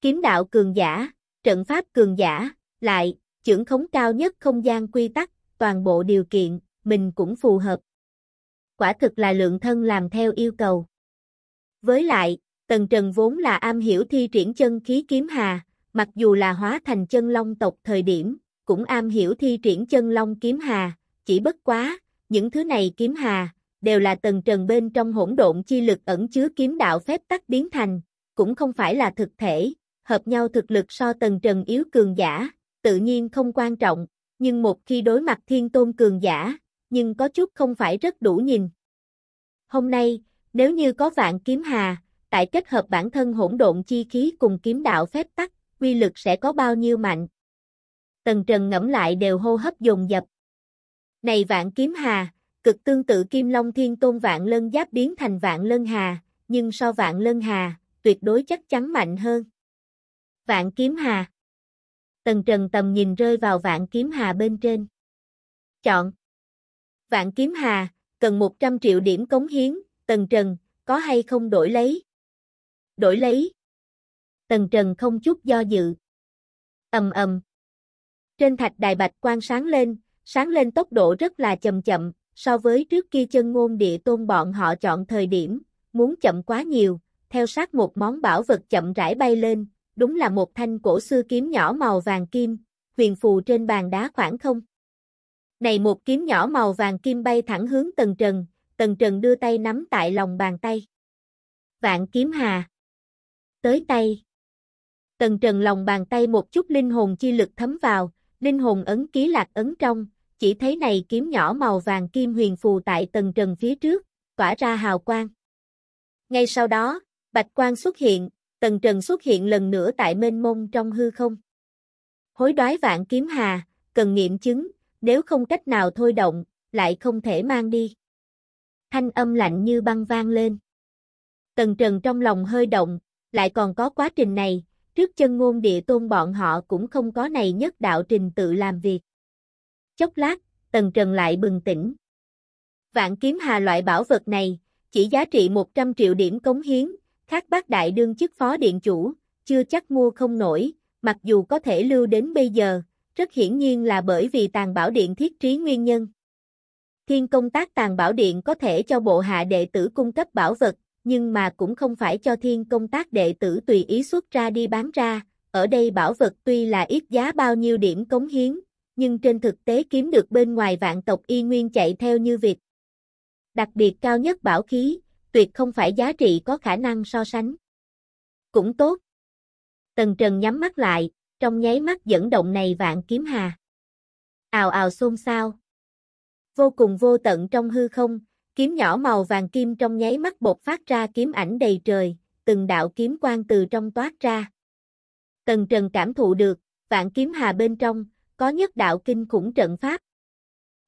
Kiếm đạo cường giả, trận pháp cường giả, lại, trưởng khống cao nhất không gian quy tắc, toàn bộ điều kiện, mình cũng phù hợp. Quả thực là lượng thân làm theo yêu cầu. Với lại, Tần Trần vốn là am hiểu thi triển chân khí kiếm hà, mặc dù là hóa thành chân long tộc thời điểm, cũng am hiểu thi triển chân long kiếm hà, chỉ bất quá, những thứ này kiếm hà, đều là tầng trần bên trong hỗn độn chi lực ẩn chứa kiếm đạo phép tắc biến thành, cũng không phải là thực thể, hợp nhau thực lực so tầng trần yếu cường giả, tự nhiên không quan trọng, nhưng một khi đối mặt thiên tôn cường giả, nhưng có chút không phải rất đủ nhìn. Hôm nay, nếu như có vạn kiếm hà, tại kết hợp bản thân hỗn độn chi khí cùng kiếm đạo phép tắc, quy lực sẽ có bao nhiêu mạnh. Tần Trần ngẫm lại đều hô hấp dồn dập. Này vạn kiếm hà, cực tương tự Kim Long Thiên Tôn vạn lân giáp biến thành vạn lân hà, nhưng so vạn lân hà, tuyệt đối chắc chắn mạnh hơn. Vạn kiếm hà. Tần Trần tầm nhìn rơi vào vạn kiếm hà bên trên. Chọn. Vạn kiếm hà, cần 100 triệu điểm cống hiến, Tần Trần, có hay không đổi lấy? Đổi lấy. Tần Trần không chút do dự. Ầm ầm. Trên thạch đài bạch quang sáng lên, sáng lên tốc độ rất là chậm chậm, so với trước kia chân ngôn địa tôn bọn họ chọn thời điểm, muốn chậm quá nhiều, theo sát một món bảo vật chậm rãi bay lên, đúng là một thanh cổ xưa kiếm nhỏ màu vàng kim, huyền phù trên bàn đá khoảng không. Này một kiếm nhỏ màu vàng kim bay thẳng hướng Tần Trần, Tần Trần đưa tay nắm tại lòng bàn tay. Vạn kiếm hà. Tới tay. Tần Trần lòng bàn tay một chút linh hồn chi lực thấm vào, linh hồn ấn ký lạc ấn trong, chỉ thấy này kiếm nhỏ màu vàng kim huyền phù tại Tần Trần phía trước, tỏa ra hào quang. Ngay sau đó, bạch quang xuất hiện, Tần Trần xuất hiện lần nữa tại mênh mông trong hư không. Hối đoái vạn kiếm hà, cần nghiệm chứng, nếu không cách nào thôi động, lại không thể mang đi. Thanh âm lạnh như băng vang lên. Tần Trần trong lòng hơi động, lại còn có quá trình này, trước chân ngôn địa tôn bọn họ cũng không có này nhất đạo trình tự làm việc. Chốc lát, Tần Trần lại bừng tỉnh. Vạn kiếm hà loại bảo vật này, chỉ giá trị 100 triệu điểm cống hiến, khác bác đại đương chức phó điện chủ, chưa chắc mua không nổi, mặc dù có thể lưu đến bây giờ, rất hiển nhiên là bởi vì tàn bảo điện thiết trí nguyên nhân. Thiên công tác tàn bảo điện có thể cho bộ hạ đệ tử cung cấp bảo vật, nhưng mà cũng không phải cho thiên công tác đệ tử tùy ý xuất ra đi bán ra, ở đây bảo vật tuy là ít giá bao nhiêu điểm cống hiến, nhưng trên thực tế kiếm được bên ngoài vạn tộc y nguyên chạy theo như vịt Đặc biệt cao nhất bảo khí, tuyệt không phải giá trị có khả năng so sánh. Cũng tốt. Tần Trần nhắm mắt lại, trong nháy mắt dẫn động này vạn kiếm hà. Ào ào xôn xao. Vô cùng vô tận trong hư không, Kiếm nhỏ màu vàng kim trong nháy mắt bột phát ra kiếm ảnh đầy trời, từng đạo kiếm quang từ trong toát ra. Tần Trần cảm thụ được, vạn kiếm hà bên trong, có nhất đạo kinh khủng trận pháp.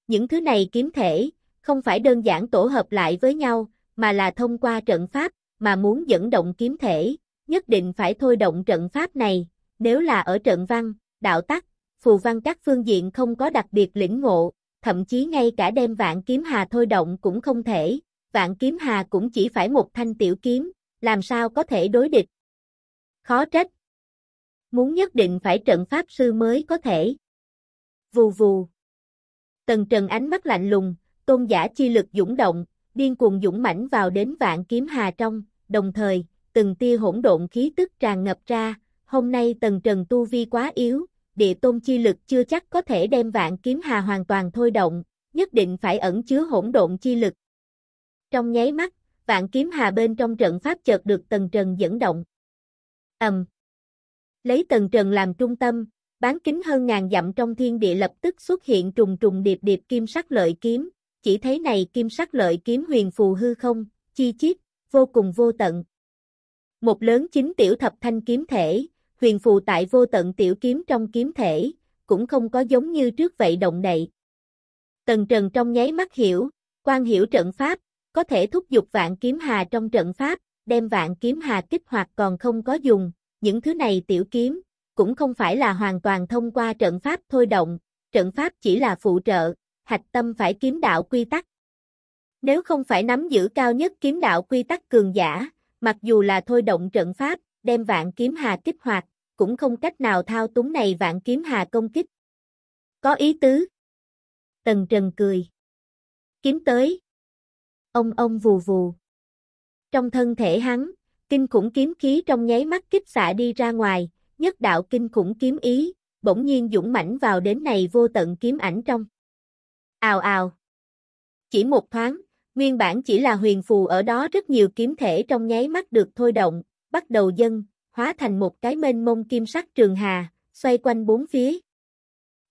Những thứ này kiếm thể, không phải đơn giản tổ hợp lại với nhau, mà là thông qua trận pháp, mà muốn dẫn động kiếm thể, nhất định phải thôi động trận pháp này, nếu là ở trận văn, đạo tắc, phù văn các phương diện không có đặc biệt lĩnh ngộ, thậm chí ngay cả đem vạn kiếm hà thôi động cũng không thể, vạn kiếm hà cũng chỉ phải một thanh tiểu kiếm, làm sao có thể đối địch. Khó trách. Muốn nhất định phải trận pháp sư mới có thể. Vù vù. Tần Trần ánh mắt lạnh lùng, tôn giả chi lực dũng động, điên cuồng dũng mãnh vào đến vạn kiếm hà trong, đồng thời, từng tia hỗn độn khí tức tràn ngập ra, hôm nay Tần Trần tu vi quá yếu, địa tôn chi lực chưa chắc có thể đem vạn kiếm hà hoàn toàn thôi động, nhất định phải ẩn chứa hỗn độn chi lực. Trong nháy mắt, vạn kiếm hà bên trong trận pháp chợt được tần trần dẫn động. ầm, Lấy tần trần làm trung tâm, bán kính hơn ngàn dặm trong thiên địa lập tức xuất hiện trùng trùng điệp điệp kim sắc lợi kiếm, chỉ thấy này kim sắc lợi kiếm huyền phù hư không, chi chiết, vô cùng vô tận. Một lớn chính tiểu thập thanh kiếm thể, huyền phù tại vô tận tiểu kiếm trong kiếm thể, cũng không có giống như trước vậy động đậy. Tần Trần trong nháy mắt hiểu, quan hiểu trận pháp, có thể thúc giục vạn kiếm hà trong trận pháp, đem vạn kiếm hà kích hoạt còn không có dùng, những thứ này tiểu kiếm, cũng không phải là hoàn toàn thông qua trận pháp thôi động, trận pháp chỉ là phụ trợ, hạch tâm phải kiếm đạo quy tắc. Nếu không phải nắm giữ cao nhất kiếm đạo quy tắc cường giả, mặc dù là thôi động trận pháp, đem vạn kiếm hà kích hoạt, cũng không cách nào thao túng này vạn kiếm hà công kích. Có ý tứ. Tần Trần cười. Kiếm tới. Ông ông vù vù. Trong thân thể hắn, kinh khủng kiếm khí trong nháy mắt kích xạ đi ra ngoài, nhất đạo kinh khủng kiếm ý, bỗng nhiên dũng mãnh vào đến này vô tận kiếm ảnh trong. Ào ào. Chỉ một thoáng, nguyên bản chỉ là huyền phù ở đó rất nhiều kiếm thể trong nháy mắt được thôi động, bắt đầu dân hóa thành một cái mênh mông kim sắc trường hà, xoay quanh bốn phía.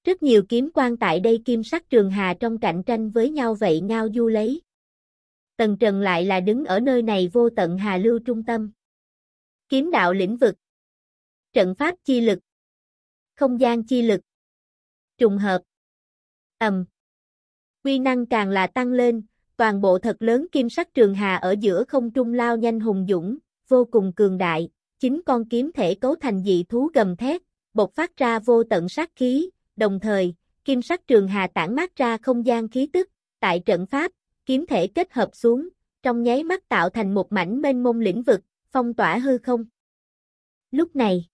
Rất nhiều kiếm quan tại đây kim sắc trường hà trong cạnh tranh với nhau vậy ngao du lấy. Tần Trần lại là đứng ở nơi này vô tận hà lưu trung tâm. Kiếm đạo lĩnh vực. Trận pháp chi lực. Không gian chi lực. Trùng hợp. Ầm. Quy năng càng là tăng lên, toàn bộ thật lớn kim sắc trường hà ở giữa không trung lao nhanh hùng dũng, vô cùng cường đại, chính con kiếm thể cấu thành dị thú gầm thét, bộc phát ra vô tận sát khí, đồng thời, kim sắc trường hà tản mát ra không gian khí tức, tại trận pháp, kiếm thể kết hợp xuống, trong nháy mắt tạo thành một mảnh mênh mông lĩnh vực, phong tỏa hư không. Lúc này,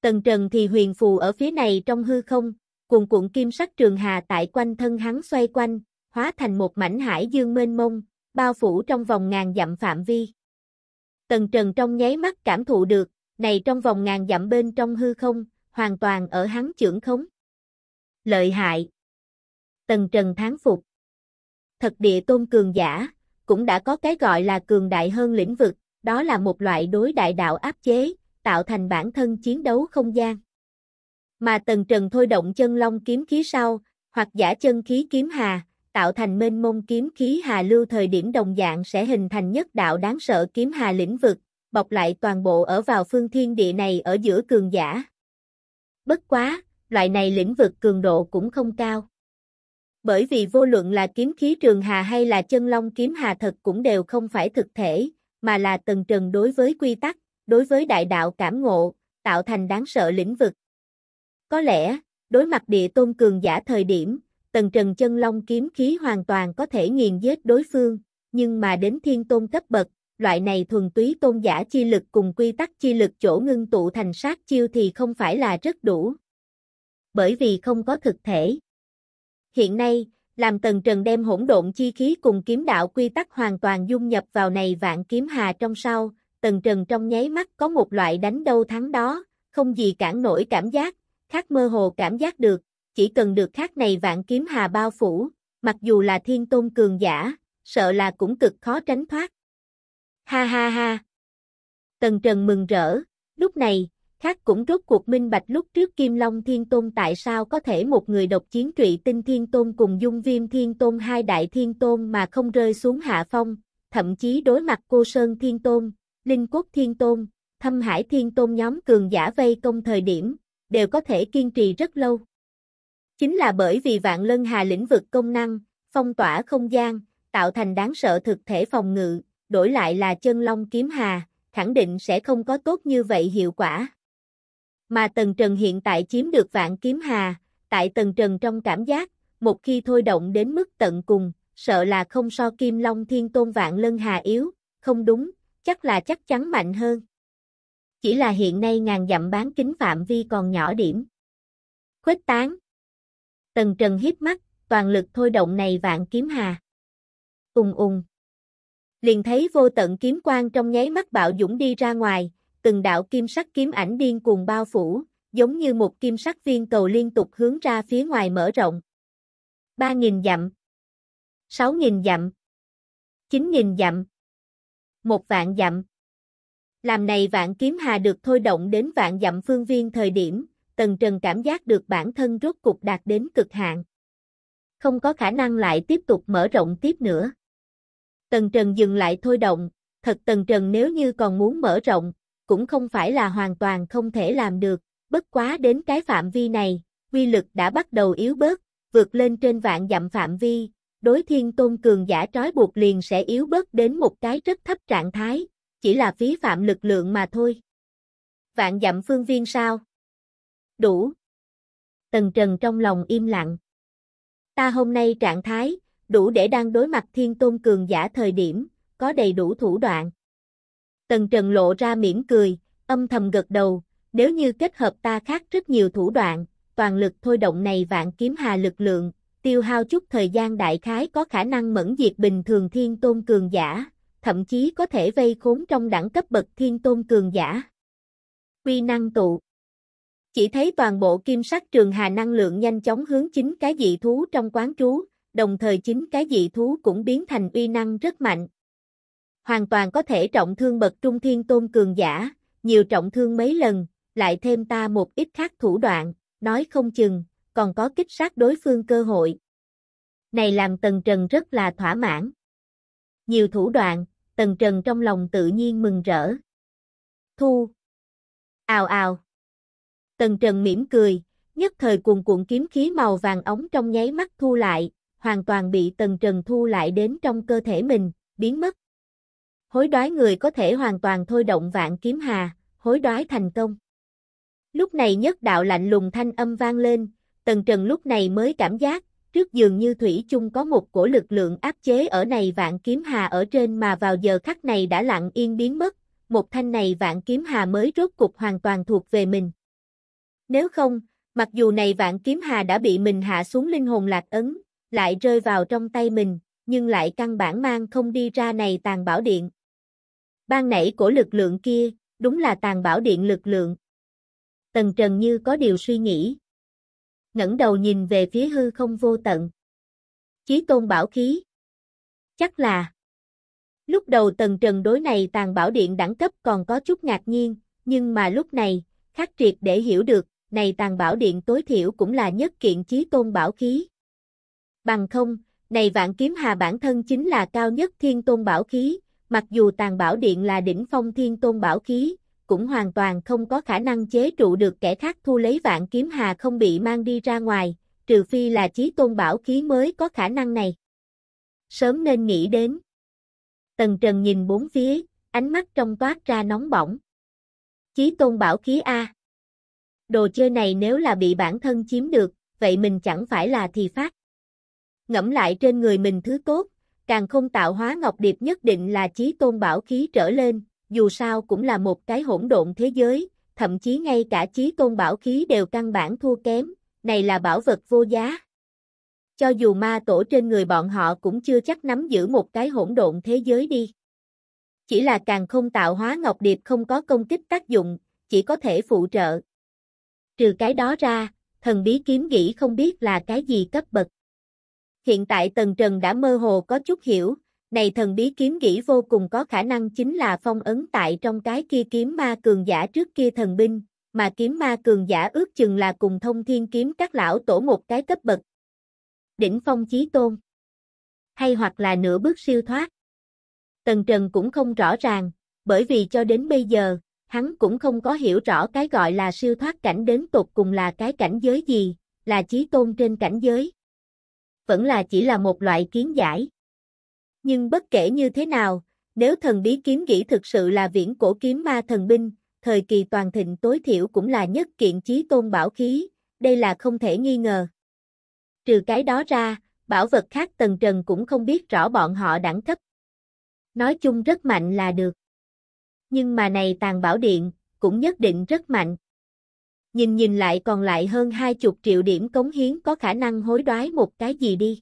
Tần Trần thì huyền phù ở phía này trong hư không, cuồn cuộn kim sắc trường hà tại quanh thân hắn xoay quanh, hóa thành một mảnh hải dương mênh mông, bao phủ trong vòng ngàn dặm phạm vi. Tần Trần trong nháy mắt cảm thụ được, này trong vòng ngàn dặm bên trong hư không, hoàn toàn ở hắn trưởng khống. Lợi hại. Tần Trần tháng phục. Thật địa tôn cường giả, cũng đã có cái gọi là cường đại hơn lĩnh vực, đó là một loại đối đại đạo áp chế, tạo thành bản thân chiến đấu không gian. Mà Tần Trần thôi động chân long kiếm khí sau, hoặc giả chân khí kiếm hà, tạo thành mênh mông kiếm khí hà lưu thời điểm đồng dạng sẽ hình thành nhất đạo đáng sợ kiếm hà lĩnh vực, bọc lại toàn bộ ở vào phương thiên địa này ở giữa cường giả. Bất quá, loại này lĩnh vực cường độ cũng không cao. Bởi vì vô luận là kiếm khí trường hà hay là chân long kiếm hà thật cũng đều không phải thực thể, mà là tầng trần đối với quy tắc, đối với đại đạo cảm ngộ, tạo thành đáng sợ lĩnh vực. Có lẽ, đối mặt địa tôn cường giả thời điểm, tần trần chân long kiếm khí hoàn toàn có thể nghiền giết đối phương, nhưng mà đến thiên tôn cấp bậc, loại này thuần túy tôn giả chi lực cùng quy tắc chi lực chỗ ngưng tụ thành sát chiêu thì không phải là rất đủ. Bởi vì không có thực thể. Hiện nay, làm tần trần đem hỗn độn chi khí cùng kiếm đạo quy tắc hoàn toàn dung nhập vào này vạn kiếm hà trong sau, tần trần trong nháy mắt có một loại đánh đâu thắng đó, không gì cản nổi cảm giác, khác mơ hồ cảm giác được, chỉ cần được khác này vạn kiếm hà bao phủ, mặc dù là thiên tôn cường giả, sợ là cũng cực khó tránh thoát. Ha ha ha! Tần Trần mừng rỡ, lúc này, khác cũng rốt cuộc minh bạch lúc trước Kim Long Thiên Tôn tại sao có thể một người độc chiến trụy tinh Thiên Tôn cùng dung viêm Thiên Tôn hai đại Thiên Tôn mà không rơi xuống hạ phong, thậm chí đối mặt cô Sơn Thiên Tôn, Linh Quốc Thiên Tôn, Thâm Hải Thiên Tôn nhóm cường giả vây công thời điểm, đều có thể kiên trì rất lâu. Chính là bởi vì vạn lân hà lĩnh vực công năng, phong tỏa không gian, tạo thành đáng sợ thực thể phòng ngự, đổi lại là chân long kiếm hà, khẳng định sẽ không có tốt như vậy hiệu quả. Mà tầng Trần hiện tại chiếm được vạn kiếm hà, tại tầng Trần trong cảm giác, một khi thôi động đến mức tận cùng, sợ là không so kim long thiên tôn vạn lân hà yếu, không đúng, chắc là chắc chắn mạnh hơn. Chỉ là hiện nay ngàn dặm bán kính phạm vi còn nhỏ điểm. Khuếch tán, Tần Trần hiếp mắt, toàn lực thôi động này vạn kiếm hà. ung ung, Liền thấy vô tận kiếm quang trong nháy mắt bạo dũng đi ra ngoài, từng đạo kim sắc kiếm ảnh điên cuồng bao phủ, giống như một kim sắc viên cầu liên tục hướng ra phía ngoài mở rộng. 3.000 dặm, 6.000 dặm, 9.000 dặm, một vạn dặm. Làm này vạn kiếm hà được thôi động đến vạn dặm phương viên thời điểm, Tần Trần cảm giác được bản thân rốt cục đạt đến cực hạn. Không có khả năng lại tiếp tục mở rộng tiếp nữa. Tần Trần dừng lại thôi động, thật Tần Trần nếu như còn muốn mở rộng, cũng không phải là hoàn toàn không thể làm được, bất quá đến cái phạm vi này, quy lực đã bắt đầu yếu bớt, vượt lên trên vạn dặm phạm vi, đối thiên tôn cường giả trói buộc liền sẽ yếu bớt đến một cái rất thấp trạng thái, chỉ là phí phạm lực lượng mà thôi. Vạn dặm phương viên sao? đủ. Tần Trần trong lòng im lặng. Ta hôm nay trạng thái, đủ để đang đối mặt thiên tôn cường giả thời điểm, có đầy đủ thủ đoạn. Tần Trần lộ ra mỉm cười, âm thầm gật đầu, nếu như kết hợp ta khác rất nhiều thủ đoạn, toàn lực thôi động này vạn kiếm hà lực lượng, tiêu hao chút thời gian đại khái có khả năng mẫn diệt bình thường thiên tôn cường giả, thậm chí có thể vây khốn trong đẳng cấp bậc thiên tôn cường giả. Quy năng tụ chỉ thấy toàn bộ kim sắc trường hà năng lượng nhanh chóng hướng chính cái dị thú trong quán trú, đồng thời chính cái dị thú cũng biến thành uy năng rất mạnh. Hoàn toàn có thể trọng thương bậc trung thiên tôn cường giả, nhiều trọng thương mấy lần, lại thêm ta một ít khác thủ đoạn, nói không chừng, còn có kích sát đối phương cơ hội. Này làm Tần Trần rất là thỏa mãn. Nhiều thủ đoạn, Tần Trần trong lòng tự nhiên mừng rỡ. Thu. Ào ào. Tần Trần mỉm cười, nhất thời cuồn cuộn kiếm khí màu vàng ống trong nháy mắt thu lại, hoàn toàn bị Tần Trần thu lại đến trong cơ thể mình, biến mất. Hối đoái người có thể hoàn toàn thôi động vạn kiếm hà, hối đoái thành công. Lúc này nhất đạo lạnh lùng thanh âm vang lên, Tần Trần lúc này mới cảm giác, trước dường như Thủy chung có một cổ lực lượng áp chế ở này vạn kiếm hà ở trên mà vào giờ khắc này đã lặng yên biến mất, một thanh này vạn kiếm hà mới rốt cục hoàn toàn thuộc về mình. Nếu không, mặc dù này vạn kiếm hà đã bị mình hạ xuống linh hồn lạc ấn, lại rơi vào trong tay mình, nhưng lại căn bản mang không đi ra này tàn bảo điện. Ban nãy của lực lượng kia, đúng là tàn bảo điện lực lượng. Tần Trần như có điều suy nghĩ. ngẩng đầu nhìn về phía hư không vô tận. Chí tôn bảo khí. Chắc là. Lúc đầu Tần Trần đối này tàn bảo điện đẳng cấp còn có chút ngạc nhiên, nhưng mà lúc này, khắc triệt để hiểu được, này tàn bảo điện tối thiểu cũng là nhất kiện chí tôn bảo khí. Bằng không, này vạn kiếm hà bản thân chính là cao nhất thiên tôn bảo khí, mặc dù tàn bảo điện là đỉnh phong thiên tôn bảo khí, cũng hoàn toàn không có khả năng chế trụ được kẻ khác thu lấy vạn kiếm hà không bị mang đi ra ngoài, trừ phi là chí tôn bảo khí mới có khả năng này. Sớm nên nghĩ đến. Tần Trần nhìn bốn phía, ánh mắt trong toát ra nóng bỏng. Chí tôn bảo khí A. Đồ chơi này nếu là bị bản thân chiếm được, vậy mình chẳng phải là thì phát. Ngẫm lại trên người mình thứ tốt, càng không tạo hóa ngọc điệp nhất định là chí tôn bảo khí trở lên, dù sao cũng là một cái hỗn độn thế giới, thậm chí ngay cả chí tôn bảo khí đều căn bản thua kém, này là bảo vật vô giá. Cho dù ma tổ trên người bọn họ cũng chưa chắc nắm giữ một cái hỗn độn thế giới đi. Chỉ là càng không tạo hóa ngọc điệp không có công kích tác dụng, chỉ có thể phụ trợ, Trừ cái đó ra, thần bí kiếm nghĩ không biết là cái gì cấp bậc. Hiện tại Tần Trần đã mơ hồ có chút hiểu, này thần bí kiếm nghĩ vô cùng có khả năng chính là phong ấn tại trong cái kia kiếm ma cường giả trước kia thần binh, mà kiếm ma cường giả ước chừng là cùng thông thiên kiếm các lão tổ một cái cấp bậc. Đỉnh phong chí tôn. Hay hoặc là nửa bước siêu thoát. Tần Trần cũng không rõ ràng, bởi vì cho đến bây giờ, hắn cũng không có hiểu rõ cái gọi là siêu thoát cảnh đến tột cùng là cái cảnh giới gì, là chí tôn trên cảnh giới. Vẫn là chỉ là một loại kiến giải. Nhưng bất kể như thế nào, nếu thần bí kiếm kỹ thực sự là viễn cổ kiếm ma thần binh, thời kỳ toàn thịnh tối thiểu cũng là nhất kiện chí tôn bảo khí, đây là không thể nghi ngờ. Trừ cái đó ra, bảo vật khác tần trần cũng không biết rõ bọn họ đẳng cấp. Nói chung rất mạnh là được nhưng mà này tàn bảo điện, cũng nhất định rất mạnh. Nhìn nhìn lại còn lại hơn 20 triệu điểm cống hiến có khả năng hối đoái một cái gì đi.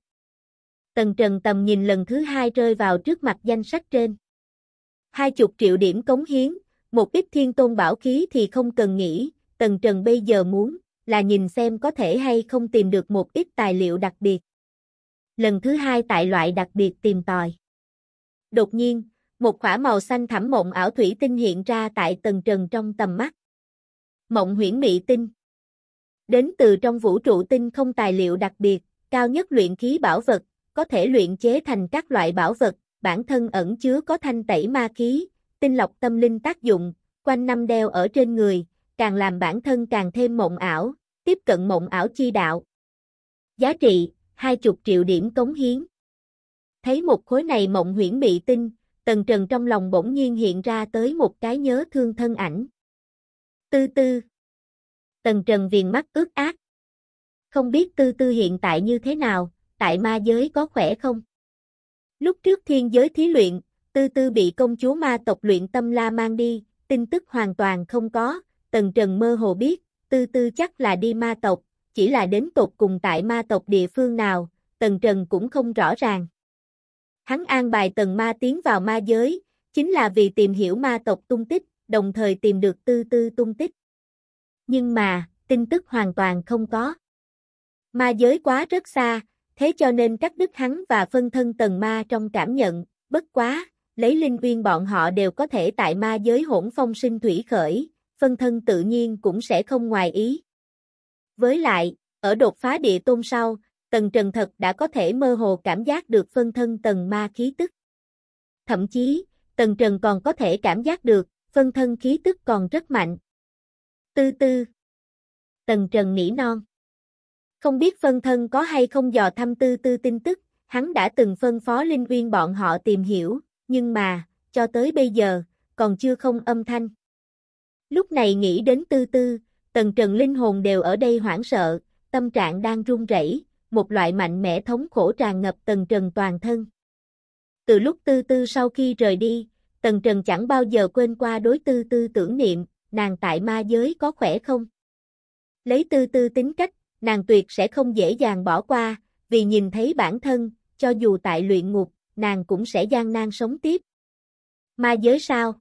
Tần Trần tầm nhìn lần thứ hai rơi vào trước mặt danh sách trên. 20 triệu điểm cống hiến, một ít thiên tôn bảo khí thì không cần nghĩ, Tần Trần bây giờ muốn là nhìn xem có thể hay không tìm được một ít tài liệu đặc biệt. Lần thứ hai tại loại đặc biệt tìm tòi. Đột nhiên, một khỏa màu xanh thẳm mộng ảo thủy tinh hiện ra tại tầng trần trong tầm mắt. Mộng huyễn mị tinh Đến từ trong vũ trụ tinh không tài liệu đặc biệt, cao nhất luyện khí bảo vật, có thể luyện chế thành các loại bảo vật, bản thân ẩn chứa có thanh tẩy ma khí, tinh lọc tâm linh tác dụng, quanh năm đeo ở trên người, càng làm bản thân càng thêm mộng ảo, tiếp cận mộng ảo chi đạo. Giá trị, 20 triệu điểm cống hiến. Thấy một khối này mộng huyễn mị tinh, Tần Trần trong lòng bỗng nhiên hiện ra tới một cái nhớ thương thân ảnh. Tư tư. Tần Trần viền mắt ướt ác. Không biết tư tư hiện tại như thế nào, tại ma giới có khỏe không? Lúc trước thiên giới thí luyện, tư tư bị công chúa ma tộc luyện tâm la mang đi, tin tức hoàn toàn không có, Tần Trần mơ hồ biết, tư tư chắc là đi ma tộc, chỉ là đến tộc cùng tại ma tộc địa phương nào, Tần Trần cũng không rõ ràng. Hắn an bài tần ma tiến vào ma giới, chính là vì tìm hiểu ma tộc tung tích, đồng thời tìm được tư tư tung tích. Nhưng mà, tin tức hoàn toàn không có. Ma giới quá rất xa, thế cho nên các đức hắn và phân thân tần ma trong cảm nhận, bất quá, lấy linh uyên bọn họ đều có thể tại ma giới hỗn phong sinh thủy khởi, phân thân tự nhiên cũng sẽ không ngoài ý. Với lại, ở đột phá địa tôn sau, Tần Trần thật đã có thể mơ hồ cảm giác được phân thân tần ma khí tức. Thậm chí, Tần Trần còn có thể cảm giác được, phân thân khí tức còn rất mạnh. Tư tư. Tần Trần nỉ non. Không biết phân thân có hay không dò thăm tư tư tin tức, hắn đã từng phân phó Linh viên bọn họ tìm hiểu, nhưng mà, cho tới bây giờ, còn chưa không âm thanh. Lúc này nghĩ đến tư tư, tần trần linh hồn đều ở đây hoảng sợ, tâm trạng đang run rẩy, một loại mạnh mẽ thống khổ tràn ngập tần trần toàn thân. Từ lúc tư tư sau khi rời đi, tần trần chẳng bao giờ quên qua đối tư tư tưởng niệm, nàng tại ma giới có khỏe không? Lấy tư tư tính cách, nàng tuyệt sẽ không dễ dàng bỏ qua, vì nhìn thấy bản thân, cho dù tại luyện ngục, nàng cũng sẽ gian nan sống tiếp. Ma giới sao?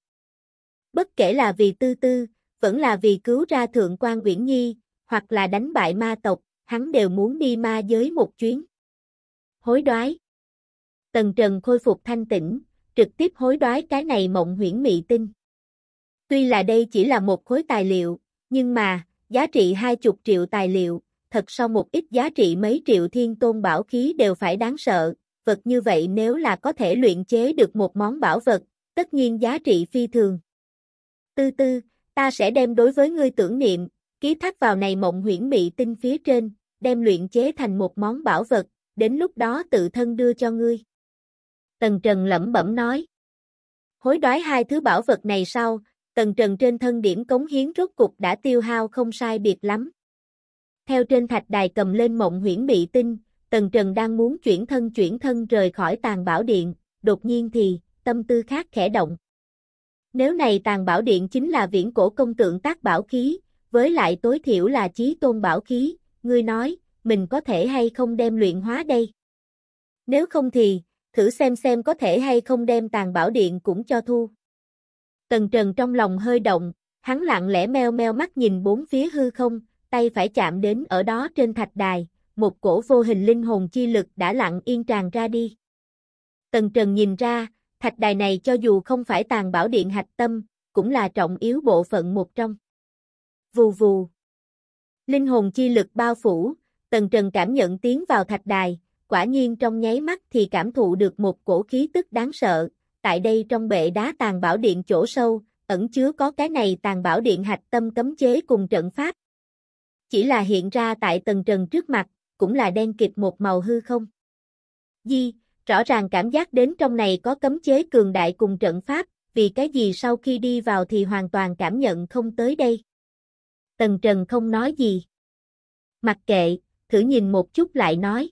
Bất kể là vì tư tư, vẫn là vì cứu ra thượng quan Uyển Nhi, hoặc là đánh bại ma tộc, hắn đều muốn đi ma giới một chuyến. Hối đoái Tần Trần khôi phục thanh tĩnh, trực tiếp hối đoái cái này mộng huyễn mị tinh. Tuy là đây chỉ là một khối tài liệu, nhưng mà, giá trị hai chục triệu tài liệu, thật sau một ít giá trị mấy triệu thiên tôn bảo khí đều phải đáng sợ, vật như vậy nếu là có thể luyện chế được một món bảo vật, tất nhiên giá trị phi thường. Tư tư, ta sẽ đem đối với ngươi tưởng niệm, ký thác vào này mộng huyễn mị tinh phía trên, đem luyện chế thành một món bảo vật, đến lúc đó tự thân đưa cho ngươi. Tần Trần lẩm bẩm nói. Hối đoái hai thứ bảo vật này sau, Tần Trần trên thân điểm cống hiến rốt cục đã tiêu hao không sai biệt lắm. Theo trên thạch đài cầm lên mộng huyễn bị tinh, Tần Trần đang muốn chuyển thân chuyển thân rời khỏi tàn bảo điện, đột nhiên thì, tâm tư khác khẽ động. Nếu này tàn bảo điện chính là viễn cổ công tượng tác bảo khí, với lại tối thiểu là chí tôn bảo khí, ngươi nói, mình có thể hay không đem luyện hóa đây? Nếu không thì, thử xem xem có thể hay không đem tàn bảo điện cũng cho thu. Tần Trần trong lòng hơi động, hắn lặng lẽ meo meo mắt nhìn bốn phía hư không, tay phải chạm đến ở đó trên thạch đài, một cổ vô hình linh hồn chi lực đã lặng yên tràn ra đi. Tần Trần nhìn ra, thạch đài này cho dù không phải tàn bảo điện hạch tâm, cũng là trọng yếu bộ phận một trong. Vù vù, Linh hồn chi lực bao phủ, tần trần cảm nhận tiến vào thạch đài, quả nhiên trong nháy mắt thì cảm thụ được một cổ khí tức đáng sợ, tại đây trong bệ đá tàn bảo điện chỗ sâu, ẩn chứa có cái này tàn bảo điện hạch tâm cấm chế cùng trận pháp. Chỉ là hiện ra tại tần trần trước mặt, cũng là đen kịp một màu hư không. Di, rõ ràng cảm giác đến trong này có cấm chế cường đại cùng trận pháp, vì cái gì sau khi đi vào thì hoàn toàn cảm nhận không tới đây. Tần Trần không nói gì. Mặc kệ, thử nhìn một chút lại nói.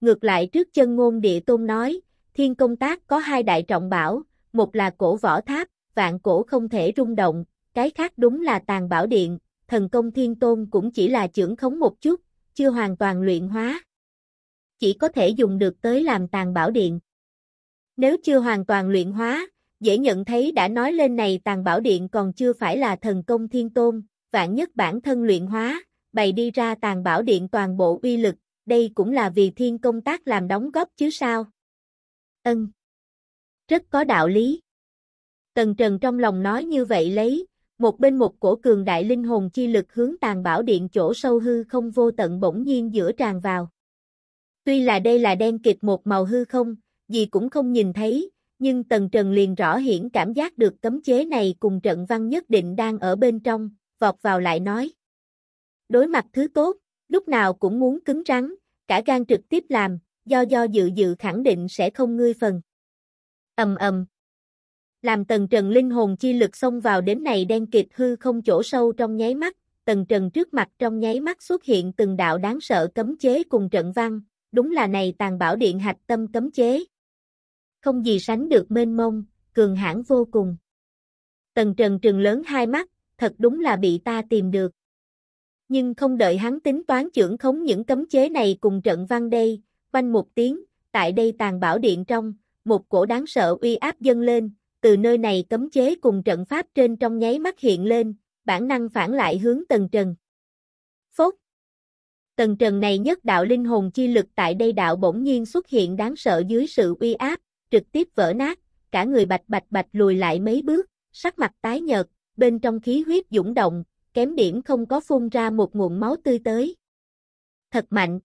Ngược lại trước chân ngôn địa tôn nói, thiên công tác có hai đại trọng bảo, một là cổ võ tháp, vạn cổ không thể rung động, cái khác đúng là tàn bảo điện, thần công thiên tôn cũng chỉ là trưởng khống một chút, chưa hoàn toàn luyện hóa. Chỉ có thể dùng được tới làm tàn bảo điện. Nếu chưa hoàn toàn luyện hóa, dễ nhận thấy đã nói lên này tàn bảo điện còn chưa phải là thần công thiên tôn, vạn nhất bản thân luyện hóa, bày đi ra tàn bảo điện toàn bộ uy lực, đây cũng là vì thiên công tác làm đóng góp chứ sao. Ân. Rất có đạo lý. Tần Trần trong lòng nói như vậy lấy, một bên một cổ cường đại linh hồn chi lực hướng tàn bảo điện chỗ sâu hư không vô tận bỗng nhiên giữa tràn vào. Tuy là đây là đen kịt một màu hư không, gì cũng không nhìn thấy, nhưng Tần Trần liền rõ hiển cảm giác được cấm chế này cùng trận văn nhất định đang ở bên trong, vọt vào lại nói. Đối mặt thứ tốt, lúc nào cũng muốn cứng rắn, cả gan trực tiếp làm, do do dự dự khẳng định sẽ không ngươi phần. Ầm ầm. Làm tần trần linh hồn chi lực xông vào đến này đen kịt hư không chỗ sâu trong nháy mắt, tần trần trước mặt trong nháy mắt xuất hiện từng đạo đáng sợ cấm chế cùng trận văn, đúng là này tàn bảo điện hạch tâm cấm chế. Không gì sánh được mênh mông, cường hãn vô cùng. Tần Trần trừng lớn hai mắt, thật đúng là bị ta tìm được. Nhưng không đợi hắn tính toán trưởng khống những cấm chế này cùng trận văn đây, quanh một tiếng, tại đây tàn bảo điện trong, một cổ đáng sợ uy áp dâng lên, từ nơi này cấm chế cùng trận pháp trên trong nháy mắt hiện lên, bản năng phản lại hướng Tần Trần. Phốt! Tần Trần này nhất đạo linh hồn chi lực tại đây đạo bỗng nhiên xuất hiện đáng sợ dưới sự uy áp, trực tiếp vỡ nát, cả người bạch bạch bạch lùi lại mấy bước, sắc mặt tái nhợt, bên trong khí huyết dũng động, kém điểm không có phun ra một nguồn máu tươi tới. Thật mạnh.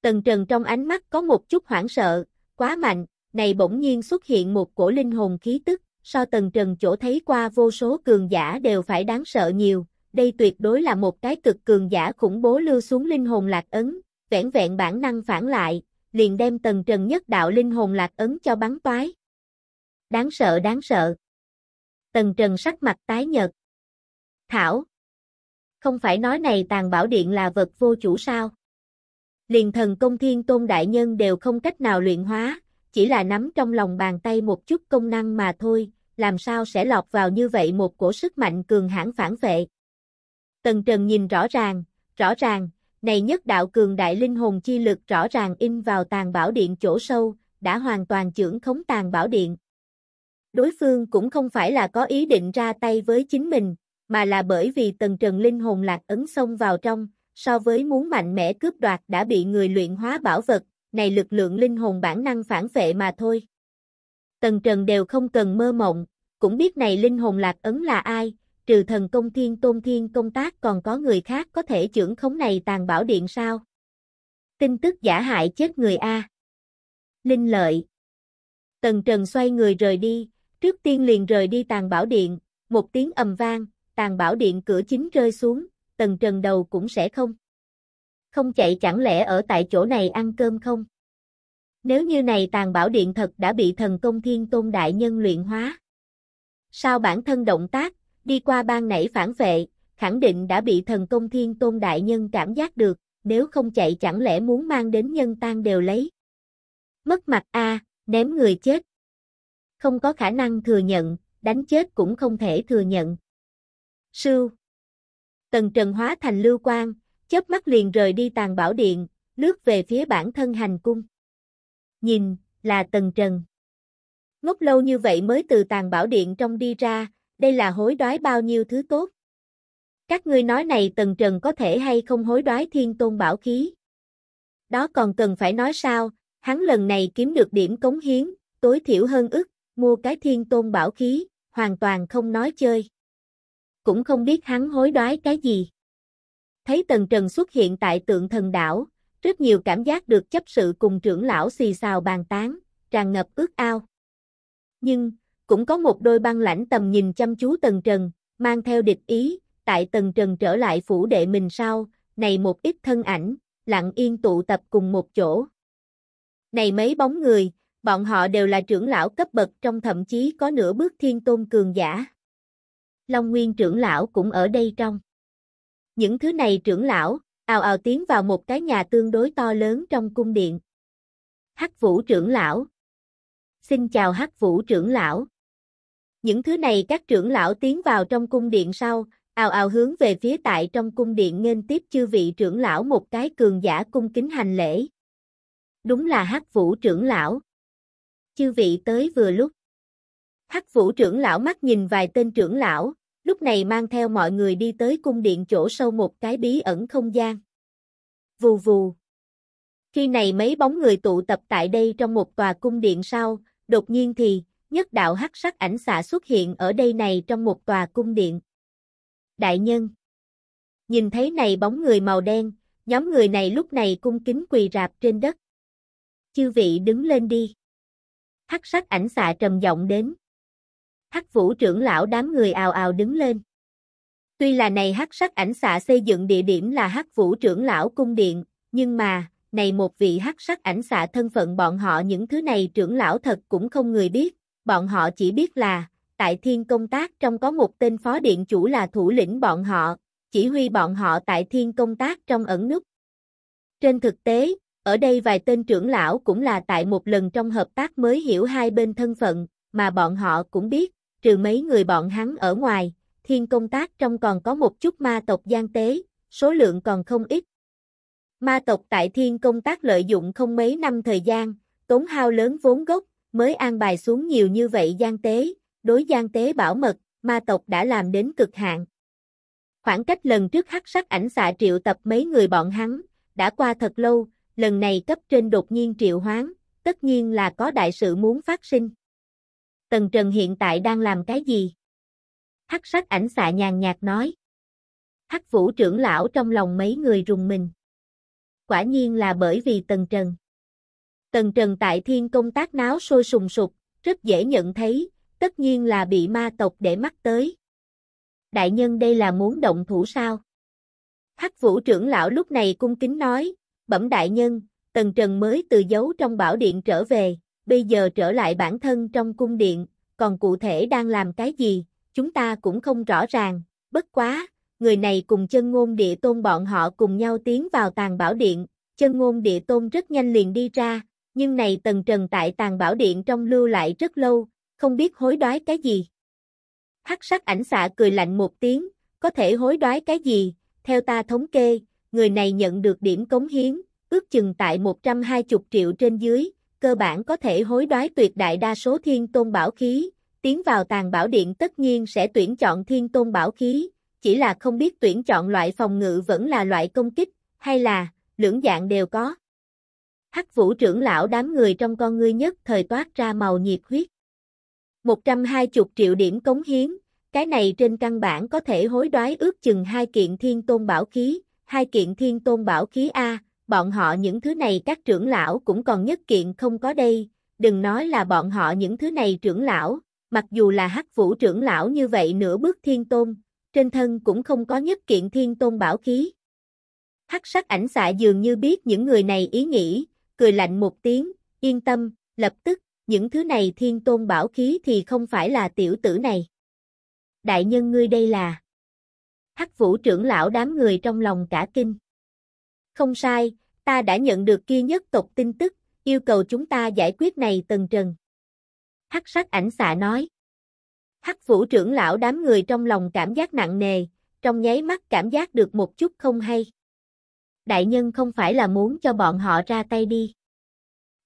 Tần Trần trong ánh mắt có một chút hoảng sợ, quá mạnh, này bỗng nhiên xuất hiện một cổ linh hồn khí tức, so Tần Trần chỗ thấy qua vô số cường giả đều phải đáng sợ nhiều, đây tuyệt đối là một cái cực cường giả khủng bố lưu xuống linh hồn lạc ấn, vẹn vẹn bản năng phản lại, liền đem Tần Trần nhất đạo linh hồn lạc ấn cho bắn toái. Đáng sợ đáng sợ. Tần Trần sắc mặt tái nhợt. Thảo. Không phải nói này tàn bảo điện là vật vô chủ sao? Liền thần công thiên tôn đại nhân đều không cách nào luyện hóa, chỉ là nắm trong lòng bàn tay một chút công năng mà thôi, làm sao sẽ lọt vào như vậy một cổ sức mạnh cường hãn phản vệ. Tần Trần nhìn rõ ràng, rõ ràng, này nhất đạo cường đại linh hồn chi lực rõ ràng in vào tàn bảo điện chỗ sâu, đã hoàn toàn trưởng khống tàn bảo điện. Đối phương cũng không phải là có ý định ra tay với chính mình, mà là bởi vì tần trần linh hồn lạc ấn xông vào trong, so với muốn mạnh mẽ cướp đoạt đã bị người luyện hóa bảo vật, này lực lượng linh hồn bản năng phản vệ mà thôi. Tần Trần đều không cần mơ mộng, cũng biết này linh hồn lạc ấn là ai, trừ thần công thiên tôn thiên công tác còn có người khác có thể trưởng khống này tàn bảo điện sao. Tin tức giả hại chết người A. Linh lợi. Tần Trần xoay người rời đi, trước tiên liền rời đi tàn bảo điện, một tiếng ầm vang, tàn bảo điện cửa chính rơi xuống, tầng trần đầu cũng sẽ không. Không chạy chẳng lẽ ở tại chỗ này ăn cơm không? Nếu như này tàn bảo điện thật đã bị thần công thiên tôn đại nhân luyện hóa. Sao bản thân động tác, đi qua ban nảy phản vệ, khẳng định đã bị thần công thiên tôn đại nhân cảm giác được, nếu không chạy chẳng lẽ muốn mang đến nhân tan đều lấy. Mất mặt a ném người chết không có khả năng thừa nhận, đánh chết cũng không thể thừa nhận. sư, Tần Trần hóa thành lưu quang, chớp mắt liền rời đi tàn bảo điện, lướt về phía bản thân hành cung. Nhìn, là Tần Trần. Ngốc lâu như vậy mới từ tàn bảo điện trong đi ra, đây là hối đoái bao nhiêu thứ tốt. Các ngươi nói này Tần Trần có thể hay không hối đoái thiên tôn bảo khí. Đó còn cần phải nói sao, hắn lần này kiếm được điểm cống hiến, tối thiểu hơn ức mua cái thiên tôn bảo khí, hoàn toàn không nói chơi. Cũng không biết hắn hối đoái cái gì. Thấy Tần Trần xuất hiện tại tượng thần đảo, rất nhiều cảm giác được chấp sự cùng trưởng lão xì xào bàn tán, tràn ngập ước ao. Nhưng, cũng có một đôi băng lãnh tầm nhìn chăm chú Tần Trần, mang theo địch ý, tại Tần Trần trở lại phủ đệ mình sau, này một ít thân ảnh, lặng yên tụ tập cùng một chỗ. Này mấy bóng người, bọn họ đều là trưởng lão cấp bậc trong thậm chí có nửa bước thiên tôn cường giả. Long Nguyên trưởng lão cũng ở đây trong. Những thứ này trưởng lão, ào ào tiến vào một cái nhà tương đối to lớn trong cung điện. Hắc Vũ trưởng lão. Xin chào Hắc Vũ trưởng lão. Những thứ này các trưởng lão tiến vào trong cung điện sau, ào ào hướng về phía tại trong cung điện nên tiếp chư vị trưởng lão một cái cường giả cung kính hành lễ. Đúng là Hắc Vũ trưởng lão chư vị tới vừa lúc. Hắc vũ trưởng lão mắt nhìn vài tên trưởng lão, lúc này mang theo mọi người đi tới cung điện chỗ sâu một cái bí ẩn không gian. Vù vù. Khi này mấy bóng người tụ tập tại đây trong một tòa cung điện sau, đột nhiên thì, nhất đạo hắc sắc ảnh xạ xuất hiện ở đây này trong một tòa cung điện. Đại nhân. Nhìn thấy này bóng người màu đen, nhóm người này lúc này cung kính quỳ rạp trên đất. Chư vị đứng lên đi. Hắc sắc ảnh xạ trầm giọng đến. Hắc vũ trưởng lão đám người ào ào đứng lên. Tuy là này hắc sắc ảnh xạ xây dựng địa điểm là hắc vũ trưởng lão cung điện, nhưng mà, này một vị hắc sắc ảnh xạ thân phận bọn họ những thứ này trưởng lão thật cũng không người biết, bọn họ chỉ biết là, tại thiên công tác trong có một tên phó điện chủ là thủ lĩnh bọn họ, chỉ huy bọn họ tại thiên công tác trong ẩn nút. Trên thực tế, ở đây vài tên trưởng lão cũng là tại một lần trong hợp tác mới hiểu hai bên thân phận, mà bọn họ cũng biết, trừ mấy người bọn hắn ở ngoài, thiên công tác trong còn có một chút ma tộc gian tế, số lượng còn không ít. Ma tộc tại thiên công tác lợi dụng không mấy năm thời gian, tốn hao lớn vốn gốc, mới an bài xuống nhiều như vậy gian tế, đối gian tế bảo mật, ma tộc đã làm đến cực hạn. Khoảng cách lần trước hắc sắc ảnh xạ triệu tập mấy người bọn hắn, đã qua thật lâu, lần này cấp trên đột nhiên triệu hoán, tất nhiên là có đại sự muốn phát sinh. Tần Trần hiện tại đang làm cái gì? Hắc sắc ảnh xạ nhàn nhạt nói. Hắc vũ trưởng lão trong lòng mấy người rùng mình. Quả nhiên là bởi vì Tần Trần. Tần Trần tại thiên công tác náo sôi sùng sục, rất dễ nhận thấy, tất nhiên là bị ma tộc để mắt tới. Đại nhân đây là muốn động thủ sao? Hắc vũ trưởng lão lúc này cung kính nói, bẩm đại nhân, Tần Trần mới từ giấu trong bảo điện trở về, bây giờ trở lại bản thân trong cung điện, còn cụ thể đang làm cái gì, chúng ta cũng không rõ ràng, bất quá, người này cùng chân ngôn địa tôn bọn họ cùng nhau tiến vào tàng bảo điện, chân ngôn địa tôn rất nhanh liền đi ra, nhưng này Tần Trần tại tàng bảo điện trong lưu lại rất lâu, không biết hối đoái cái gì. Hắc sắc ảnh xạ cười lạnh một tiếng, có thể hối đoái cái gì, theo ta thống kê, người này nhận được điểm cống hiến, ước chừng tại 120 triệu trên dưới, cơ bản có thể hối đoái tuyệt đại đa số thiên tôn bảo khí, tiến vào tàng bảo điện tất nhiên sẽ tuyển chọn thiên tôn bảo khí, chỉ là không biết tuyển chọn loại phòng ngự vẫn là loại công kích, hay là, lưỡng dạng đều có. Hắc vũ trưởng lão đám người trong con ngươi nhất thời toát ra màu nhiệt huyết. 120 triệu điểm cống hiến, cái này trên căn bản có thể hối đoái ước chừng hai kiện thiên tôn bảo khí, hai kiện thiên tôn bảo khí A, bọn họ những thứ này các trưởng lão cũng còn nhất kiện không có đây, đừng nói là bọn họ những thứ này trưởng lão, mặc dù là hắc vũ trưởng lão như vậy nửa bước thiên tôn, trên thân cũng không có nhất kiện thiên tôn bảo khí. Hắc sắc ảnh xạ dường như biết những người này ý nghĩ, cười lạnh một tiếng, yên tâm, lập tức, những thứ này thiên tôn bảo khí thì không phải là tiểu tử này. Đại nhân ngươi đây là hắc vũ trưởng lão đám người trong lòng cả kinh. Không sai, ta đã nhận được kia nhất tộc tin tức, yêu cầu chúng ta giải quyết này tần trần. Hắc sắc ảnh xạ nói. Hắc vũ trưởng lão đám người trong lòng cảm giác nặng nề, trong nháy mắt cảm giác được một chút không hay. Đại nhân không phải là muốn cho bọn họ ra tay đi.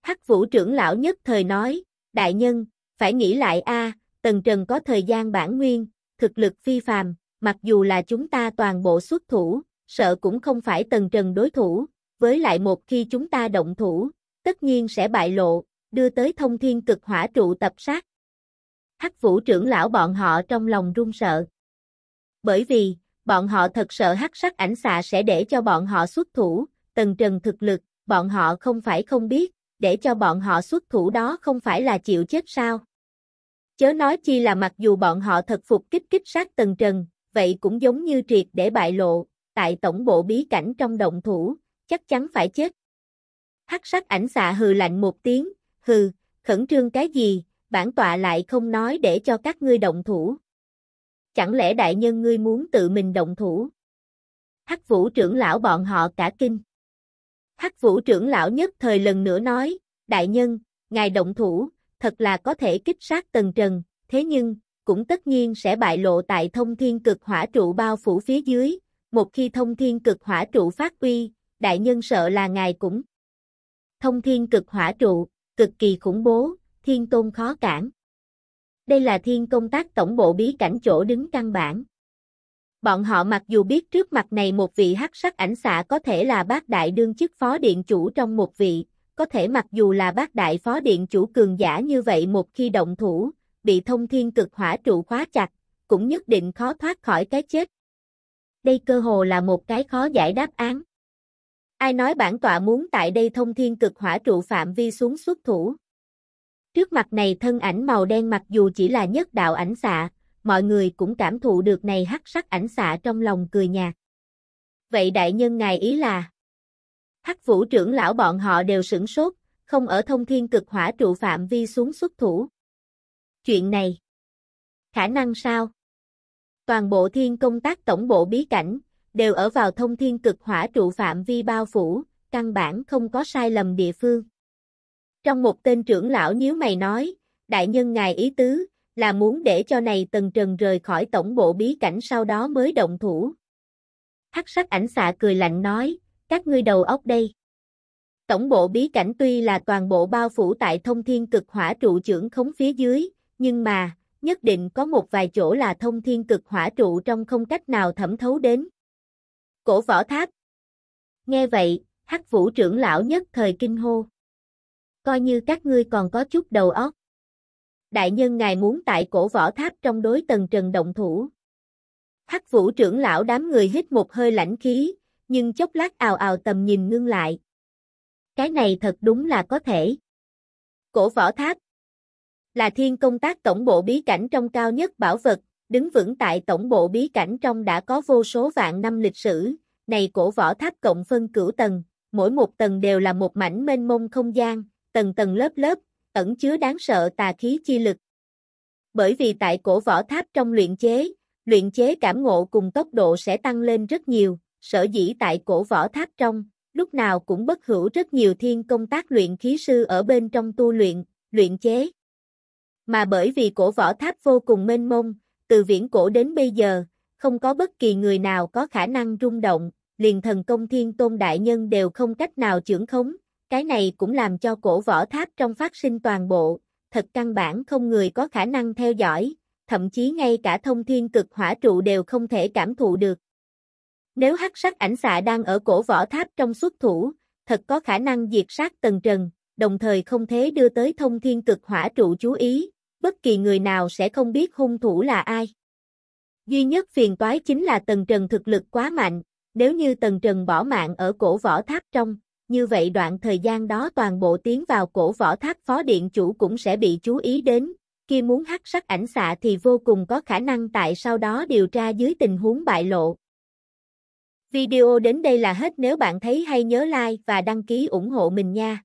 Hắc vũ trưởng lão nhất thời nói, đại nhân, phải nghĩ lại a tần trần có thời gian bản nguyên, thực lực phi phàm, mặc dù là chúng ta toàn bộ xuất thủ, sợ cũng không phải tần trần đối thủ, với lại một khi chúng ta động thủ, tất nhiên sẽ bại lộ, đưa tới thông thiên cực hỏa trụ tập sát. Hắc vũ trưởng lão bọn họ trong lòng run sợ. Bởi vì, bọn họ thật sợ hắc sắc ảnh xạ sẽ để cho bọn họ xuất thủ, tần trần thực lực, bọn họ không phải không biết, để cho bọn họ xuất thủ đó không phải là chịu chết sao. Chớ nói chi là mặc dù bọn họ thật phục kích kích sát tần trần, vậy cũng giống như triệt để bại lộ, tại tổng bộ bí cảnh trong động thủ, chắc chắn phải chết. Hắc sắc ảnh xạ hừ lạnh một tiếng, hừ, khẩn trương cái gì, bản tọa lại không nói để cho các ngươi động thủ. Chẳng lẽ đại nhân ngươi muốn tự mình động thủ? Hắc vũ trưởng lão bọn họ cả kinh. Hắc vũ trưởng lão nhất thời lần nữa nói, đại nhân, ngài động thủ, thật là có thể kích sát tần trần, thế nhưng, cũng tất nhiên sẽ bại lộ tại thông thiên cực hỏa trụ bao phủ phía dưới, một khi thông thiên cực hỏa trụ phát uy, đại nhân sợ là ngài cũng. Thông thiên cực hỏa trụ, cực kỳ khủng bố, thiên tôn khó cản. Đây là thiên công tác tổng bộ bí cảnh chỗ đứng căn bản. Bọn họ mặc dù biết trước mặt này một vị hắc sắc ảnh xạ có thể là bác đại đương chức phó điện chủ trong một vị, có thể mặc dù là bác đại phó điện chủ cường giả như vậy một khi động thủ, bị thông thiên cực hỏa trụ khóa chặt, cũng nhất định khó thoát khỏi cái chết. Đây cơ hồ là một cái khó giải đáp án. Ai nói bản tọa muốn tại đây thông thiên cực hỏa trụ phạm vi xuống xuất thủ. Trước mặt này thân ảnh màu đen mặc dù chỉ là nhất đạo ảnh xạ, mọi người cũng cảm thụ được này hắc sắc ảnh xạ trong lòng cười nhạt. Vậy đại nhân ngài ý là Hắc vũ trưởng lão bọn họ đều sửng sốt, không ở thông thiên cực hỏa trụ phạm vi xuống xuất thủ. Chuyện này. Khả năng sao? Toàn bộ thiên công tác tổng bộ bí cảnh, đều ở vào thông thiên cực hỏa trụ phạm vi bao phủ, căn bản không có sai lầm địa phương. Trong một tên trưởng lão nhíu mày nói, đại nhân ngài ý tứ, là muốn để cho này tần trần rời khỏi tổng bộ bí cảnh sau đó mới động thủ. Hắc sắc ảnh xạ cười lạnh nói, các ngươi đầu óc đây. Tổng bộ bí cảnh tuy là toàn bộ bao phủ tại thông thiên cực hỏa trụ trưởng khống phía dưới, nhưng mà, nhất định có một vài chỗ là thông thiên cực hỏa trụ trong không cách nào thẩm thấu đến. Cổ võ tháp Nghe vậy, hắc vũ trưởng lão nhất thời kinh hô. Coi như các ngươi còn có chút đầu óc. Đại nhân ngài muốn tại cổ võ tháp trong đối tầng trần động thủ. Hắc vũ trưởng lão đám người hít một hơi lãnh khí, nhưng chốc lát ào ào tầm nhìn ngưng lại. Cái này thật đúng là có thể. Cổ võ tháp, là thiên công tác tổng bộ bí cảnh trong cao nhất bảo vật, đứng vững tại tổng bộ bí cảnh trong đã có vô số vạn năm lịch sử, này cổ võ tháp cộng phân cửu tầng, mỗi một tầng đều là một mảnh mênh mông không gian, tầng tầng lớp lớp, ẩn chứa đáng sợ tà khí chi lực. Bởi vì tại cổ võ tháp trong luyện chế, luyện chế cảm ngộ cùng tốc độ sẽ tăng lên rất nhiều, sở dĩ tại cổ võ tháp trong, lúc nào cũng bất hữu rất nhiều thiên công tác luyện khí sư ở bên trong tu luyện, luyện chế mà bởi vì cổ võ tháp vô cùng mênh mông, từ viễn cổ đến bây giờ, không có bất kỳ người nào có khả năng rung động, liền thần công thiên tôn đại nhân đều không cách nào trưởng khống, cái này cũng làm cho cổ võ tháp trong phát sinh toàn bộ, thật căn bản không người có khả năng theo dõi, thậm chí ngay cả thông thiên cực hỏa trụ đều không thể cảm thụ được. Nếu hắc sắc ảnh xạ đang ở cổ võ tháp trong xuất thủ, thật có khả năng diệt sát tầng trần, đồng thời không thế đưa tới thông thiên cực hỏa trụ chú ý, bất kỳ người nào sẽ không biết hung thủ là ai. Duy nhất phiền toái chính là Tần Trần thực lực quá mạnh, nếu như Tần Trần bỏ mạng ở cổ võ tháp trong, như vậy đoạn thời gian đó toàn bộ tiến vào cổ võ tháp phó điện chủ cũng sẽ bị chú ý đến, khi muốn hắc sắc ảnh xạ thì vô cùng có khả năng tại sau đó điều tra dưới tình huống bại lộ. Video đến đây là hết nếu bạn thấy hay nhớ like và đăng ký ủng hộ mình nha.